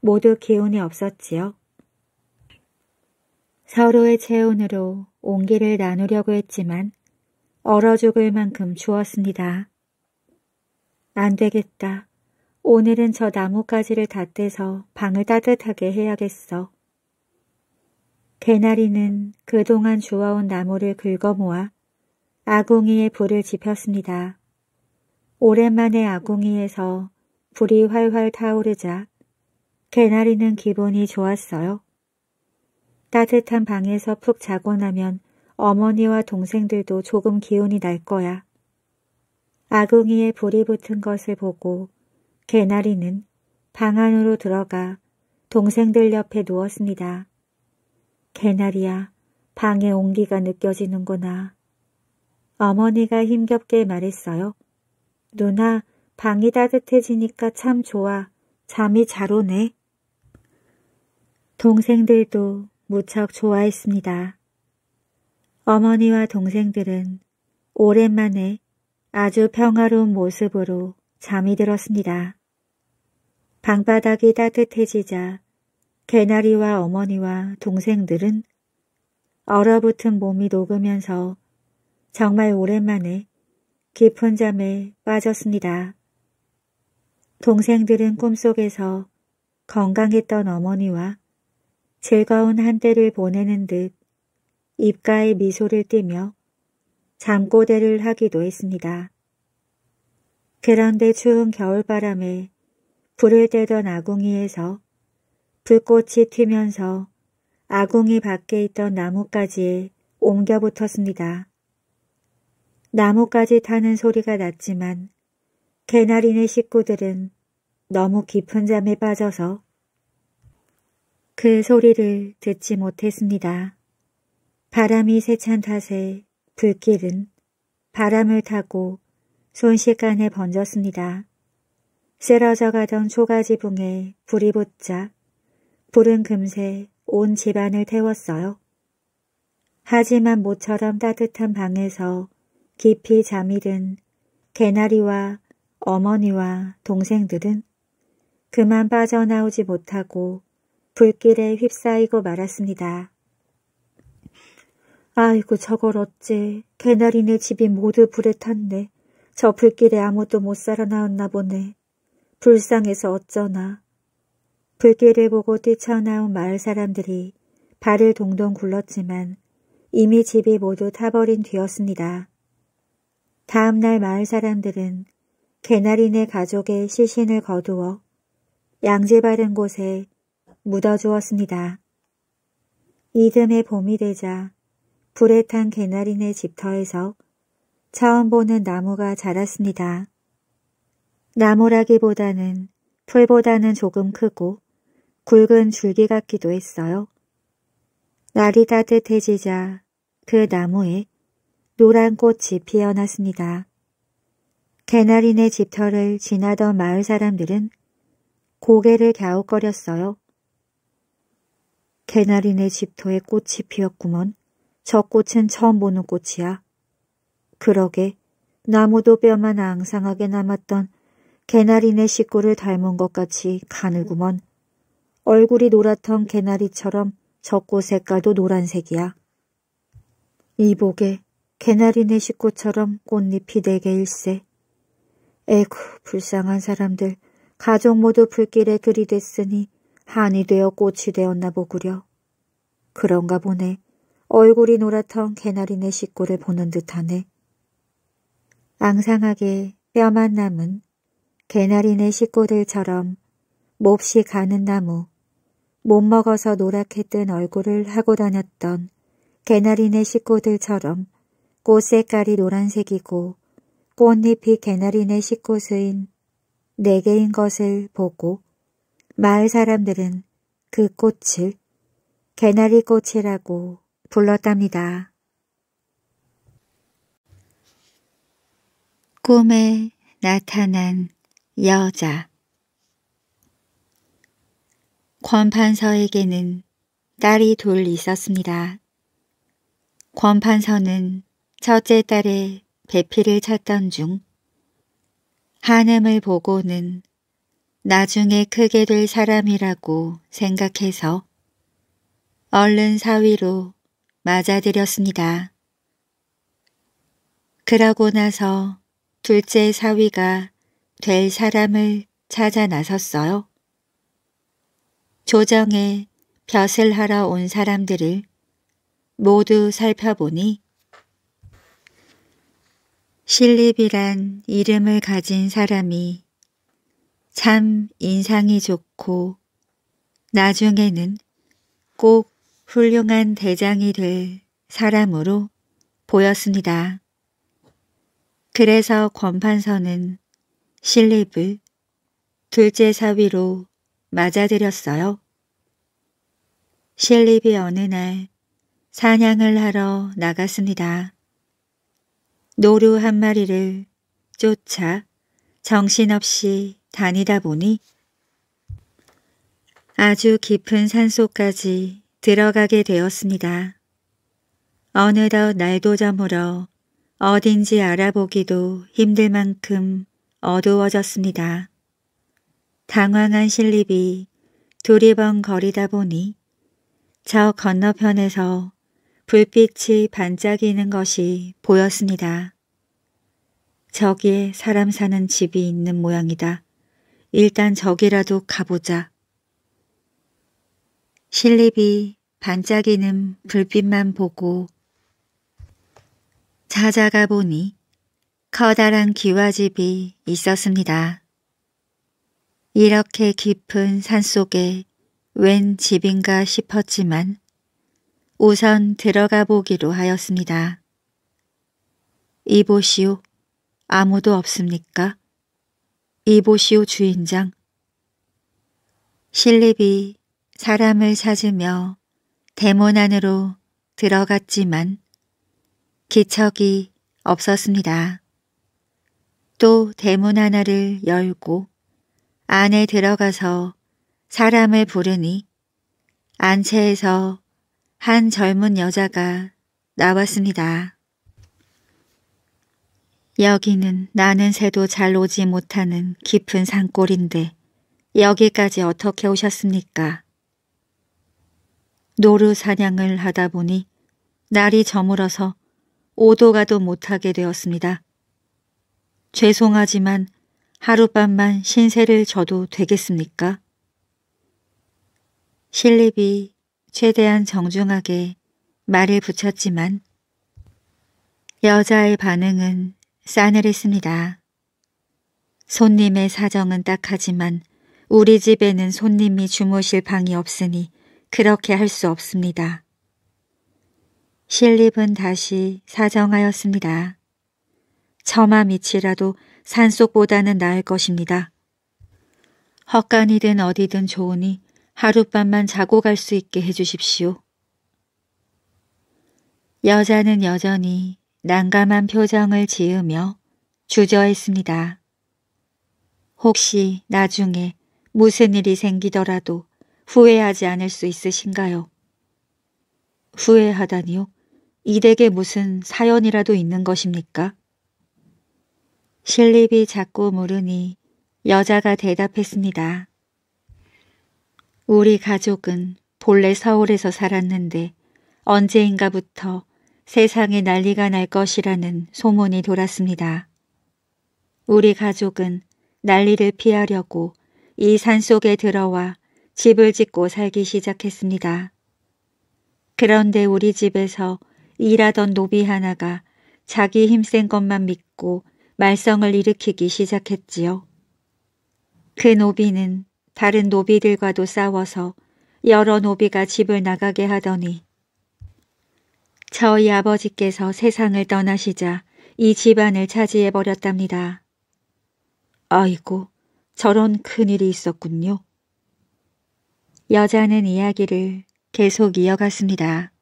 모두 기운이 없었지요. 서로의 체온으로 온기를 나누려고 했지만 얼어 죽을 만큼 추웠습니다. 안 되겠다. 오늘은 저 나뭇가지를 다 떼서 방을 따뜻하게 해야겠어. 개나리는 그동안 주워온 나무를 긁어모아 아궁이에 불을 지폈습니다. 오랜만에 아궁이에서 불이 활활 타오르자 개나리는 기분이 좋았어요. 따뜻한 방에서 푹 자고 나면 어머니와 동생들도 조금 기운이 날 거야. 아궁이에 불이 붙은 것을 보고 개나리는 방 안으로 들어가 동생들 옆에 누웠습니다. 개나리야, 방에 온기가 느껴지는구나. 어머니가 힘겹게 말했어요. 누나, 방이 따뜻해지니까 참 좋아. 잠이 잘 오네. 동생들도 무척 좋아했습니다. 어머니와 동생들은 오랜만에 아주 평화로운 모습으로 잠이 들었습니다. 방바닥이 따뜻해지자 개나리와 어머니와 동생들은 얼어붙은 몸이 녹으면서 정말 오랜만에 깊은 잠에 빠졌습니다. 동생들은 꿈속에서 건강했던 어머니와 즐거운 한때를 보내는 듯 입가에 미소를 띠며 잠꼬대를 하기도 했습니다. 그런데 추운 겨울바람에 불을 떼던 아궁이에서 불꽃이 튀면서 아궁이 밖에 있던 나뭇가지에 옮겨 붙었습니다. 나뭇가지 타는 소리가 났지만 개나리네 식구들은 너무 깊은 잠에 빠져서 그 소리를 듣지 못했습니다. 바람이 세찬 탓에 불길은 바람을 타고 순식간에 번졌습니다. 쓰러져 가던 초가지붕에 불이 붙자 불은 금세 온 집안을 태웠어요. 하지만 모처럼 따뜻한 방에서 깊이 잠이 든 개나리와 어머니와 동생들은 그만 빠져나오지 못하고 불길에 휩싸이고 말았습니다. 아이고 저걸 어째 개나리네 집이 모두 불에 탔네. 저 불길에 아무도 못 살아나왔나 보네. 불쌍해서 어쩌나. 불길을 보고 뛰쳐나온 마을 사람들이 발을 동동 굴렀지만 이미 집이 모두 타버린 뒤였습니다. 다음날 마을 사람들은 개나리네 가족의 시신을 거두어 양지 바른 곳에 묻어주었습니다. 이듬해 봄이 되자 불에 탄 개나리네 집터에서 처음 보는 나무가 자랐습니다. 나무라기보다는 풀보다는 조금 크고 굵은 줄기 같기도 했어요. 날이 따뜻해지자 그 나무에 노란 꽃이 피어났습니다. 개나리네 집터를 지나던 마을 사람들은 고개를 갸웃거렸어요. 개나리네 집터에 꽃이 피었구먼. 저 꽃은 처음 보는 꽃이야. 그러게 나무도 뼈만 앙상하게 남았던 개나리네 식구를 닮은 것 같이 가늘구먼. 얼굴이 노랗던 개나리처럼 적고 색깔도 노란색이야. 이복에 개나리네 식구처럼 꽃잎이 네 개일세. 에구 불쌍한 사람들 가족 모두 불길에 들이 댔으니 한이 되어 꽃이 되었나 보구려. 그런가 보네. 얼굴이 노랗던 개나리네 식구를 보는 듯하네. 앙상하게 뼈만 남은 개나리네 식구들처럼 몹시 가는 나무 못 먹어서 노랗게 뜬 얼굴을 하고 다녔던 개나리네 식구들처럼 꽃 색깔이 노란색이고 꽃잎이 개나리네 식구수인 네 개인 것을 보고 마을 사람들은 그 꽃을 개나리꽃이라고 불렀답니다. 꿈에 나타난 여자 권판서에게는 딸이 둘 있었습니다. 권판서는 첫째 딸의 배필을 찾던 중 한음을 보고는 나중에 크게 될 사람이라고 생각해서 얼른 사위로 맞아들였습니다. 그러고 나서 둘째 사위가 될 사람을 찾아 나섰어요. 조정에 벼슬 하러 온 사람들을 모두 살펴보니 실립이란 이름을 가진 사람이 참 인상이 좋고 나중에는 꼭 훌륭한 대장이 될 사람으로 보였습니다. 그래서 권판서는 실립을 둘째 사위로 맞아들였어요. 실립이 어느 날 사냥을 하러 나갔습니다. 노루 한 마리를 쫓아 정신없이 다니다 보니 아주 깊은 산속까지 들어가게 되었습니다. 어느덧 날도 저물어 어딘지 알아보기도 힘들 만큼 어두워졌습니다. 당황한 실립이 두리번거리다 보니 저 건너편에서 불빛이 반짝이는 것이 보였습니다. 저기에 사람 사는 집이 있는 모양이다. 일단 저기라도 가보자. 실립이 반짝이는 불빛만 보고 찾아가 보니 커다란 기와집이 있었습니다. 이렇게 깊은 산속에 웬 집인가 싶었지만 우선 들어가 보기로 하였습니다. 이보시오. 아무도 없습니까? 이보시오 주인장. 실립이 사람을 찾으며 대문 안으로 들어갔지만 기척이 없었습니다. 또 대문 하나를 열고 안에 들어가서 사람을 부르니 안채에서 한 젊은 여자가 나왔습니다. 여기는 나는 새도 잘 오지 못하는 깊은 산골인데 여기까지 어떻게 오셨습니까? 노루 사냥을 하다 보니 날이 저물어서 오도가도 못하게 되었습니다. 죄송하지만 하룻밤만 신세를 져도 되겠습니까? 실립이 최대한 정중하게 말을 붙였지만 여자의 반응은 싸늘했습니다. 손님의 사정은 딱하지만 우리 집에는 손님이 주무실 방이 없으니 그렇게 할 수 없습니다. 실립은 다시 사정하였습니다. 처마 밑이라도 산속보다는 나을 것입니다. 헛간이든 어디든 좋으니 하룻밤만 자고 갈 수 있게 해주십시오. 여자는 여전히 난감한 표정을 지으며 주저했습니다. 혹시 나중에 무슨 일이 생기더라도 후회하지 않을 수 있으신가요? 후회하다니요? 이댁에 무슨 사연이라도 있는 것입니까? 실립이 자꾸 물으니 여자가 대답했습니다. 우리 가족은 본래 서울에서 살았는데 언제인가부터 세상에 난리가 날 것이라는 소문이 돌았습니다. 우리 가족은 난리를 피하려고 이 산속에 들어와 집을 짓고 살기 시작했습니다. 그런데 우리 집에서 일하던 노비 하나가 자기 힘센 것만 믿고 말썽을 일으키기 시작했지요. 그 노비는 다른 노비들과도 싸워서 여러 노비가 집을 나가게 하더니 저희 아버지께서 세상을 떠나시자 이 집안을 차지해버렸답니다. 아이고, 저런 큰일이 있었군요. 여자는 이야기를 계속 이어갔습니다.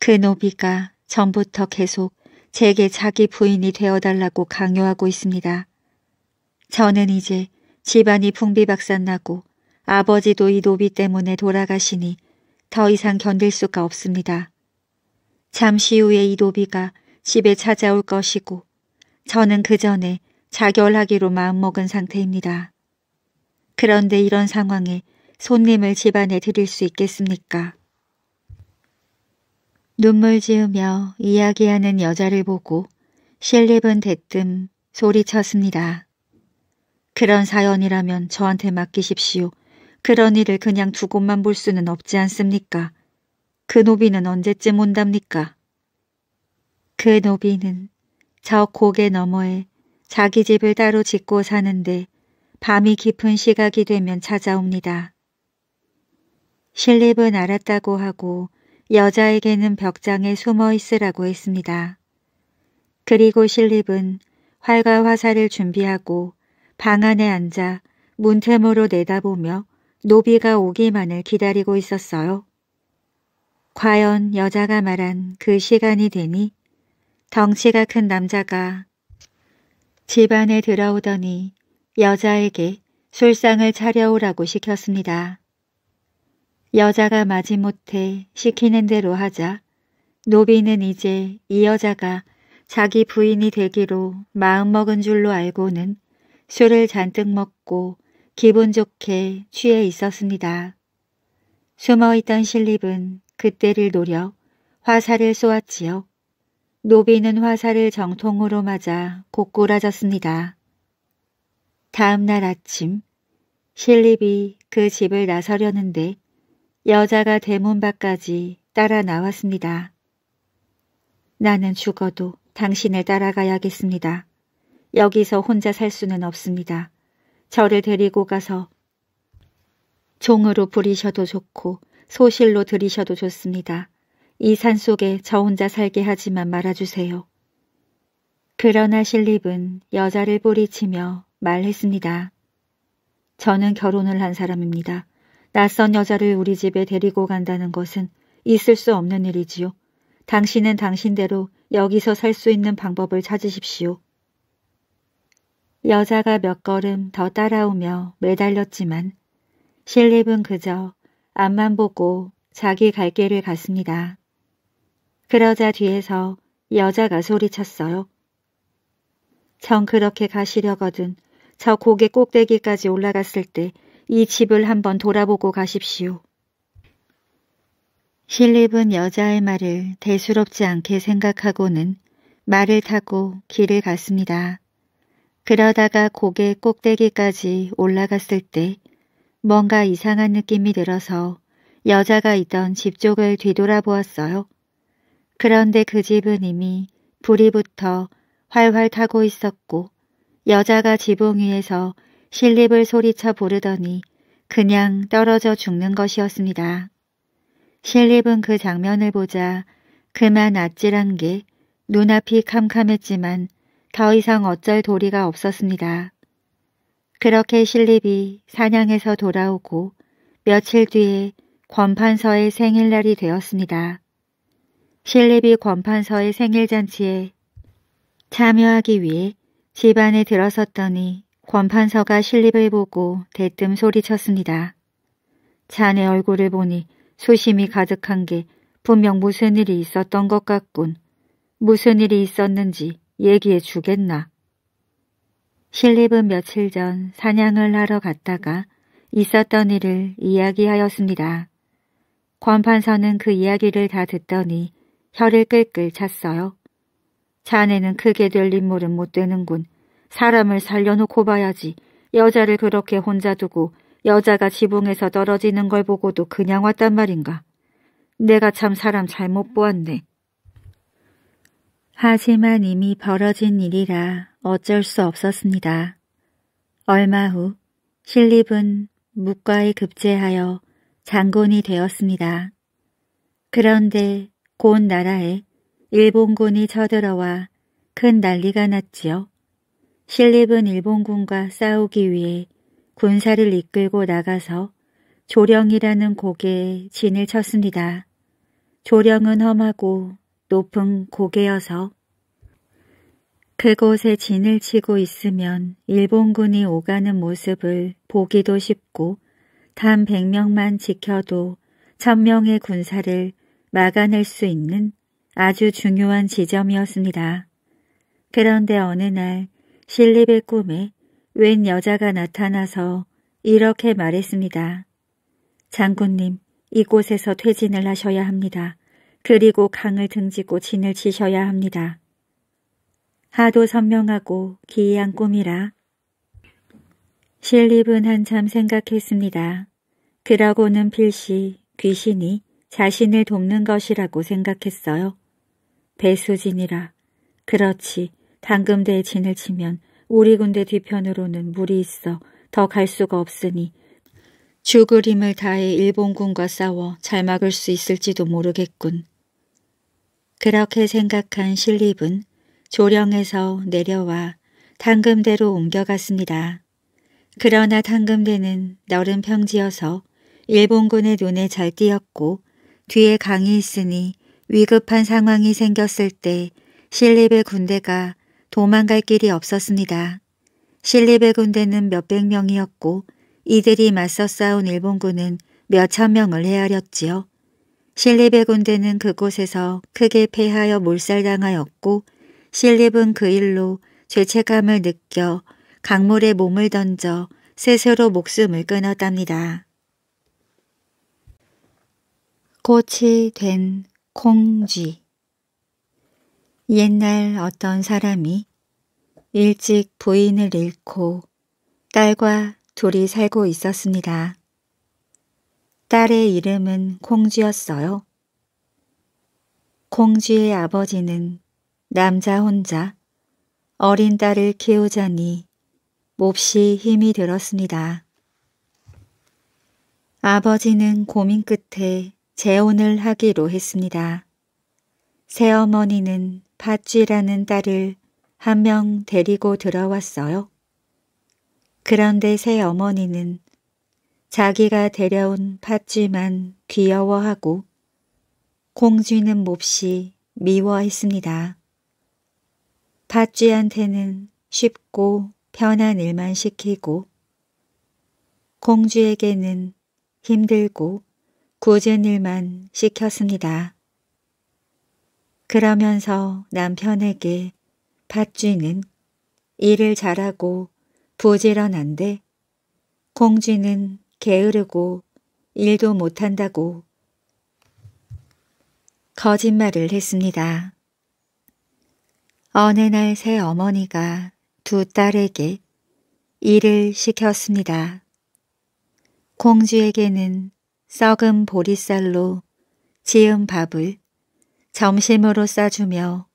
그 노비가 전부터 계속 제게 자기 부인이 되어달라고 강요하고 있습니다. 저는 이제 집안이 풍비박산나고 아버지도 이 노비 때문에 돌아가시니 더 이상 견딜 수가 없습니다. 잠시 후에 이 노비가 집에 찾아올 것이고 저는 그 전에 자결하기로 마음먹은 상태입니다. 그런데 이런 상황에 손님을 집안에 들일 수 있겠습니까? 눈물 지으며 이야기하는 여자를 보고 실립은 대뜸 소리쳤습니다. 그런 사연이라면 저한테 맡기십시오. 그런 일을 그냥 두 곳만 볼 수는 없지 않습니까? 그 노비는 언제쯤 온답니까? 그 노비는 저 고개 너머에 자기 집을 따로 짓고 사는데 밤이 깊은 시각이 되면 찾아옵니다. 실립은 알았다고 하고 여자에게는 벽장에 숨어 있으라고 했습니다. 그리고 실립은 활과 화살을 준비하고 방 안에 앉아 문틈으로 내다보며 노비가 오기만을 기다리고 있었어요. 과연 여자가 말한 그 시간이 되니 덩치가 큰 남자가 집안에 들어오더니 여자에게 술상을 차려오라고 시켰습니다. 여자가 마지못해 시키는 대로 하자 노비는 이제 이 여자가 자기 부인이 되기로 마음먹은 줄로 알고는 술을 잔뜩 먹고 기분 좋게 취해 있었습니다. 숨어있던 신립은 그때를 노려 화살을 쏘았지요. 노비는 화살을 정통으로 맞아 고꾸라졌습니다. 다음날 아침 신립이 그 집을 나서려는데 여자가 대문 밖까지 따라 나왔습니다. 나는 죽어도 당신을 따라가야겠습니다. 여기서 혼자 살 수는 없습니다. 저를 데리고 가서 종으로 부리셔도 좋고 소실로 들이셔도 좋습니다. 이 산 속에 저 혼자 살게 하지만 말아주세요. 그러나 실립은 여자를 뿌리치며 말했습니다. 저는 결혼을 한 사람입니다. 낯선 여자를 우리 집에 데리고 간다는 것은 있을 수 없는 일이지요. 당신은 당신대로 여기서 살 수 있는 방법을 찾으십시오. 여자가 몇 걸음 더 따라오며 매달렸지만 실립은 그저 앞만 보고 자기 갈 길을 갔습니다. 그러자 뒤에서 여자가 소리쳤어요. 전 그렇게 가시려거든 저 고개 꼭대기까지 올라갔을 때이 집을 한번 돌아보고 가십시오. 실립은 여자의 말을 대수롭지 않게 생각하고는 말을 타고 길을 갔습니다. 그러다가 고개 꼭대기까지 올라갔을 때 뭔가 이상한 느낌이 들어서 여자가 있던 집 쪽을 뒤돌아보았어요. 그런데 그 집은 이미 불이 붙어 활활 타고 있었고 여자가 지붕 위에서 실립을 소리쳐 부르더니 그냥 떨어져 죽는 것이었습니다. 실립은그 장면을 보자 그만 아찔한 게 눈앞이 캄캄했지만 더 이상 어쩔 도리가 없었습니다. 그렇게 실립이 사냥에서 돌아오고 며칠 뒤에 권판서의 생일날이 되었습니다. 실립이 권판서의 생일잔치에 참여하기 위해 집안에 들어섰더니 권판서가 실립을 보고 대뜸 소리쳤습니다. 자네 얼굴을 보니 소심이 가득한 게 분명 무슨 일이 있었던 것 같군. 무슨 일이 있었는지 얘기해 주겠나. 실립은 며칠 전 사냥을 하러 갔다가 있었던 일을 이야기하였습니다. 권판서는 그 이야기를 다 듣더니 혀를 끌끌 찼어요. 자네는 크게 될 인물은 못 되는군. 사람을 살려놓고 봐야지. 여자를 그렇게 혼자 두고 여자가 지붕에서 떨어지는 걸 보고도 그냥 왔단 말인가. 내가 참 사람 잘못 보았네. 하지만 이미 벌어진 일이라 어쩔 수 없었습니다. 얼마 후실립은 무과에 급제하여 장군이 되었습니다. 그런데 곧 나라에 일본군이 쳐들어와 큰 난리가 났지요. 신립은 일본군과 싸우기 위해 군사를 이끌고 나가서 조령이라는 고개에 진을 쳤습니다. 조령은 험하고 높은 고개여서 그곳에 진을 치고 있으면 일본군이 오가는 모습을 보기도 쉽고 단 100명만 지켜도 1000명의 군사를 막아낼 수 있는 아주 중요한 지점이었습니다. 그런데 어느 날 실립의 꿈에 웬 여자가 나타나서 이렇게 말했습니다. 장군님, 이곳에서 퇴진을 하셔야 합니다. 그리고 강을 등지고 진을 치셔야 합니다. 하도 선명하고 기이한 꿈이라. 실립은 한참 생각했습니다. 그러고는 필시 귀신이 자신을 돕는 것이라고 생각했어요. 배수진이라. 그렇지. 당금대에 진을 치면 우리 군대 뒤편으로는 물이 있어 더 갈 수가 없으니 죽을 힘을 다해 일본군과 싸워 잘 막을 수 있을지도 모르겠군. 그렇게 생각한 신립은 조령에서 내려와 당금대로 옮겨갔습니다. 그러나 당금대는 넓은 평지여서 일본군의 눈에 잘 띄었고 뒤에 강이 있으니 위급한 상황이 생겼을 때 신립의 군대가 도망갈 길이 없었습니다. 실리의 군대는 몇 백 명이었고 이들이 맞서 싸운 일본군은 몇 천 명을 헤아렸지요. 실리의 군대는 그곳에서 크게 패하여 몰살당하였고 실립은 그 일로 죄책감을 느껴 강물에 몸을 던져 스스로 목숨을 끊었답니다. 꽃이 된 콩쥐 옛날 어떤 사람이 일찍 부인을 잃고 딸과 둘이 살고 있었습니다. 딸의 이름은 콩쥐였어요. 콩쥐의 아버지는 남자 혼자 어린 딸을 키우자니 몹시 힘이 들었습니다. 아버지는 고민 끝에 재혼을 하기로 했습니다. 새어머니는 팥쥐라는 딸을 한 명 데리고 들어왔어요. 그런데 새어머니는 자기가 데려온 팥쥐만 귀여워하고 공쥐는 몹시 미워했습니다. 팥쥐한테는 쉽고 편한 일만 시키고 공쥐에게는 힘들고 굳은 일만 시켰습니다. 그러면서 남편에게 밭쥐는 일을 잘하고 부지런한데 공쥐는 게으르고 일도 못한다고 거짓말을 했습니다. 어느 날 새 어머니가 두 딸에게 일을 시켰습니다. 공주에게는 썩은 보리쌀로 지은 밥을 점심으로 싸주며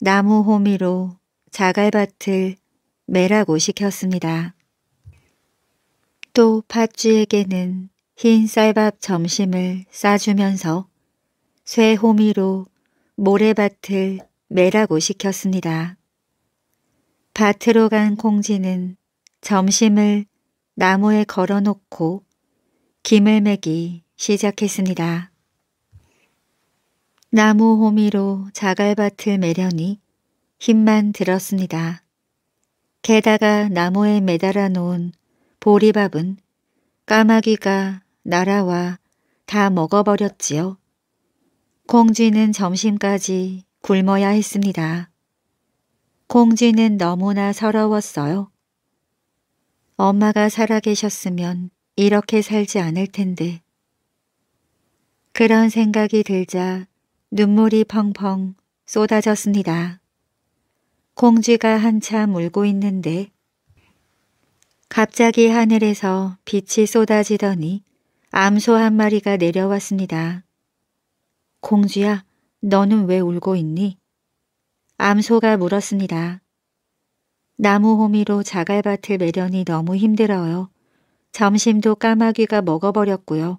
나무 호미로 자갈밭을 매라고 시켰습니다. 또 팥쥐에게는 흰 쌀밥 점심을 싸주면서 쇠 호미로 모래밭을 매라고 시켰습니다. 밭으로 간 콩쥐는 점심을 나무에 걸어놓고 김을 매기 시작했습니다. 나무 호미로 자갈밭을 매려니 힘만 들었습니다. 게다가 나무에 매달아 놓은 보리밥은 까마귀가 날아와 다 먹어버렸지요. 공쥐는 점심까지 굶어야 했습니다. 공쥐는 너무나 서러웠어요. 엄마가 살아계셨으면 이렇게 살지 않을 텐데. 그런 생각이 들자 눈물이 펑펑 쏟아졌습니다. 공쥐가 한참 울고 있는데 갑자기 하늘에서 빛이 쏟아지더니 암소 한 마리가 내려왔습니다. 공주야 너는 왜 울고 있니? 암소가 물었습니다. 나무 호미로 자갈밭을 매려니 너무 힘들어요. 점심도 까마귀가 먹어버렸고요.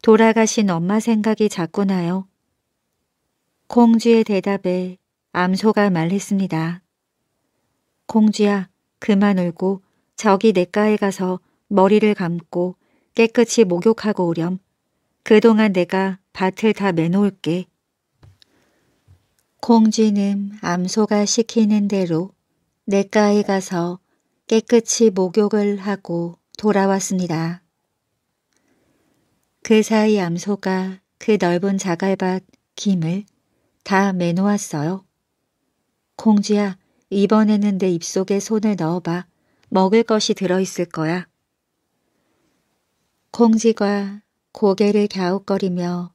돌아가신 엄마 생각이 자꾸 나요. 공주의 대답에 암소가 말했습니다. 공주야, 그만 울고 저기 내가에 가서 머리를 감고 깨끗이 목욕하고 오렴. 그동안 내가 밭을 다 매놓을게. 공주는 암소가 시키는 대로 내가에 가서 깨끗이 목욕을 하고 돌아왔습니다. 그 사이 암소가 그 넓은 자갈밭 김을 다 매놓았어요. 콩쥐야, 이번에는 내 입속에 손을 넣어봐. 먹을 것이 들어있을 거야. 콩쥐가 고개를 갸웃거리며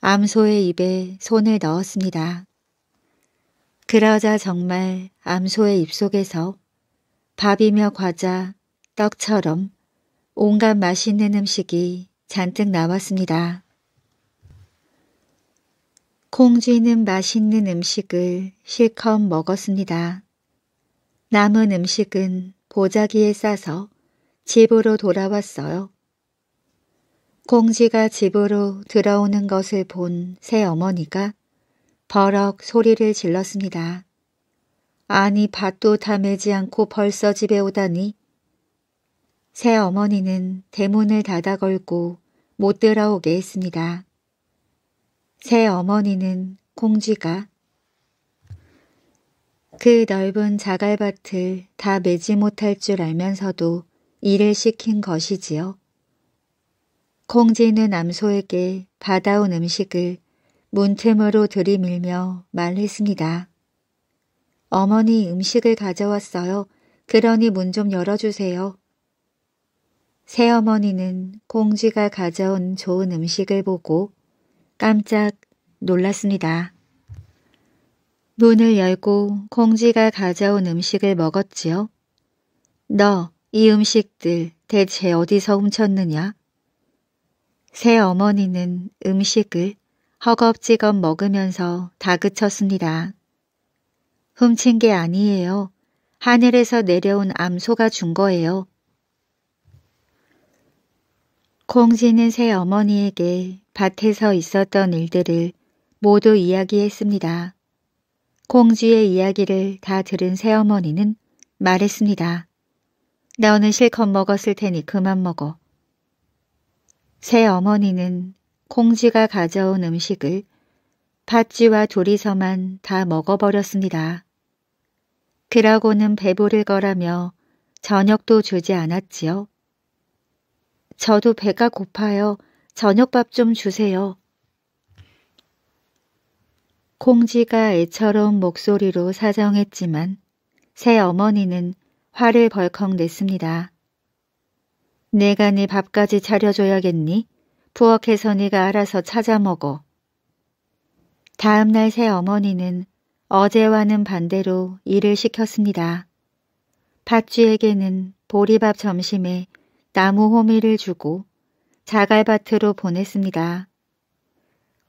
암소의 입에 손을 넣었습니다. 그러자 정말 암소의 입속에서 밥이며 과자, 떡처럼 온갖 맛있는 음식이 잔뜩 나왔습니다. 콩쥐는 맛있는 음식을 실컷 먹었습니다. 남은 음식은 보자기에 싸서 집으로 돌아왔어요. 콩쥐가 집으로 들어오는 것을 본 새어머니가 버럭 소리를 질렀습니다. 아니 밭도 다 매지 않고 벌써 집에 오다니. 새어머니는 대문을 닫아 걸고 못 들어오게 했습니다. 새 어머니는 공지가그 넓은 자갈밭을 다 매지 못할 줄 알면서도 일을 시킨 것이지요. 공지는 암소에게 받아온 음식을 문틈으로 들이밀며 말했습니다. 어머니 음식을 가져왔어요. 그러니 문 좀 열어주세요. 새어머니는 공지가 가져온 좋은 음식을 보고 깜짝 놀랐습니다. 문을 열고 공지가 가져온 음식을 먹었지요. 너, 이 음식들 대체 어디서 훔쳤느냐? 새 어머니는 음식을 허겁지겁 먹으면서 다그쳤습니다. 훔친 게 아니에요. 하늘에서 내려온 암소가 준 거예요. 공지는 새 어머니에게 밭에서 있었던 일들을 모두 이야기했습니다. 공주의 이야기를 다 들은 새어머니는 말했습니다. 너는 실컷 먹었을 테니 그만 먹어. 새어머니는 공주가 가져온 음식을 밭쥐와 둘이서만 다 먹어버렸습니다. 그러고는 배부를 거라며 저녁도 주지 않았지요. 저도 배가 고파요. 저녁밥 좀 주세요. 콩지가 애처로운 목소리로 사정했지만 새 어머니는 화를 벌컥 냈습니다. 내가 네 밥까지 차려줘야겠니? 부엌에서 네가 알아서 찾아 먹어. 다음날 새 어머니는 어제와는 반대로 일을 시켰습니다. 팥쥐에게는 보리밥 점심에 나무 호미를 주고 자갈밭으로 보냈습니다.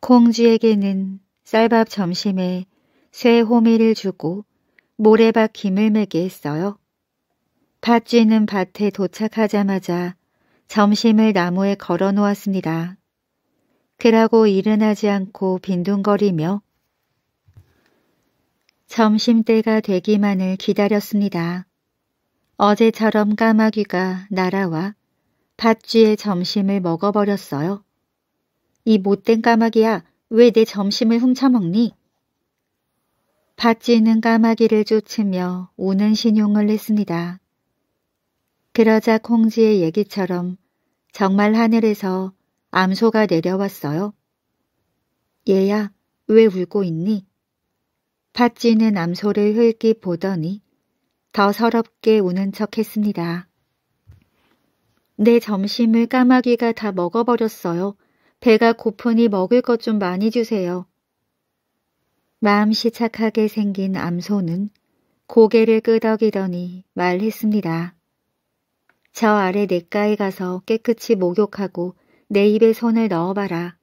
콩쥐에게는 쌀밥 점심에 쇠 호미를 주고 모래밭 김을 매게 했어요. 팥쥐는 밭에 도착하자마자 점심을 나무에 걸어 놓았습니다. 그러고 일어나지 않고 빈둥거리며 점심때가 되기만을 기다렸습니다. 어제처럼 까마귀가 날아와 밭쥐의 점심을 먹어버렸어요. 이 못된 까마귀야 왜 내 점심을 훔쳐먹니? 밭쥐는 까마귀를 쫓으며 우는 신용을 했습니다. 그러자 콩쥐의 얘기처럼 정말 하늘에서 암소가 내려왔어요. 얘야, 왜 울고 있니? 팥쥐는 암소를 흘기 보더니 더 서럽게 우는 척 했습니다. 내 점심을 까마귀가 다 먹어버렸어요. 배가 고프니 먹을 것 좀 많이 주세요. 마음씨 착하게 생긴 암소는 고개를 끄덕이더니 말했습니다. 저 아래 냇가에 가서 깨끗이 목욕하고 내 입에 손을 넣어봐라.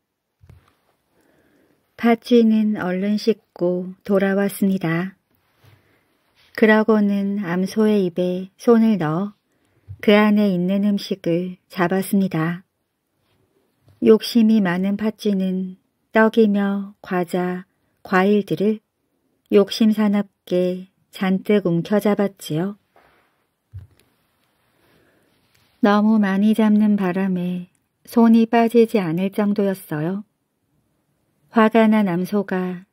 팥쥐는 얼른 씻고 돌아왔습니다. 그러고는 암소의 입에 손을 넣어 그 안에 있는 음식을 잡았습니다. 욕심이 많은 팥쥐는 떡이며 과자, 과일들을 욕심 사납게 잔뜩 움켜잡았지요. 너무 많이 잡는 바람에 손이 빠지지 않을 정도였어요. 화가 난 암소가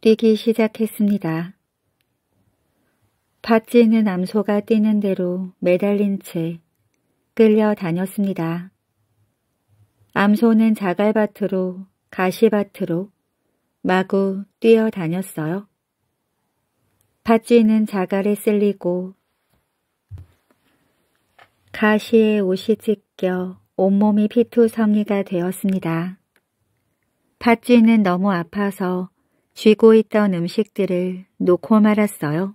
뛰기 시작했습니다. 팥지는 암소가 뛰는 대로 매달린 채 끌려 다녔습니다. 암소는 자갈밭으로 가시밭으로 마구 뛰어다녔어요. 팥쥐는 자갈에 쓸리고 가시에 옷이 찢겨 온몸이 피투성이가 되었습니다. 팥쥐는 너무 아파서 쥐고 있던 음식들을 놓고 말았어요.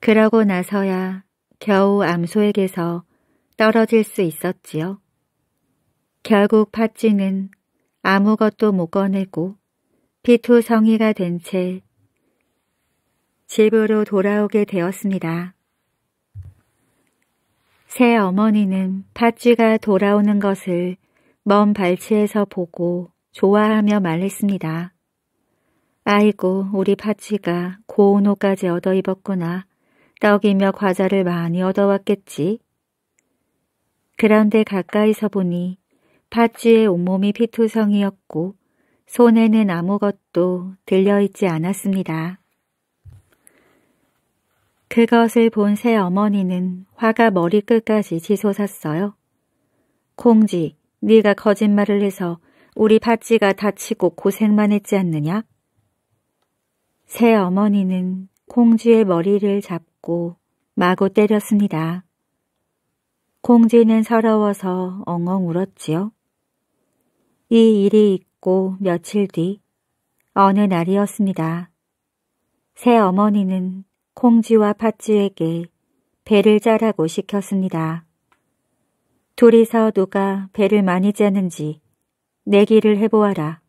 그러고 나서야 겨우 암소에게서 떨어질 수 있었지요. 결국 팥쥐는 아무것도 못 꺼내고 피투성이가 된 채 집으로 돌아오게 되었습니다. 새 어머니는 팥쥐가 돌아오는 것을 먼 발치에서 보고 좋아하며 말했습니다. 아이고 우리 팥쥐가 고운 옷까지 얻어 입었구나. 떡이며 과자를 많이 얻어왔겠지. 그런데 가까이서 보니 팥쥐의 온몸이 피투성이었고 손에는 아무것도 들려있지 않았습니다. 그것을 본 새 어머니는 화가 머리끝까지 치솟았어요. 콩쥐, 네가 거짓말을 해서 우리 팥쥐가 다치고 고생만 했지 않느냐? 새 어머니는 콩쥐의 머리를 잡고 잡고 마구 때렸습니다. 공지는 서러워서 엉엉 울었지요. 이 일이 있고 며칠 뒤 어느 날이었습니다. 새 어머니는 콩쥐와 팥쥐에게 배를 짜라고 시켰습니다. 둘이서 누가 배를 많이 짜는지 내기를 해보아라.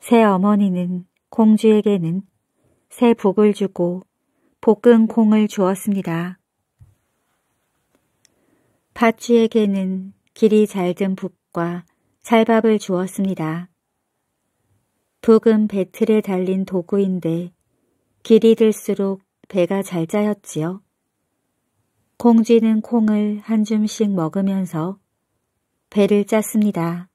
새 어머니는 공쥐에게는 새 북을 주고 볶은 콩을 주었습니다. 파쥐에게는 길이 잘든 붓과 찰밥을 주었습니다. 북은 배틀에 달린 도구인데 길이 들수록 배가 잘 짜였지요. 콩쥐는 콩을 한 줌씩 먹으면서 배를 짰습니다.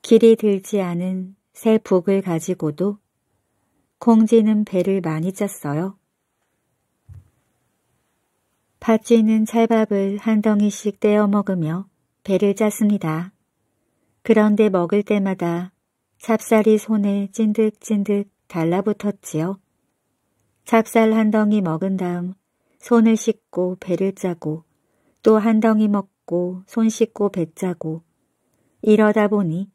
길이 들지 않은 새 북을 가지고도 콩쥐는 배를 많이 짰어요. 팥쥐는 찰밥을 한 덩이씩 떼어 먹으며 배를 짰습니다. 그런데 먹을 때마다 찹쌀이 손에 찐득찐득 달라붙었지요. 찹쌀 한 덩이 먹은 다음 손을 씻고 배를 짜고 또 한 덩이 먹고 손 씻고 배 짜고 이러다 보니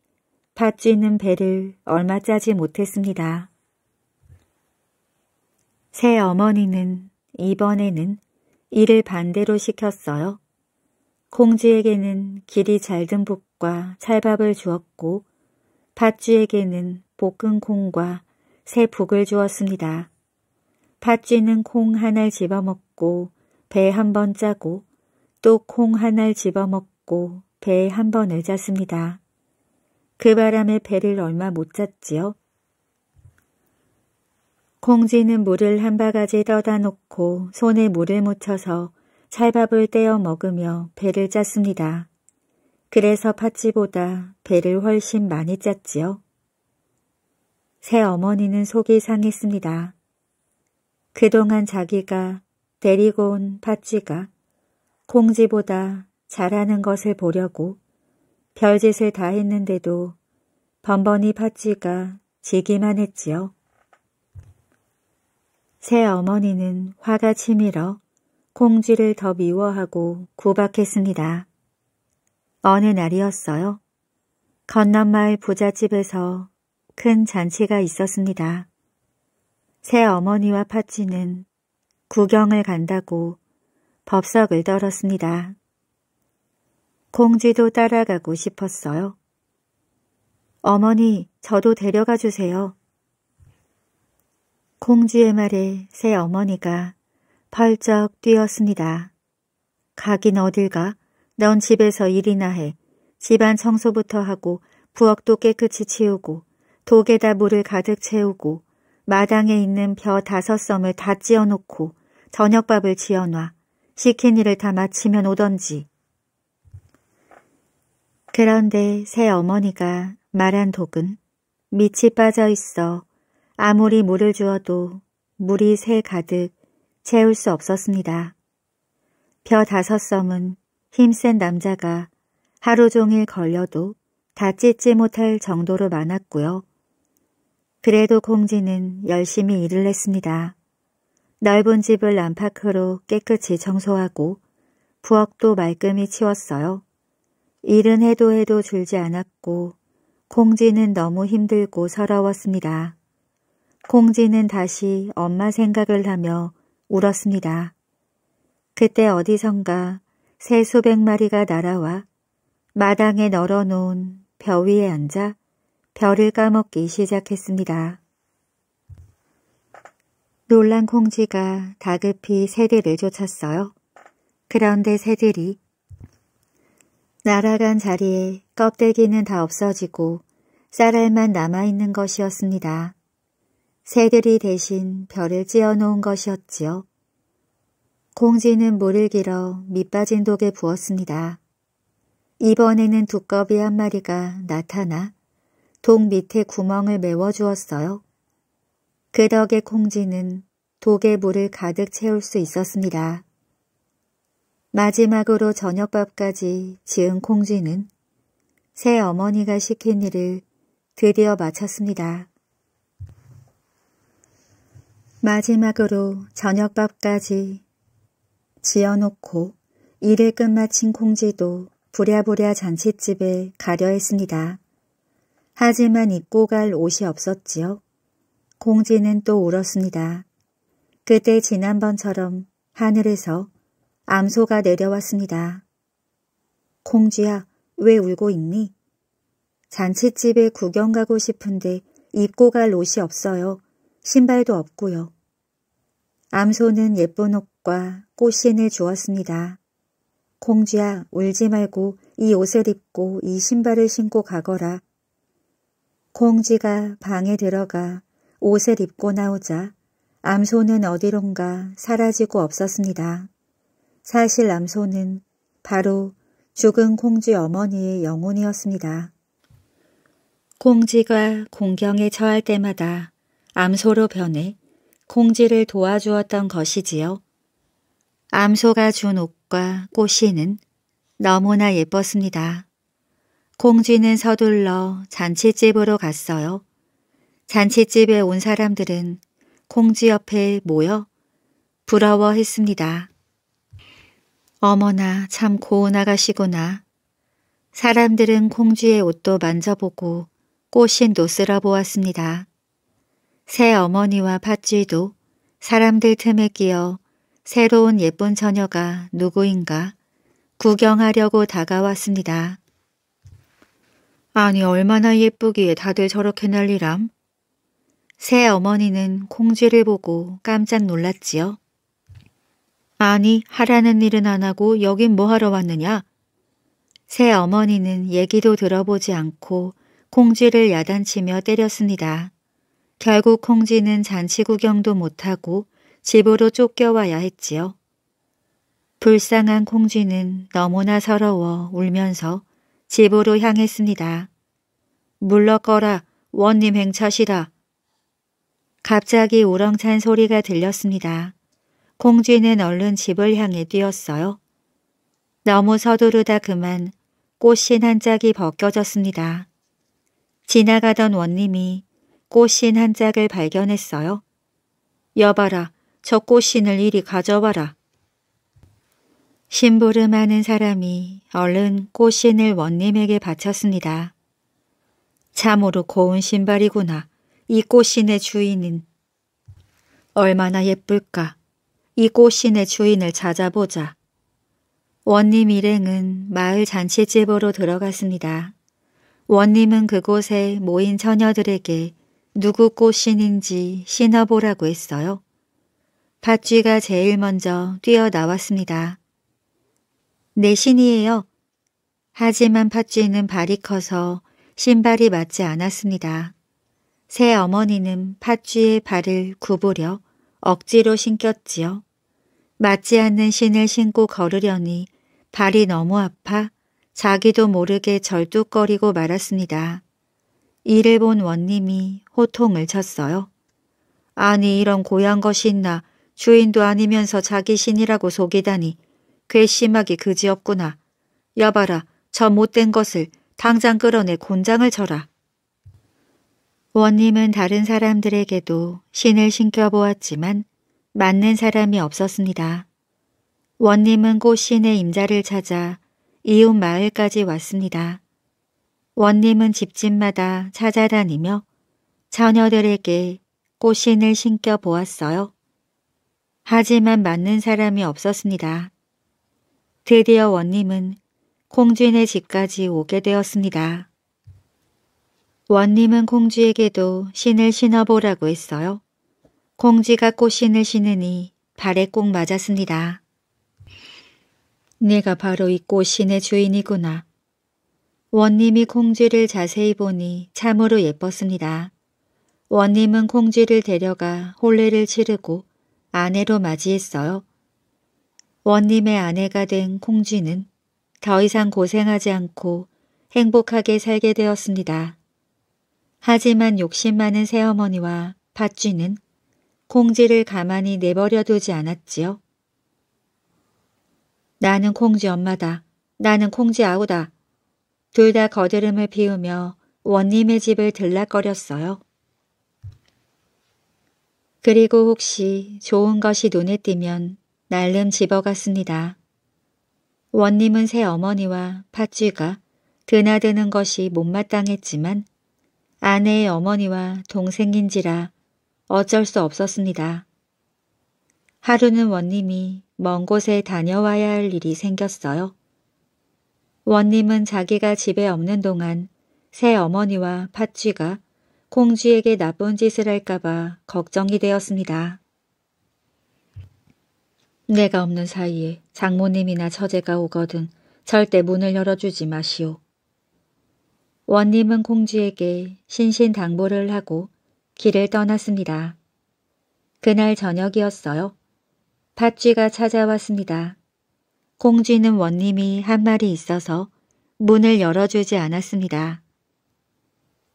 팥쥐는 배를 얼마 짜지 못했습니다. 새 어머니는 이번에는 이를 반대로 시켰어요. 공주에게는 길이 잘든복과 찰밥을 주었고 팥쥐에게는 볶은 콩과 새 북을 주었습니다. 팥쥐는 콩 하나를 집어먹고 배 한 번 짜고 또 콩 하나를 집어먹고 배 한 번을 짰습니다. 그 바람에 배를 얼마 못 짰지요. 콩쥐는 물을 한 바가지 떠다 놓고 손에 물을 묻혀서 찰밥을 떼어 먹으며 배를 짰습니다. 그래서 팥쥐보다 배를 훨씬 많이 짰지요. 새 어머니는 속이 상했습니다. 그동안 자기가 데리고 온 팥쥐가 콩쥐보다 잘하는 것을 보려고 별짓을 다 했는데도 번번이 팥쥐가 지기만 했지요. 새 어머니는 화가 치밀어 공지를더 미워하고 구박했습니다. 어느 날이었어요. 건너마을 부잣집에서 큰 잔치가 있었습니다. 새 어머니와 파치는 구경을 간다고 법석을 떨었습니다. 공지도 따라가고 싶었어요. 어머니, 저도 데려가 주세요. 공주의 말에 새 어머니가 펄쩍 뛰었습니다. 가긴 어딜 가? 넌 집에서 일이나 해. 집안 청소부터 하고 부엌도 깨끗이 치우고 독에다 물을 가득 채우고 마당에 있는 벼 다섯 썸을 다 찌어놓고 저녁밥을 지어놔. 시킨 일을 다 마치면 오던지. 그런데 새 어머니가 말한 독은 밑이 빠져 있어 아무리 물을 주어도 물이 새 가득 채울 수 없었습니다. 벼 다섯 섬은 힘센 남자가 하루 종일 걸려도 다 찢지 못할 정도로 많았고요. 그래도 공지는 열심히 일을 했습니다. 넓은 집을 안팎으로 깨끗이 청소하고 부엌도 말끔히 치웠어요. 일은 해도 해도 줄지 않았고 공지는 너무 힘들고 서러웠습니다. 콩지는 다시 엄마 생각을 하며 울었습니다. 그때 어디선가 새 수백 마리가 날아와 마당에 널어놓은 벼 위에 앉아 벼를 까먹기 시작했습니다. 놀란 콩쥐가 다급히 새들을 쫓았어요. 그런데 새들이 날아간 자리에 껍데기는 다 없어지고 쌀알만 남아있는 것이었습니다. 새들이 대신 별을 찧어놓은 것이었지요. 공지는 물을 길어 밑빠진 독에 부었습니다. 이번에는 두꺼비 한 마리가 나타나 독 밑에 구멍을 메워주었어요. 그 덕에 콩지는 독에 물을 가득 채울 수 있었습니다. 마지막으로 저녁밥까지 지은 콩쥐는 새 어머니가 시킨 일을 드디어 마쳤습니다. 마지막으로 저녁밥까지 지어놓고 일을 끝마친 콩지도 부랴부랴 잔칫집에 가려 했습니다. 하지만 입고 갈 옷이 없었지요. 공지는 또 울었습니다. 그때 지난번처럼 하늘에서 암소가 내려왔습니다. 콩쥐야, 왜 울고 있니? 잔칫집에 구경 가고 싶은데 입고 갈 옷이 없어요. 신발도 없고요. 암소는 예쁜 옷과 꽃신을 주었습니다. 공주야 울지 말고 이 옷을 입고 이 신발을 신고 가거라. 공지가 방에 들어가 옷을 입고 나오자 암소는 어디론가 사라지고 없었습니다. 사실 암소는 바로 죽은 공주 어머니의 영혼이었습니다. 공지가 공경에 처할 때마다 암소로 변해 공지를 도와주었던 것이지요. 암소가 준 옷과 꽃이는 너무나 예뻤습니다. 공쥐는 서둘러 잔치집으로 갔어요. 잔치집에 온 사람들은 공쥐 옆에 모여 부러워했습니다. 어머나 참 고운 아가씨구나. 사람들은 콩쥐의 옷도 만져보고 꽃인 노스라 보았습니다. 새 어머니와 팥쥐도 사람들 틈에 끼어 새로운 예쁜 처녀가 누구인가 구경하려고 다가왔습니다. 아니 얼마나 예쁘기에 다들 저렇게 난리람? 새 어머니는 콩쥐를 보고 깜짝 놀랐지요. 아니 하라는 일은 안 하고 여긴 뭐하러 왔느냐? 새 어머니는 얘기도 들어보지 않고 콩쥐를 야단치며 때렸습니다. 결국 홍지는 잔치 구경도 못하고 집으로 쫓겨와야 했지요. 불쌍한 홍쥐는 너무나 서러워 울면서 집으로 향했습니다. 물러거라 원님 행차시라. 갑자기 우렁찬 소리가 들렸습니다. 홍쥐는 얼른 집을 향해 뛰었어요. 너무 서두르다 그만 꽃신 한 짝이 벗겨졌습니다. 지나가던 원님이 꽃신 한 짝을 발견했어요. 여봐라, 저 꽃신을 이리 가져와라. 심부름하는 사람이 얼른 꽃신을 원님에게 바쳤습니다. 참으로 고운 신발이구나. 이 꽃신의 주인은 얼마나 예쁠까. 이 꽃신의 주인을 찾아보자. 원님 일행은 마을 잔치집으로 들어갔습니다. 원님은 그곳에 모인 처녀들에게 누구 꽃신인지 신어보라고 했어요. 밭쥐가 제일 먼저 뛰어나왔습니다. 내 신이에요. 하지만 팥쥐는 발이 커서 신발이 맞지 않았습니다. 새 어머니는 팥쥐의 발을 구부려 억지로 신겼지요. 맞지 않는 신을 신고 걸으려니 발이 너무 아파 자기도 모르게 절뚝거리고 말았습니다. 이를 본 원님이 호통을 쳤어요. 아니 이런 고향 것이 있나 주인도 아니면서 자기 신이라고 속이다니 괘씸하기 그지없구나. 여봐라 저 못된 것을 당장 끌어내 곤장을 쳐라. 원님은 다른 사람들에게도 신을 신겨보았지만 맞는 사람이 없었습니다. 원님은 꽃신의 임자를 찾아 이웃 마을까지 왔습니다. 원님은 집집마다 찾아다니며 처녀들에게 꽃신을 신겨 보았어요. 하지만 맞는 사람이 없었습니다. 드디어 원님은 콩쥐네 집까지 오게 되었습니다. 원님은 콩쥐에게도 신을 신어보라고 했어요. 콩쥐가 꽃신을 신으니 발에 꼭 맞았습니다. 네가 바로 이 꽃신의 주인이구나. 원님이 콩쥐를 자세히 보니 참으로 예뻤습니다. 원님은 콩쥐를 데려가 홀례를 치르고 아내로 맞이했어요. 원님의 아내가 된 콩쥐는 더 이상 고생하지 않고 행복하게 살게 되었습니다. 하지만 욕심 많은 새어머니와 팥쥐는 콩쥐를 가만히 내버려 두지 않았지요. 나는 콩쥐 엄마다. 나는 콩쥐 아우다. 둘다 거드름을 피우며 원님의 집을 들락거렸어요. 그리고 혹시 좋은 것이 눈에 띄면 날름 집어갔습니다. 원님은 새 어머니와 팥쥐가 드나드는 것이 못마땅했지만 아내의 어머니와 동생인지라 어쩔 수 없었습니다. 하루는 원님이 먼 곳에 다녀와야 할 일이 생겼어요. 원님은 자기가 집에 없는 동안 새 어머니와 팥쥐가공쥐에게 나쁜 짓을 할까봐 걱정이 되었습니다. 내가 없는 사이에 장모님이나 처제가 오거든 절대 문을 열어주지 마시오. 원님은 공쥐에게 신신당부를 하고 길을 떠났습니다. 그날 저녁이었어요. 팥쥐가 찾아왔습니다. 공쥐는 원님이 한 말이 있어서 문을 열어주지 않았습니다.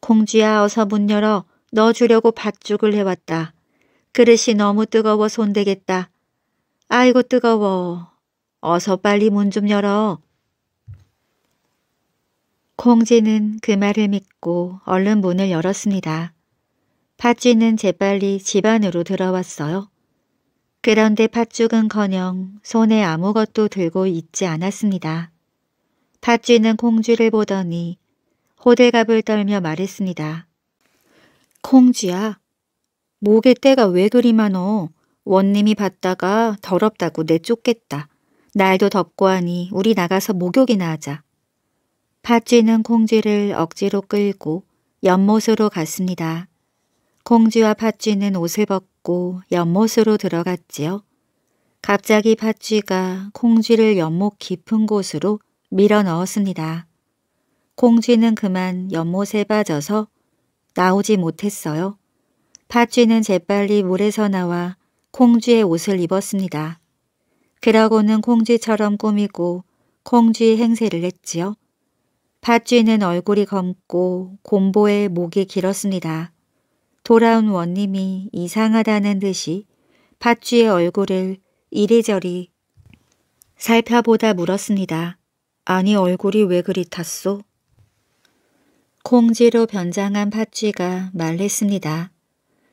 공쥐야 어서 문 열어 넣어 주려고 밭죽을 해왔다. 그릇이 너무 뜨거워 손대겠다. 아이고 뜨거워. 어서 빨리 문 좀 열어. 공지는 그 말을 믿고 얼른 문을 열었습니다. 팥쥐는 재빨리 집 안으로 들어왔어요. 그런데 팥죽은커녕 손에 아무것도 들고 있지 않았습니다. 팥쥐는 콩쥐를 보더니 호들갑을 떨며 말했습니다. 콩쥐야, 목에 때가 왜 그리 많어? 원님이 봤다가 더럽다고 내쫓겠다. 날도 덥고 하니 우리 나가서 목욕이나 하자. 팥쥐는 콩쥐를 억지로 끌고 연못으로 갔습니다. 콩쥐와 팥쥐는 옷을 벗고 벗고 연못으로 들어갔지요. 갑자기 팥쥐가 콩쥐를 연못 깊은 곳으로 밀어 넣었습니다. 콩쥐는 그만 연못에 빠져서 나오지 못했어요. 팥쥐는 재빨리 물에서 나와 콩쥐의 옷을 입었습니다. 그러고는 콩쥐처럼 꾸미고 콩쥐 행세를 했지요. 팥쥐는 얼굴이 검고 곰보의 목이 길었습니다. 돌아온 원님이 이상하다는 듯이 팥쥐의 얼굴을 이리저리 살펴보다 물었습니다. 아니 얼굴이 왜 그리 탔소? 콩지로 변장한 팥쥐가 말했습니다.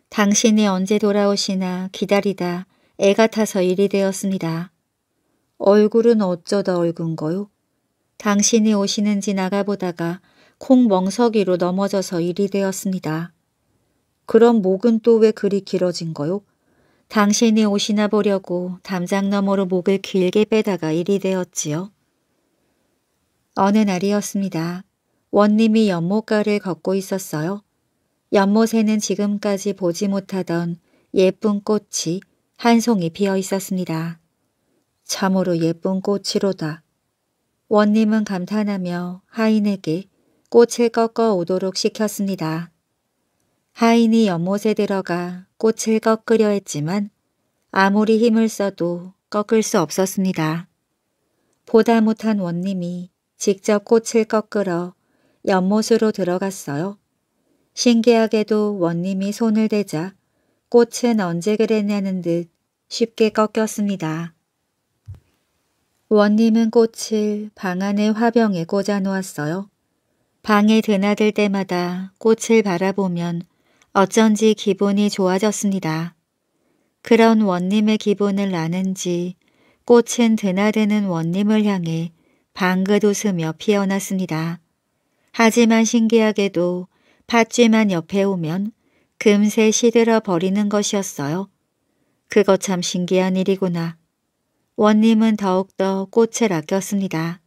당신이 언제 돌아오시나 기다리다 애가 타서 일이 되었습니다. 얼굴은 어쩌다 얼은 거요? 당신이 오시는지 나가보다가 콩 멍석이로 넘어져서 일이 되었습니다. 그럼 목은 또 왜 그리 길어진 거요? 당신이 옷이나 보려고 담장 너머로 목을 길게 빼다가 일이 되었지요. 어느 날이었습니다. 원님이 연못가를 걷고 있었어요. 연못에는 지금까지 보지 못하던 예쁜 꽃이 한 송이 피어 있었습니다. 참으로 예쁜 꽃이로다. 원님은 감탄하며 하인에게 꽃을 꺾어 오도록 시켰습니다. 하인이 연못에 들어가 꽃을 꺾으려 했지만 아무리 힘을 써도 꺾을 수 없었습니다. 보다 못한 원님이 직접 꽃을 꺾으러 연못으로 들어갔어요. 신기하게도 원님이 손을 대자 꽃은 언제 그랬냐는 듯 쉽게 꺾였습니다. 원님은 꽃을 방 안의 화병에 꽂아 놓았어요. 방에 드나들 때마다 꽃을 바라보면 어쩐지 기분이 좋아졌습니다. 그런 원님의 기분을 아는지 꽃은 드나드는 원님을 향해 방긋 웃으며 피어났습니다. 하지만 신기하게도 팥쥐만 옆에 오면 금세 시들어 버리는 것이었어요. 그거 참 신기한 일이구나. 원님은 더욱더 꽃을 아꼈습니다.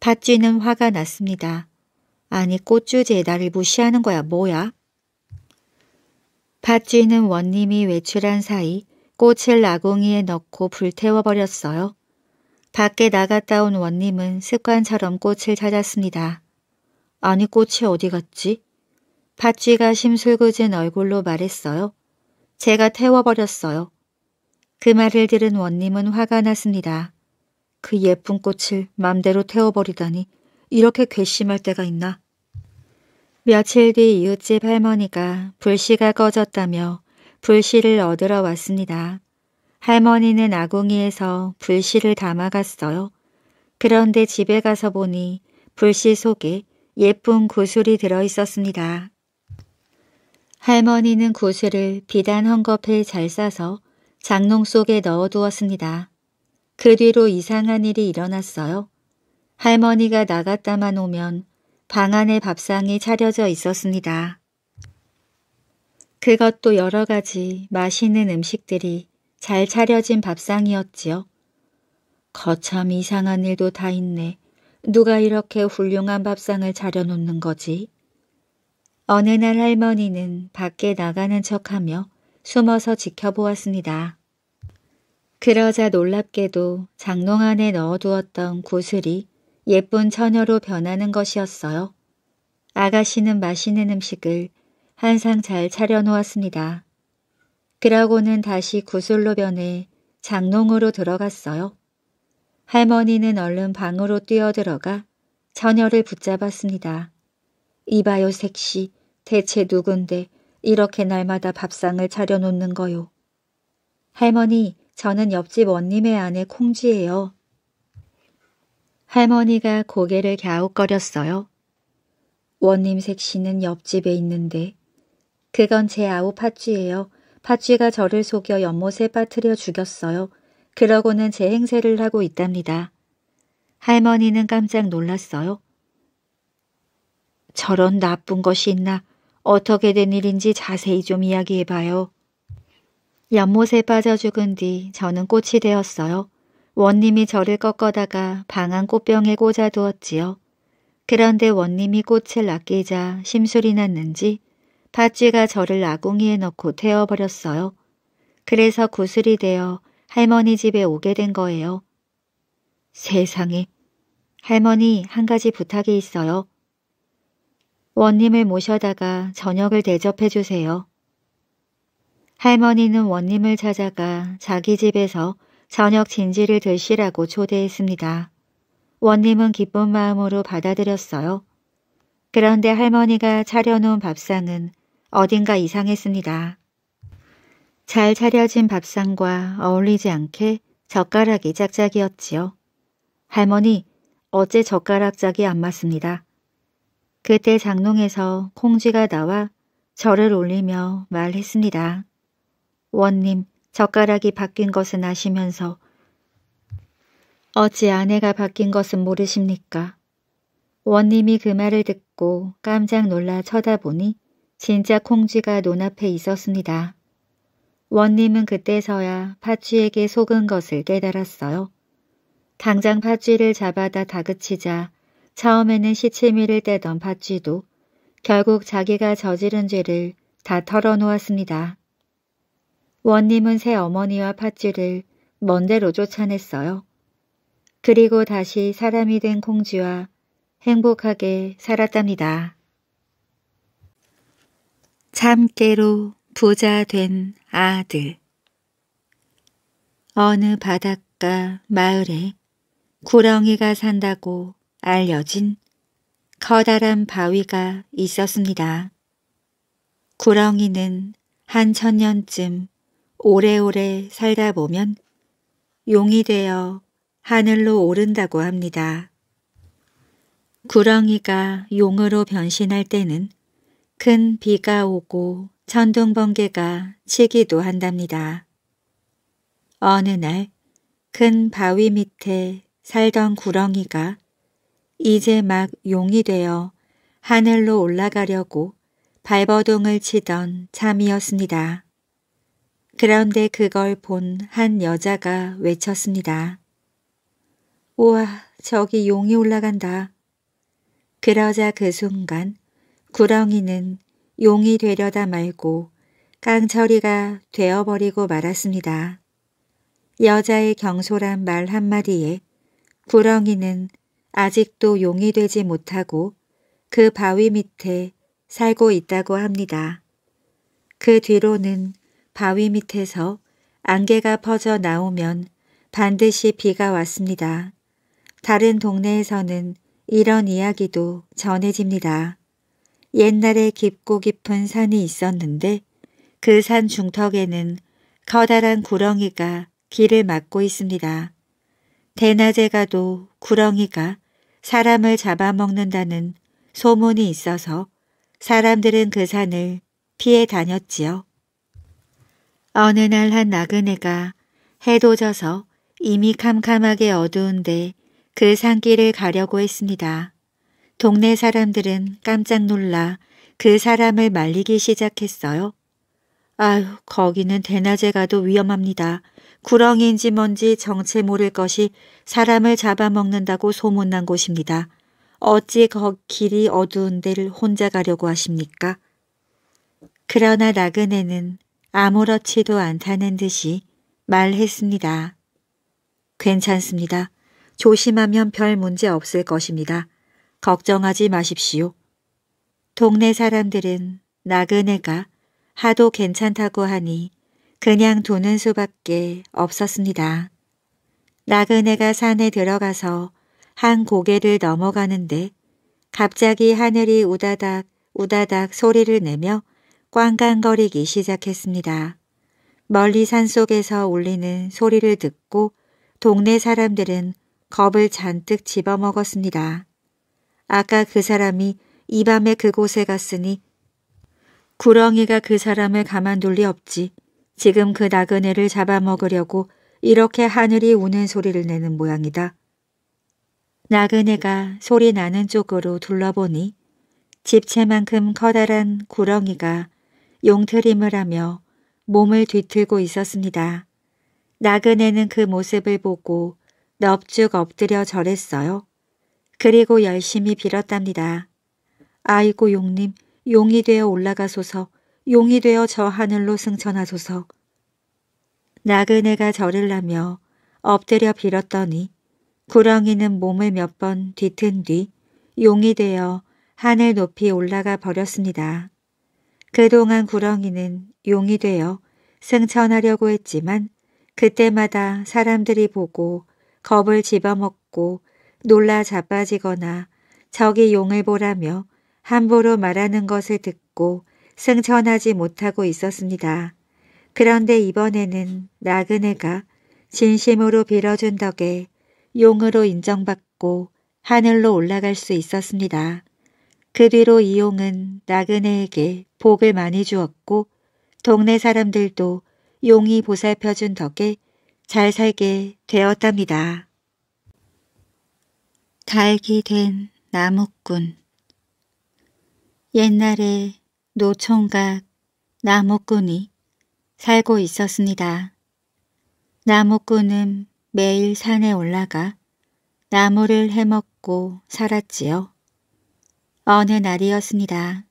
팥쥐는 화가 났습니다. 아니 꽃주 제 나를 무시하는 거야 뭐야? 팥쥐는 원님이 외출한 사이 꽃을 나궁이에 넣고 불태워버렸어요. 밖에 나갔다 온 원님은 습관처럼 꽃을 찾았습니다. 아니 꽃이 어디 갔지? 팥쥐가 심술궂은 얼굴로 말했어요. 제가 태워버렸어요. 그 말을 들은 원님은 화가 났습니다. 그 예쁜 꽃을 맘대로 태워버리다니 이렇게 괘씸할 때가 있나? 며칠 뒤 이웃집 할머니가 불씨가 꺼졌다며 불씨를 얻으러 왔습니다. 할머니는 아궁이에서 불씨를 담아갔어요. 그런데 집에 가서 보니 불씨 속에 예쁜 구슬이 들어있었습니다. 할머니는 구슬을 비단 헝겊에 잘 싸서 장롱 속에 넣어두었습니다. 그 뒤로 이상한 일이 일어났어요. 할머니가 나갔다만 오면 방 안에 밥상이 차려져 있었습니다. 그것도 여러 가지 맛있는 음식들이 잘 차려진 밥상이었지요. 거참 이상한 일도 다 있네. 누가 이렇게 훌륭한 밥상을 차려놓는 거지? 어느 날 할머니는 밖에 나가는 척하며 숨어서 지켜보았습니다. 그러자 놀랍게도 장롱 안에 넣어두었던 구슬이 예쁜 처녀로 변하는 것이었어요. 아가씨는 맛있는 음식을 항상 잘 차려놓았습니다. 그러고는 다시 구슬로 변해 장롱으로 들어갔어요. 할머니는 얼른 방으로 뛰어들어가 처녀를 붙잡았습니다. 이봐요 색시 대체 누군데 이렇게 날마다 밥상을 차려놓는 거요. 할머니 저는 옆집 원님의 아내 콩쥐예요. 할머니가 고개를 갸웃거렸어요. 원님 색시는 옆집에 있는데 그건 제 아우 팥쥐예요. 팥쥐가 저를 속여 연못에 빠뜨려 죽였어요. 그러고는 제 행세를 하고 있답니다. 할머니는 깜짝 놀랐어요. 저런 나쁜 것이 있나 어떻게 된 일인지 자세히 좀 이야기해봐요. 연못에 빠져 죽은 뒤 저는 꽃이 되었어요. 원님이 저를 꺾어다가 방안 꽃병에 꽂아두었지요. 그런데 원님이 꽃을 아끼자 심술이 났는지 팥쥐가 저를 아궁이에 넣고 태워버렸어요. 그래서 구슬이 되어 할머니 집에 오게 된 거예요. 세상에! 할머니 한 가지 부탁이 있어요. 원님을 모셔다가 저녁을 대접해 주세요. 할머니는 원님을 찾아가 자기 집에서 저녁 진지를 드시라고 초대했습니다. 원님은 기쁜 마음으로 받아들였어요. 그런데 할머니가 차려놓은 밥상은 어딘가 이상했습니다. 잘 차려진 밥상과 어울리지 않게 젓가락이 짝짝이었지요. 할머니, 어째 젓가락 짝이 안 맞습니다. 그때 장롱에서 콩쥐가 나와 절을 올리며 말했습니다. 원님, 젓가락이 바뀐 것은 아시면서 어찌 아내가 바뀐 것은 모르십니까? 원님이 그 말을 듣고 깜짝 놀라 쳐다보니 진짜 콩쥐가 눈앞에 있었습니다. 원님은 그때서야 파쥐에게 속은 것을 깨달았어요. 당장 파쥐를 잡아다 다그치자 처음에는 시치미를 떼던 파쥐도 결국 자기가 저지른 죄를 다 털어놓았습니다. 원님은 새 어머니와 팥쥐를 먼 데로 쫓아냈어요. 그리고 다시 사람이 된 콩쥐와 행복하게 살았답니다. 참깨로 부자 된 아들 어느 바닷가 마을에 구렁이가 산다고 알려진 커다란 바위가 있었습니다. 구렁이는 한 천년쯤 오래오래 살다 보면 용이 되어 하늘로 오른다고 합니다. 구렁이가 용으로 변신할 때는 큰 비가 오고 천둥번개가 치기도 한답니다. 어느 날 큰 바위 밑에 살던 구렁이가 이제 막 용이 되어 하늘로 올라가려고 발버둥을 치던 참이었습니다. 그런데 그걸 본 한 여자가 외쳤습니다. 우와 저기 용이 올라간다. 그러자 그 순간 구렁이는 용이 되려다 말고 깡철이가 되어버리고 말았습니다. 여자의 경솔한 말 한마디에 구렁이는 아직도 용이 되지 못하고 그 바위 밑에 살고 있다고 합니다. 그 뒤로는 바위 밑에서 안개가 퍼져 나오면 반드시 비가 왔습니다. 다른 동네에서는 이런 이야기도 전해집니다. 옛날에 깊고 깊은 산이 있었는데 그 산 중턱에는 커다란 구렁이가 길을 막고 있습니다. 대낮에 가도 구렁이가 사람을 잡아먹는다는 소문이 있어서 사람들은 그 산을 피해 다녔지요. 어느 날 한 나그네가 해도 져서 이미 캄캄하게 어두운데 그 산길을 가려고 했습니다. 동네 사람들은 깜짝 놀라 그 사람을 말리기 시작했어요. 아휴 거기는 대낮에 가도 위험합니다. 구렁인지 뭔지 정체 모를 것이 사람을 잡아먹는다고 소문난 곳입니다. 어찌 거 길이 어두운 데를 혼자 가려고 하십니까? 그러나 나그네는 아무렇지도 않다는 듯이 말했습니다. 괜찮습니다. 조심하면 별 문제 없을 것입니다. 걱정하지 마십시오. 동네 사람들은 나그네가 하도 괜찮다고 하니 그냥 도는 수밖에 없었습니다. 나그네가 산에 들어가서 한 고개를 넘어가는데 갑자기 하늘이 우다닥 우다닥 소리를 내며 꽝꽝거리기 시작했습니다. 멀리 산속에서 울리는 소리를 듣고 동네 사람들은 겁을 잔뜩 집어먹었습니다. 아까 그 사람이 이 밤에 그곳에 갔으니 구렁이가 그 사람을 가만둘 리 없지. 지금 그 나그네를 잡아먹으려고 이렇게 하늘이 우는 소리를 내는 모양이다. 나그네가 소리 나는 쪽으로 둘러보니 집채만큼 커다란 구렁이가 용트림을 하며 몸을 뒤틀고 있었습니다. 나그네는 그 모습을 보고 넙죽 엎드려 절했어요. 그리고 열심히 빌었답니다. 아이고 용님, 용이 되어 올라가소서, 용이 되어 저 하늘로 승천하소서. 나그네가 절을 하며 엎드려 빌었더니 구렁이는 몸을 몇 번 뒤튼 뒤 용이 되어 하늘 높이 올라가 버렸습니다. 그동안 구렁이는 용이 되어 승천하려고 했지만 그때마다 사람들이 보고 겁을 집어먹고 놀라 자빠지거나 저기 용을 보라며 함부로 말하는 것을 듣고 승천하지 못하고 있었습니다. 그런데 이번에는 나그네가 진심으로 빌어준 덕에 용으로 인정받고 하늘로 올라갈 수 있었습니다. 그 뒤로 이용은 나그네에게 복을 많이 주었고 동네 사람들도 용이 보살펴준 덕에 잘 살게 되었답니다. 달기 된 나무꾼 옛날에 노총각 나무꾼이 살고 있었습니다. 나무꾼은 매일 산에 올라가 나무를 해먹고 살았지요. 어느 날이었습니다.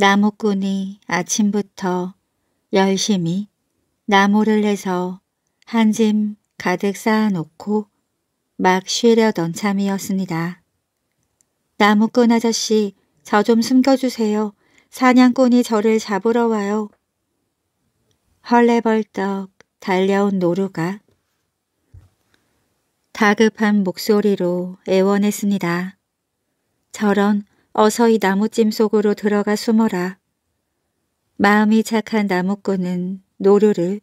나무꾼이 아침부터 열심히 나무를 해서한 짐 가득 쌓아놓고 막 쉬려던 참이었습니다. 나무꾼 아저씨 저 좀 숨겨주세요. 사냥꾼이 저를 잡으러 와요. 헐레벌떡 달려온 노루가 다급한 목소리로 애원했습니다. 저런 어서 이 나무찜 속으로 들어가 숨어라. 마음이 착한 나무꾼은 노루를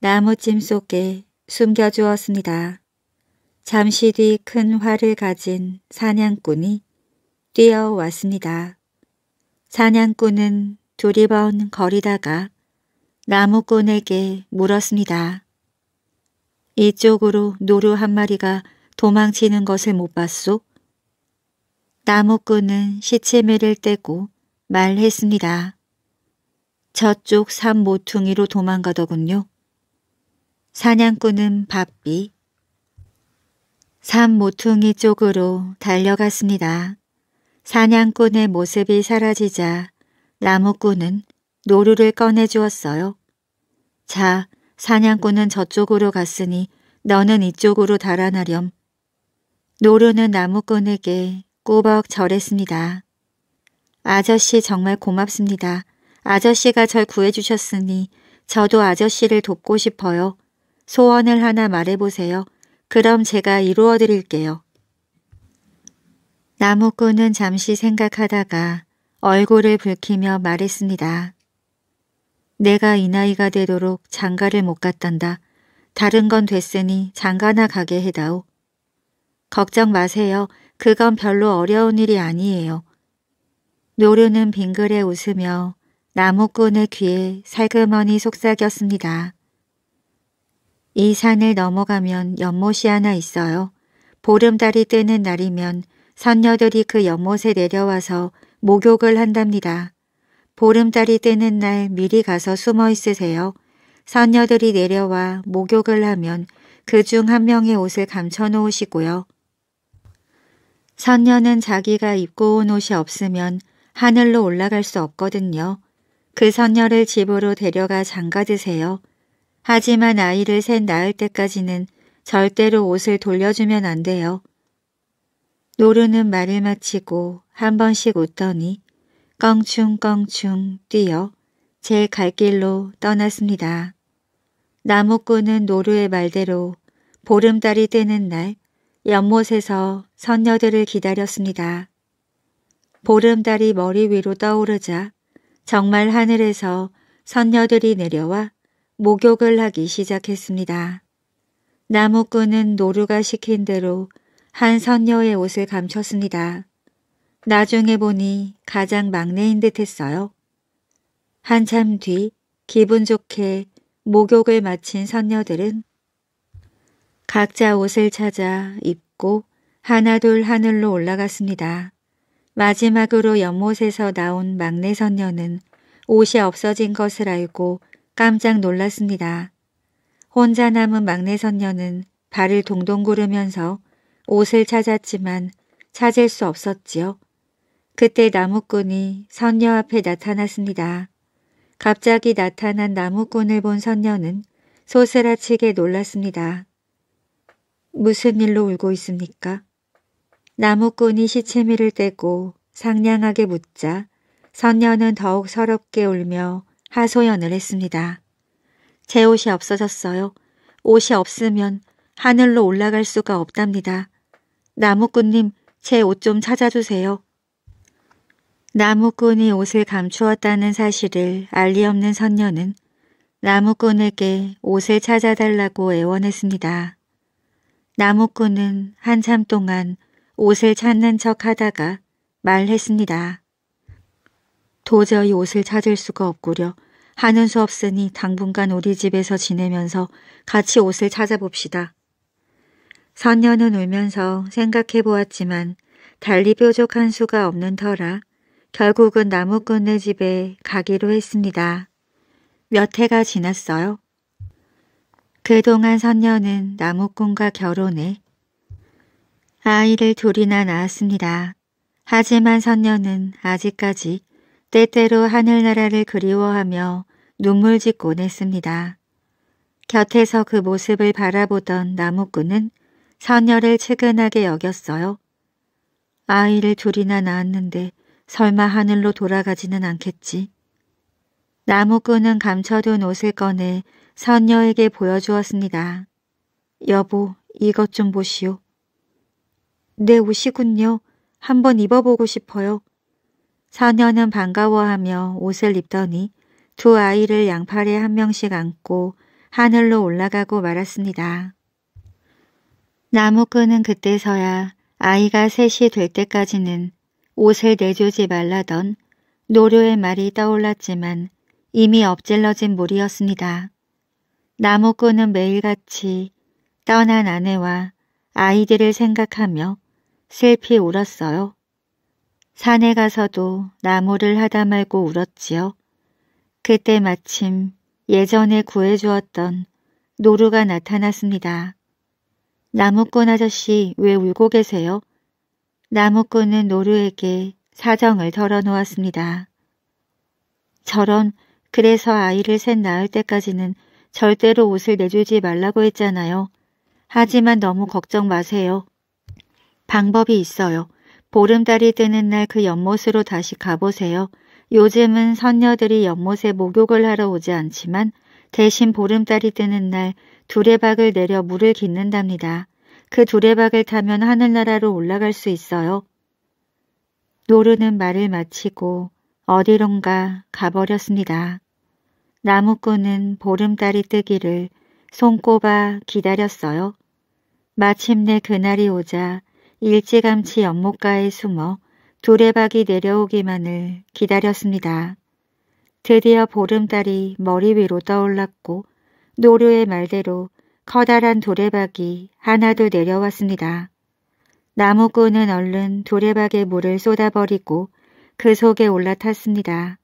나무찜 속에 숨겨주었습니다. 잠시 뒤 큰 활을 가진 사냥꾼이 뛰어왔습니다. 사냥꾼은 두리번 거리다가 나무꾼에게 물었습니다. 이쪽으로 노루 한 마리가 도망치는 것을 못 봤소? 나무꾼은 시체매를 떼고 말했습니다. 저쪽 산 모퉁이로 도망가더군요. 사냥꾼은 바삐 산 모퉁이 쪽으로 달려갔습니다. 사냥꾼의 모습이 사라지자 나무꾼은 노루를 꺼내주었어요. 자, 사냥꾼은 저쪽으로 갔으니 너는 이쪽으로 달아나렴. 노루는 나무꾼에게 꾸벅 절했습니다. 아저씨 정말 고맙습니다. 아저씨가 절 구해주셨으니 저도 아저씨를 돕고 싶어요. 소원을 하나 말해보세요. 그럼 제가 이루어드릴게요. 나무꾼은 잠시 생각하다가 얼굴을 붉히며 말했습니다. 내가 이 나이가 되도록 장가를 못 갔단다. 다른 건 됐으니 장가나 가게 해다오. 걱정 마세요. 그건 별로 어려운 일이 아니에요. 노루는 빙그레 웃으며 나무꾼의 귀에 살그머니 속삭였습니다. 이 산을 넘어가면 연못이 하나 있어요. 보름달이 뜨는 날이면 선녀들이 그 연못에 내려와서 목욕을 한답니다. 보름달이 뜨는 날 미리 가서 숨어 있으세요. 선녀들이 내려와 목욕을 하면 그 중 한 명의 옷을 감춰 놓으시고요. 선녀는 자기가 입고 온 옷이 없으면 하늘로 올라갈 수 없거든요. 그 선녀를 집으로 데려가 장가드세요. 하지만 아이를 셋 낳을 때까지는 절대로 옷을 돌려주면 안 돼요. 노루는 말을 마치고 한 번씩 웃더니 껑충껑충 뛰어 제 갈 길로 떠났습니다. 나무꾼은 노루의 말대로 보름달이 뜨는 날 연못에서 선녀들을 기다렸습니다. 보름달이 머리 위로 떠오르자 정말 하늘에서 선녀들이 내려와 목욕을 하기 시작했습니다. 나무꾼은 노루가 시킨 대로 한 선녀의 옷을 감췄습니다. 나중에 보니 가장 막내인 듯 했어요. 한참 뒤 기분 좋게 목욕을 마친 선녀들은 각자 옷을 찾아 입고 하나둘 하늘로 올라갔습니다. 마지막으로 연못에서 나온 막내 선녀는 옷이 없어진 것을 알고 깜짝 놀랐습니다. 혼자 남은 막내 선녀는 발을 동동 구르면서 옷을 찾았지만 찾을 수 없었지요. 그때 나무꾼이 선녀 앞에 나타났습니다. 갑자기 나타난 나무꾼을 본 선녀는 소스라치게 놀랐습니다. 무슨 일로 울고 있습니까? 나무꾼이 시체미를 떼고 상냥하게 묻자 선녀는 더욱 서럽게 울며 하소연을 했습니다. 제 옷이 없어졌어요. 옷이 없으면 하늘로 올라갈 수가 없답니다. 나무꾼님, 제 옷 좀 찾아주세요. 나무꾼이 옷을 감추었다는 사실을 알리 없는 선녀는 나무꾼에게 옷을 찾아달라고 애원했습니다. 나무꾼은 한참 동안 옷을 찾는 척 하다가 말했습니다. 도저히 옷을 찾을 수가 없구려 하는 수 없으니 당분간 우리 집에서 지내면서 같이 옷을 찾아봅시다. 선녀는 울면서 생각해 보았지만 달리 뾰족한 수가 없는 터라 결국은 나무꾼의 집에 가기로 했습니다. 몇 해가 지났어요. 그동안 선녀는 나무꾼과 결혼해 아이를 둘이나 낳았습니다. 하지만 선녀는 아직까지 때때로 하늘나라를 그리워하며 눈물 짓곤 했습니다. 곁에서 그 모습을 바라보던 나무꾼은 선녀를 측은하게 여겼어요. 아이를 둘이나 낳았는데 설마 하늘로 돌아가지는 않겠지. 나무꾼은 감춰둔 옷을 꺼내 선녀에게 보여주었습니다. 여보, 이것 좀 보시오. 내 옷이군요. 한번 입어보고 싶어요. 선녀는 반가워하며 옷을 입더니 두 아이를 양팔에 한 명씩 안고 하늘로 올라가고 말았습니다. 나무꾼은 그때서야 아이가 셋이 될 때까지는 옷을 내주지 말라던 노료의 말이 떠올랐지만 이미 엎질러진 물이었습니다. 나무꾼은 매일같이 떠난 아내와 아이들을 생각하며 슬피 울었어요. 산에 가서도 나무를 하다 말고 울었지요. 그때 마침 예전에 구해주었던 노루가 나타났습니다. 나무꾼 아저씨 왜 울고 계세요? 나무꾼은 노루에게 사정을 털어놓았습니다. 저런 그래서 아이를 셋 낳을 때까지는 절대로 옷을 내주지 말라고 했잖아요. 하지만 너무 걱정 마세요. 방법이 있어요. 보름달이 뜨는 날 그 연못으로 다시 가보세요. 요즘은 선녀들이 연못에 목욕을 하러 오지 않지만 대신 보름달이 뜨는 날 두레박을 내려 물을 깃는답니다. 그 두레박을 타면 하늘나라로 올라갈 수 있어요. 노르는 말을 마치고 어디론가 가버렸습니다. 나무꾼은 보름달이 뜨기를 손꼽아 기다렸어요. 마침내 그날이 오자 일찌감치 연못가에 숨어 두레박이 내려오기만을 기다렸습니다. 드디어 보름달이 머리 위로 떠올랐고 노료의 말대로 커다란 도래박이 하나도 내려왔습니다. 나무꾼은 얼른 도래박에 물을 쏟아버리고 그 속에 올라탔습니다.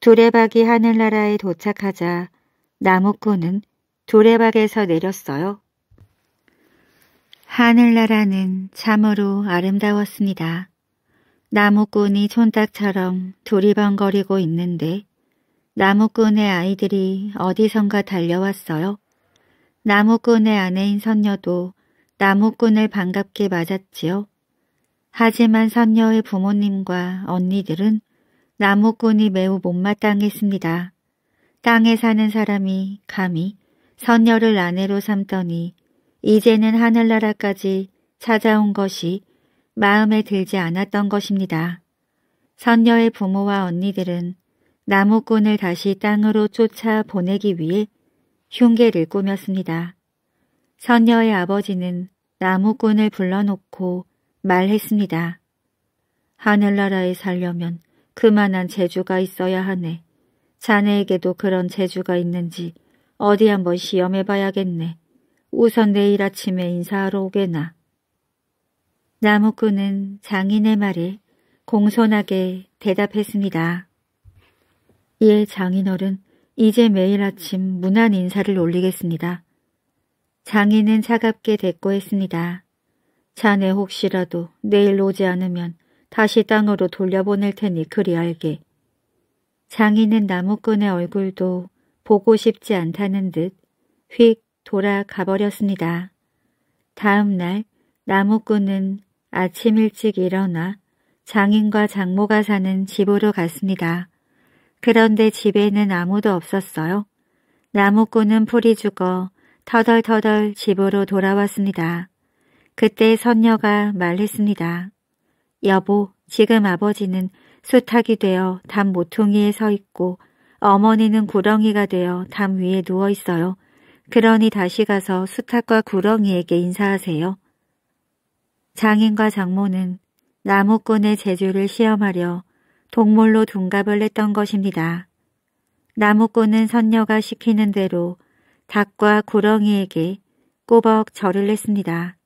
두레박이 하늘나라에 도착하자 나무꾼은 두레박에서 내렸어요. 하늘나라는 참으로 아름다웠습니다. 나무꾼이 촌딱처럼 두리번거리고 있는데 나무꾼의 아이들이 어디선가 달려왔어요. 나무꾼의 아내인 선녀도 나무꾼을 반갑게 맞았지요. 하지만 선녀의 부모님과 언니들은 나무꾼이 매우 못마땅했습니다. 땅에 사는 사람이 감히 선녀를 아내로 삼더니 이제는 하늘나라까지 찾아온 것이 마음에 들지 않았던 것입니다. 선녀의 부모와 언니들은 나무꾼을 다시 땅으로 쫓아 보내기 위해 흉계를 꾸몄습니다. 선녀의 아버지는 나무꾼을 불러놓고 말했습니다. 하늘나라에 살려면 그만한 재주가 있어야 하네. 자네에게도 그런 재주가 있는지 어디 한번 시험해봐야겠네. 우선 내일 아침에 인사하러 오게나. 나무꾼은 장인의 말에 공손하게 대답했습니다. 예, 장인어른, 이제 매일 아침 무난 인사를 올리겠습니다. 장인은 차갑게 대꾸했습니다. 자네 혹시라도 내일 오지 않으면 다시 땅으로 돌려보낼 테니 그리 알게. 장인은 나무꾼의 얼굴도 보고 싶지 않다는 듯 휙 돌아가 버렸습니다. 다음 날 나무꾼은 아침 일찍 일어나 장인과 장모가 사는 집으로 갔습니다. 그런데 집에는 아무도 없었어요. 나무꾼은 풀이 죽어 터덜터덜 집으로 돌아왔습니다. 그때 선녀가 말했습니다. 여보, 지금 아버지는 수탉이 되어 담 모퉁이에 서 있고 어머니는 구렁이가 되어 담 위에 누워 있어요. 그러니 다시 가서 수탉과 구렁이에게 인사하세요. 장인과 장모는 나무꾼의 재주를 시험하려 동물로 둔갑을 했던 것입니다. 나무꾼은 선녀가 시키는 대로 닭과 구렁이에게 꼬박 절을 했습니다.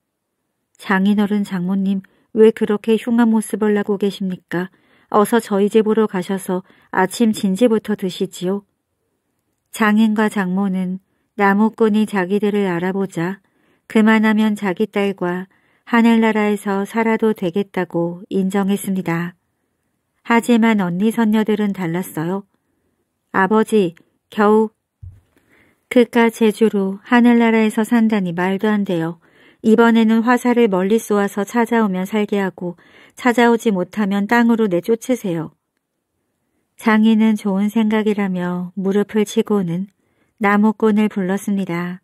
장인어른 장모님 왜 그렇게 흉한 모습을 하고 계십니까? 어서 저희 집으로 가셔서 아침 진지부터 드시지요. 장인과 장모는 나무꾼이 자기들을 알아보자 그만하면 자기 딸과 하늘나라에서 살아도 되겠다고 인정했습니다. 하지만 언니 선녀들은 달랐어요. 아버지, 겨우 그깟 제주로 하늘나라에서 산다니 말도 안 돼요. 이번에는 화살을 멀리 쏘아서 찾아오면 살게 하고 찾아오지 못하면 땅으로 내쫓으세요. 장인은 좋은 생각이라며 무릎을 치고는 나무꾼을 불렀습니다.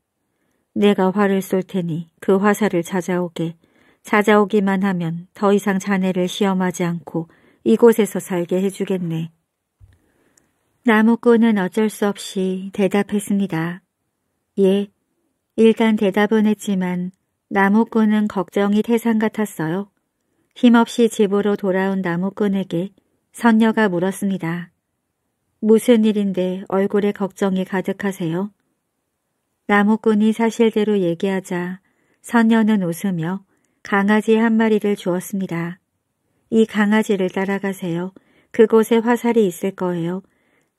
내가 화를 쏠 테니 그 화살을 찾아오게. 찾아오기만 하면 더 이상 자네를 시험하지 않고 이곳에서 살게 해주겠네. 나무꾼은 어쩔 수 없이 대답했습니다. 예, 일단 대답은 했지만 나무꾼은 걱정이 태산 같았어요. 힘없이 집으로 돌아온 나무꾼에게 선녀가 물었습니다. 무슨 일인데 얼굴에 걱정이 가득하세요? 나무꾼이 사실대로 얘기하자 선녀는 웃으며 강아지 한 마리를 주었습니다. 이 강아지를 따라가세요. 그곳에 화살이 있을 거예요.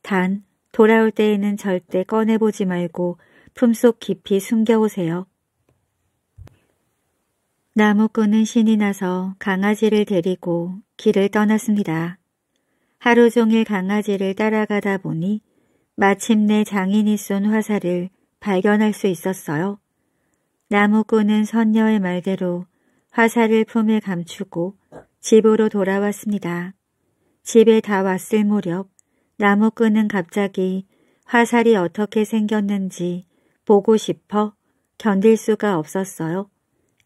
단, 돌아올 때에는 절대 꺼내보지 말고 품속 깊이 숨겨오세요. 나무꾼은 신이 나서 강아지를 데리고 길을 떠났습니다. 하루 종일 강아지를 따라가다 보니 마침내 장인이 쏜 화살을 발견할 수 있었어요. 나무꾼은 선녀의 말대로 화살을 품에 감추고 집으로 돌아왔습니다. 집에 다 왔을 무렵 나무꾼은 갑자기 화살이 어떻게 생겼는지 보고 싶어 견딜 수가 없었어요.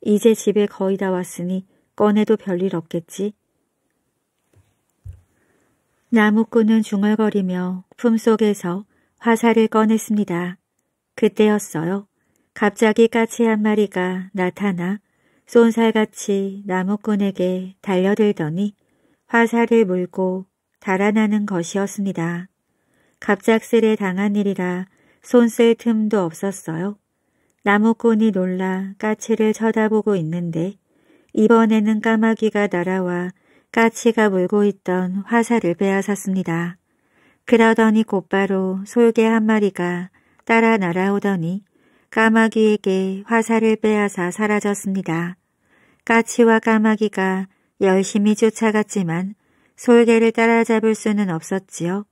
이제 집에 거의 다 왔으니 꺼내도 별일 없겠지. 나무꾼은 중얼거리며 품속에서 화살을 꺼냈습니다. 그때였어요. 갑자기 까치 한 마리가 나타나 쏜살같이 나무꾼에게 달려들더니 화살을 물고 달아나는 것이었습니다. 갑작스레 당한 일이라 손 쓸 틈도 없었어요. 나무꾼이 놀라 까치를 쳐다보고 있는데 이번에는 까마귀가 날아와 까치가 물고 있던 화살을 빼앗았습니다. 그러더니 곧바로 솔개 한 마리가 따라 날아오더니 까마귀에게 화살을 빼앗아 사라졌습니다. 까치와 까마귀가 열심히 쫓아갔지만 솔개를 따라잡을 수는 없었지요.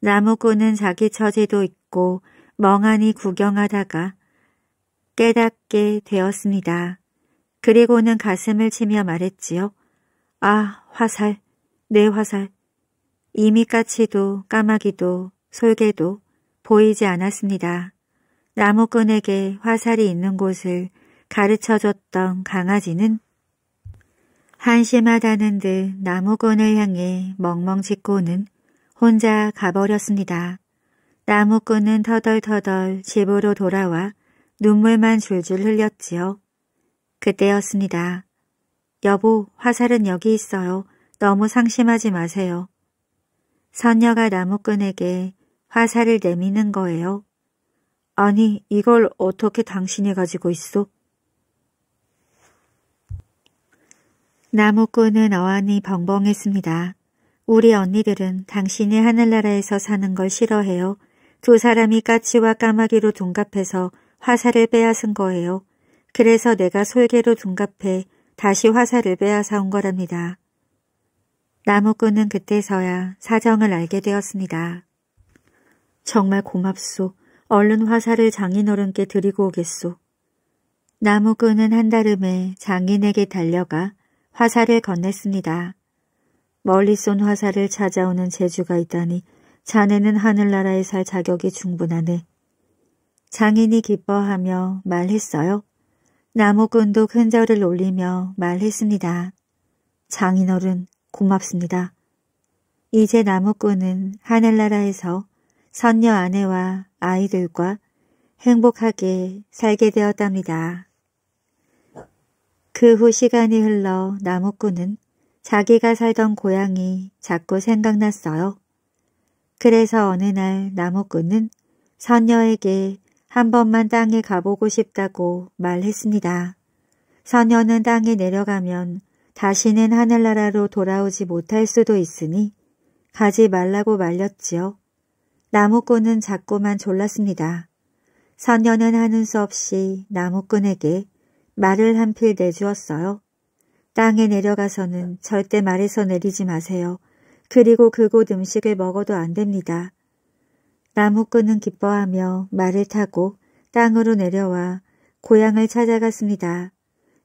나무꾼은 자기 처지도 있고 멍하니 구경하다가 깨닫게 되었습니다. 그리고는 가슴을 치며 말했지요. 아, 화살, 내 화살. 이미 까치도 까마귀도 솔개도 보이지 않았습니다. 나무꾼에게 화살이 있는 곳을 가르쳐줬던 강아지는 한심하다는 듯 나무꾼을 향해 멍멍 짖고는 혼자 가버렸습니다. 나무꾼은 터덜터덜 집으로 돌아와 눈물만 줄줄 흘렸지요. 그때였습니다. 여보, 화살은 여기 있어요. 너무 상심하지 마세요. 선녀가 나무꾼에게 화살을 내미는 거예요. 아니, 이걸 어떻게 당신이 가지고 있어? 나무꾼은 어안이 벙벙했습니다. 우리 언니들은 당신이 하늘나라에서 사는 걸 싫어해요. 두 사람이 까치와 까마귀로 둔갑해서 화살을 빼앗은 거예요. 그래서 내가 솔개로 둔갑해 다시 화살을 빼앗아온 거랍니다. 나무꾼은 그때서야 사정을 알게 되었습니다. 정말 고맙소. 얼른 화살을 장인어른께 드리고 오겠소. 나무꾼은 한달음에 장인에게 달려가 화살을 건넸습니다. 멀리 쏜 화살을 찾아오는 재주가 있다니 자네는 하늘나라에 살 자격이 충분하네. 장인이 기뻐하며 말했어요. 나무꾼도 큰절을 올리며 말했습니다. 장인어른 고맙습니다. 이제 나무꾼은 하늘나라에서 선녀 아내와 아이들과 행복하게 살게 되었답니다. 그 후 시간이 흘러 나무꾼은 자기가 살던 고향이 자꾸 생각났어요. 그래서 어느 날 나무꾼은 선녀에게 한 번만 땅에 가보고 싶다고 말했습니다. 선녀는 땅에 내려가면 다시는 하늘나라로 돌아오지 못할 수도 있으니 가지 말라고 말렸지요. 나무꾼은 자꾸만 졸랐습니다. 선녀는 하는 수 없이 나무꾼에게 말을 한 필 내주었어요. 땅에 내려가서는 절대 말에서 내리지 마세요. 그리고 그곳 음식을 먹어도 안 됩니다. 나무꾼은 기뻐하며 말을 타고 땅으로 내려와 고향을 찾아갔습니다.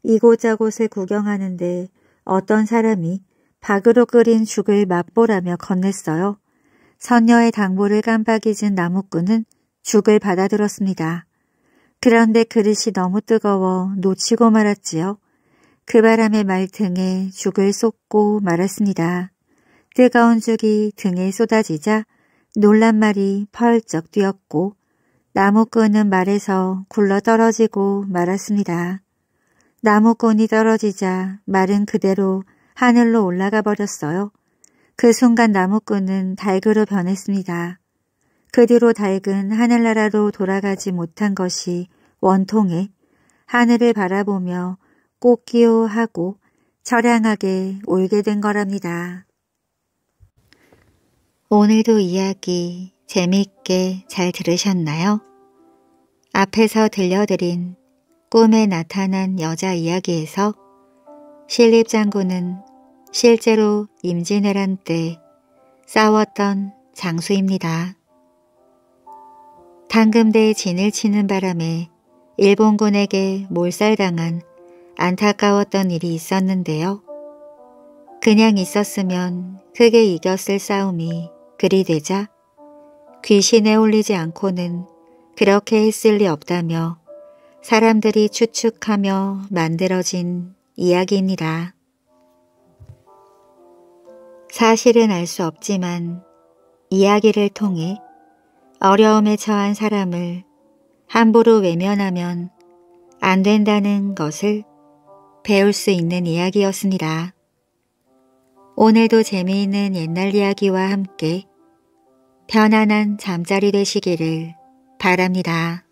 이곳저곳을 구경하는데 어떤 사람이 박으로 끓인 죽을 맛보라며 건넸어요. 선녀의 당부를 깜빡 이진 나무꾼은 죽을 받아들었습니다. 그런데 그릇이 너무 뜨거워 놓치고 말았지요. 그 바람에 말등에 죽을 쏟고 말았습니다. 뜨거운 죽이 등에 쏟아지자 놀란 말이 펄쩍 뛰었고 나무꾼은 말에서 굴러 떨어지고 말았습니다. 나무꾼이 떨어지자 말은 그대로 하늘로 올라가 버렸어요. 그 순간 나무꾼은 달그로 변했습니다. 그 뒤로 달근 하늘나라로 돌아가지 못한 것이 원통해 하늘을 바라보며 꼭기요 하고 철양하게 울게 된 거랍니다. 오늘도 이야기 재미있게잘 들으셨나요? 앞에서 들려드린 꿈에 나타난 여자 이야기에서 신립장군은 실제로 임진왜란 때 싸웠던 장수입니다. 당금대에 진을 치는 바람에 일본군에게 몰살당한 안타까웠던 일이 있었는데요. 그냥 있었으면 크게 이겼을 싸움이 그리 되자 귀신에 올리지 않고는 그렇게 했을 리 없다며 사람들이 추측하며 만들어진 이야기입니다. 사실은 알 수 없지만 이야기를 통해 어려움에 처한 사람을 함부로 외면하면 안 된다는 것을 배울 수 있는 이야기였습니다. 오늘도 재미있는 옛날 이야기와 함께 편안한 잠자리 되시기를 바랍니다.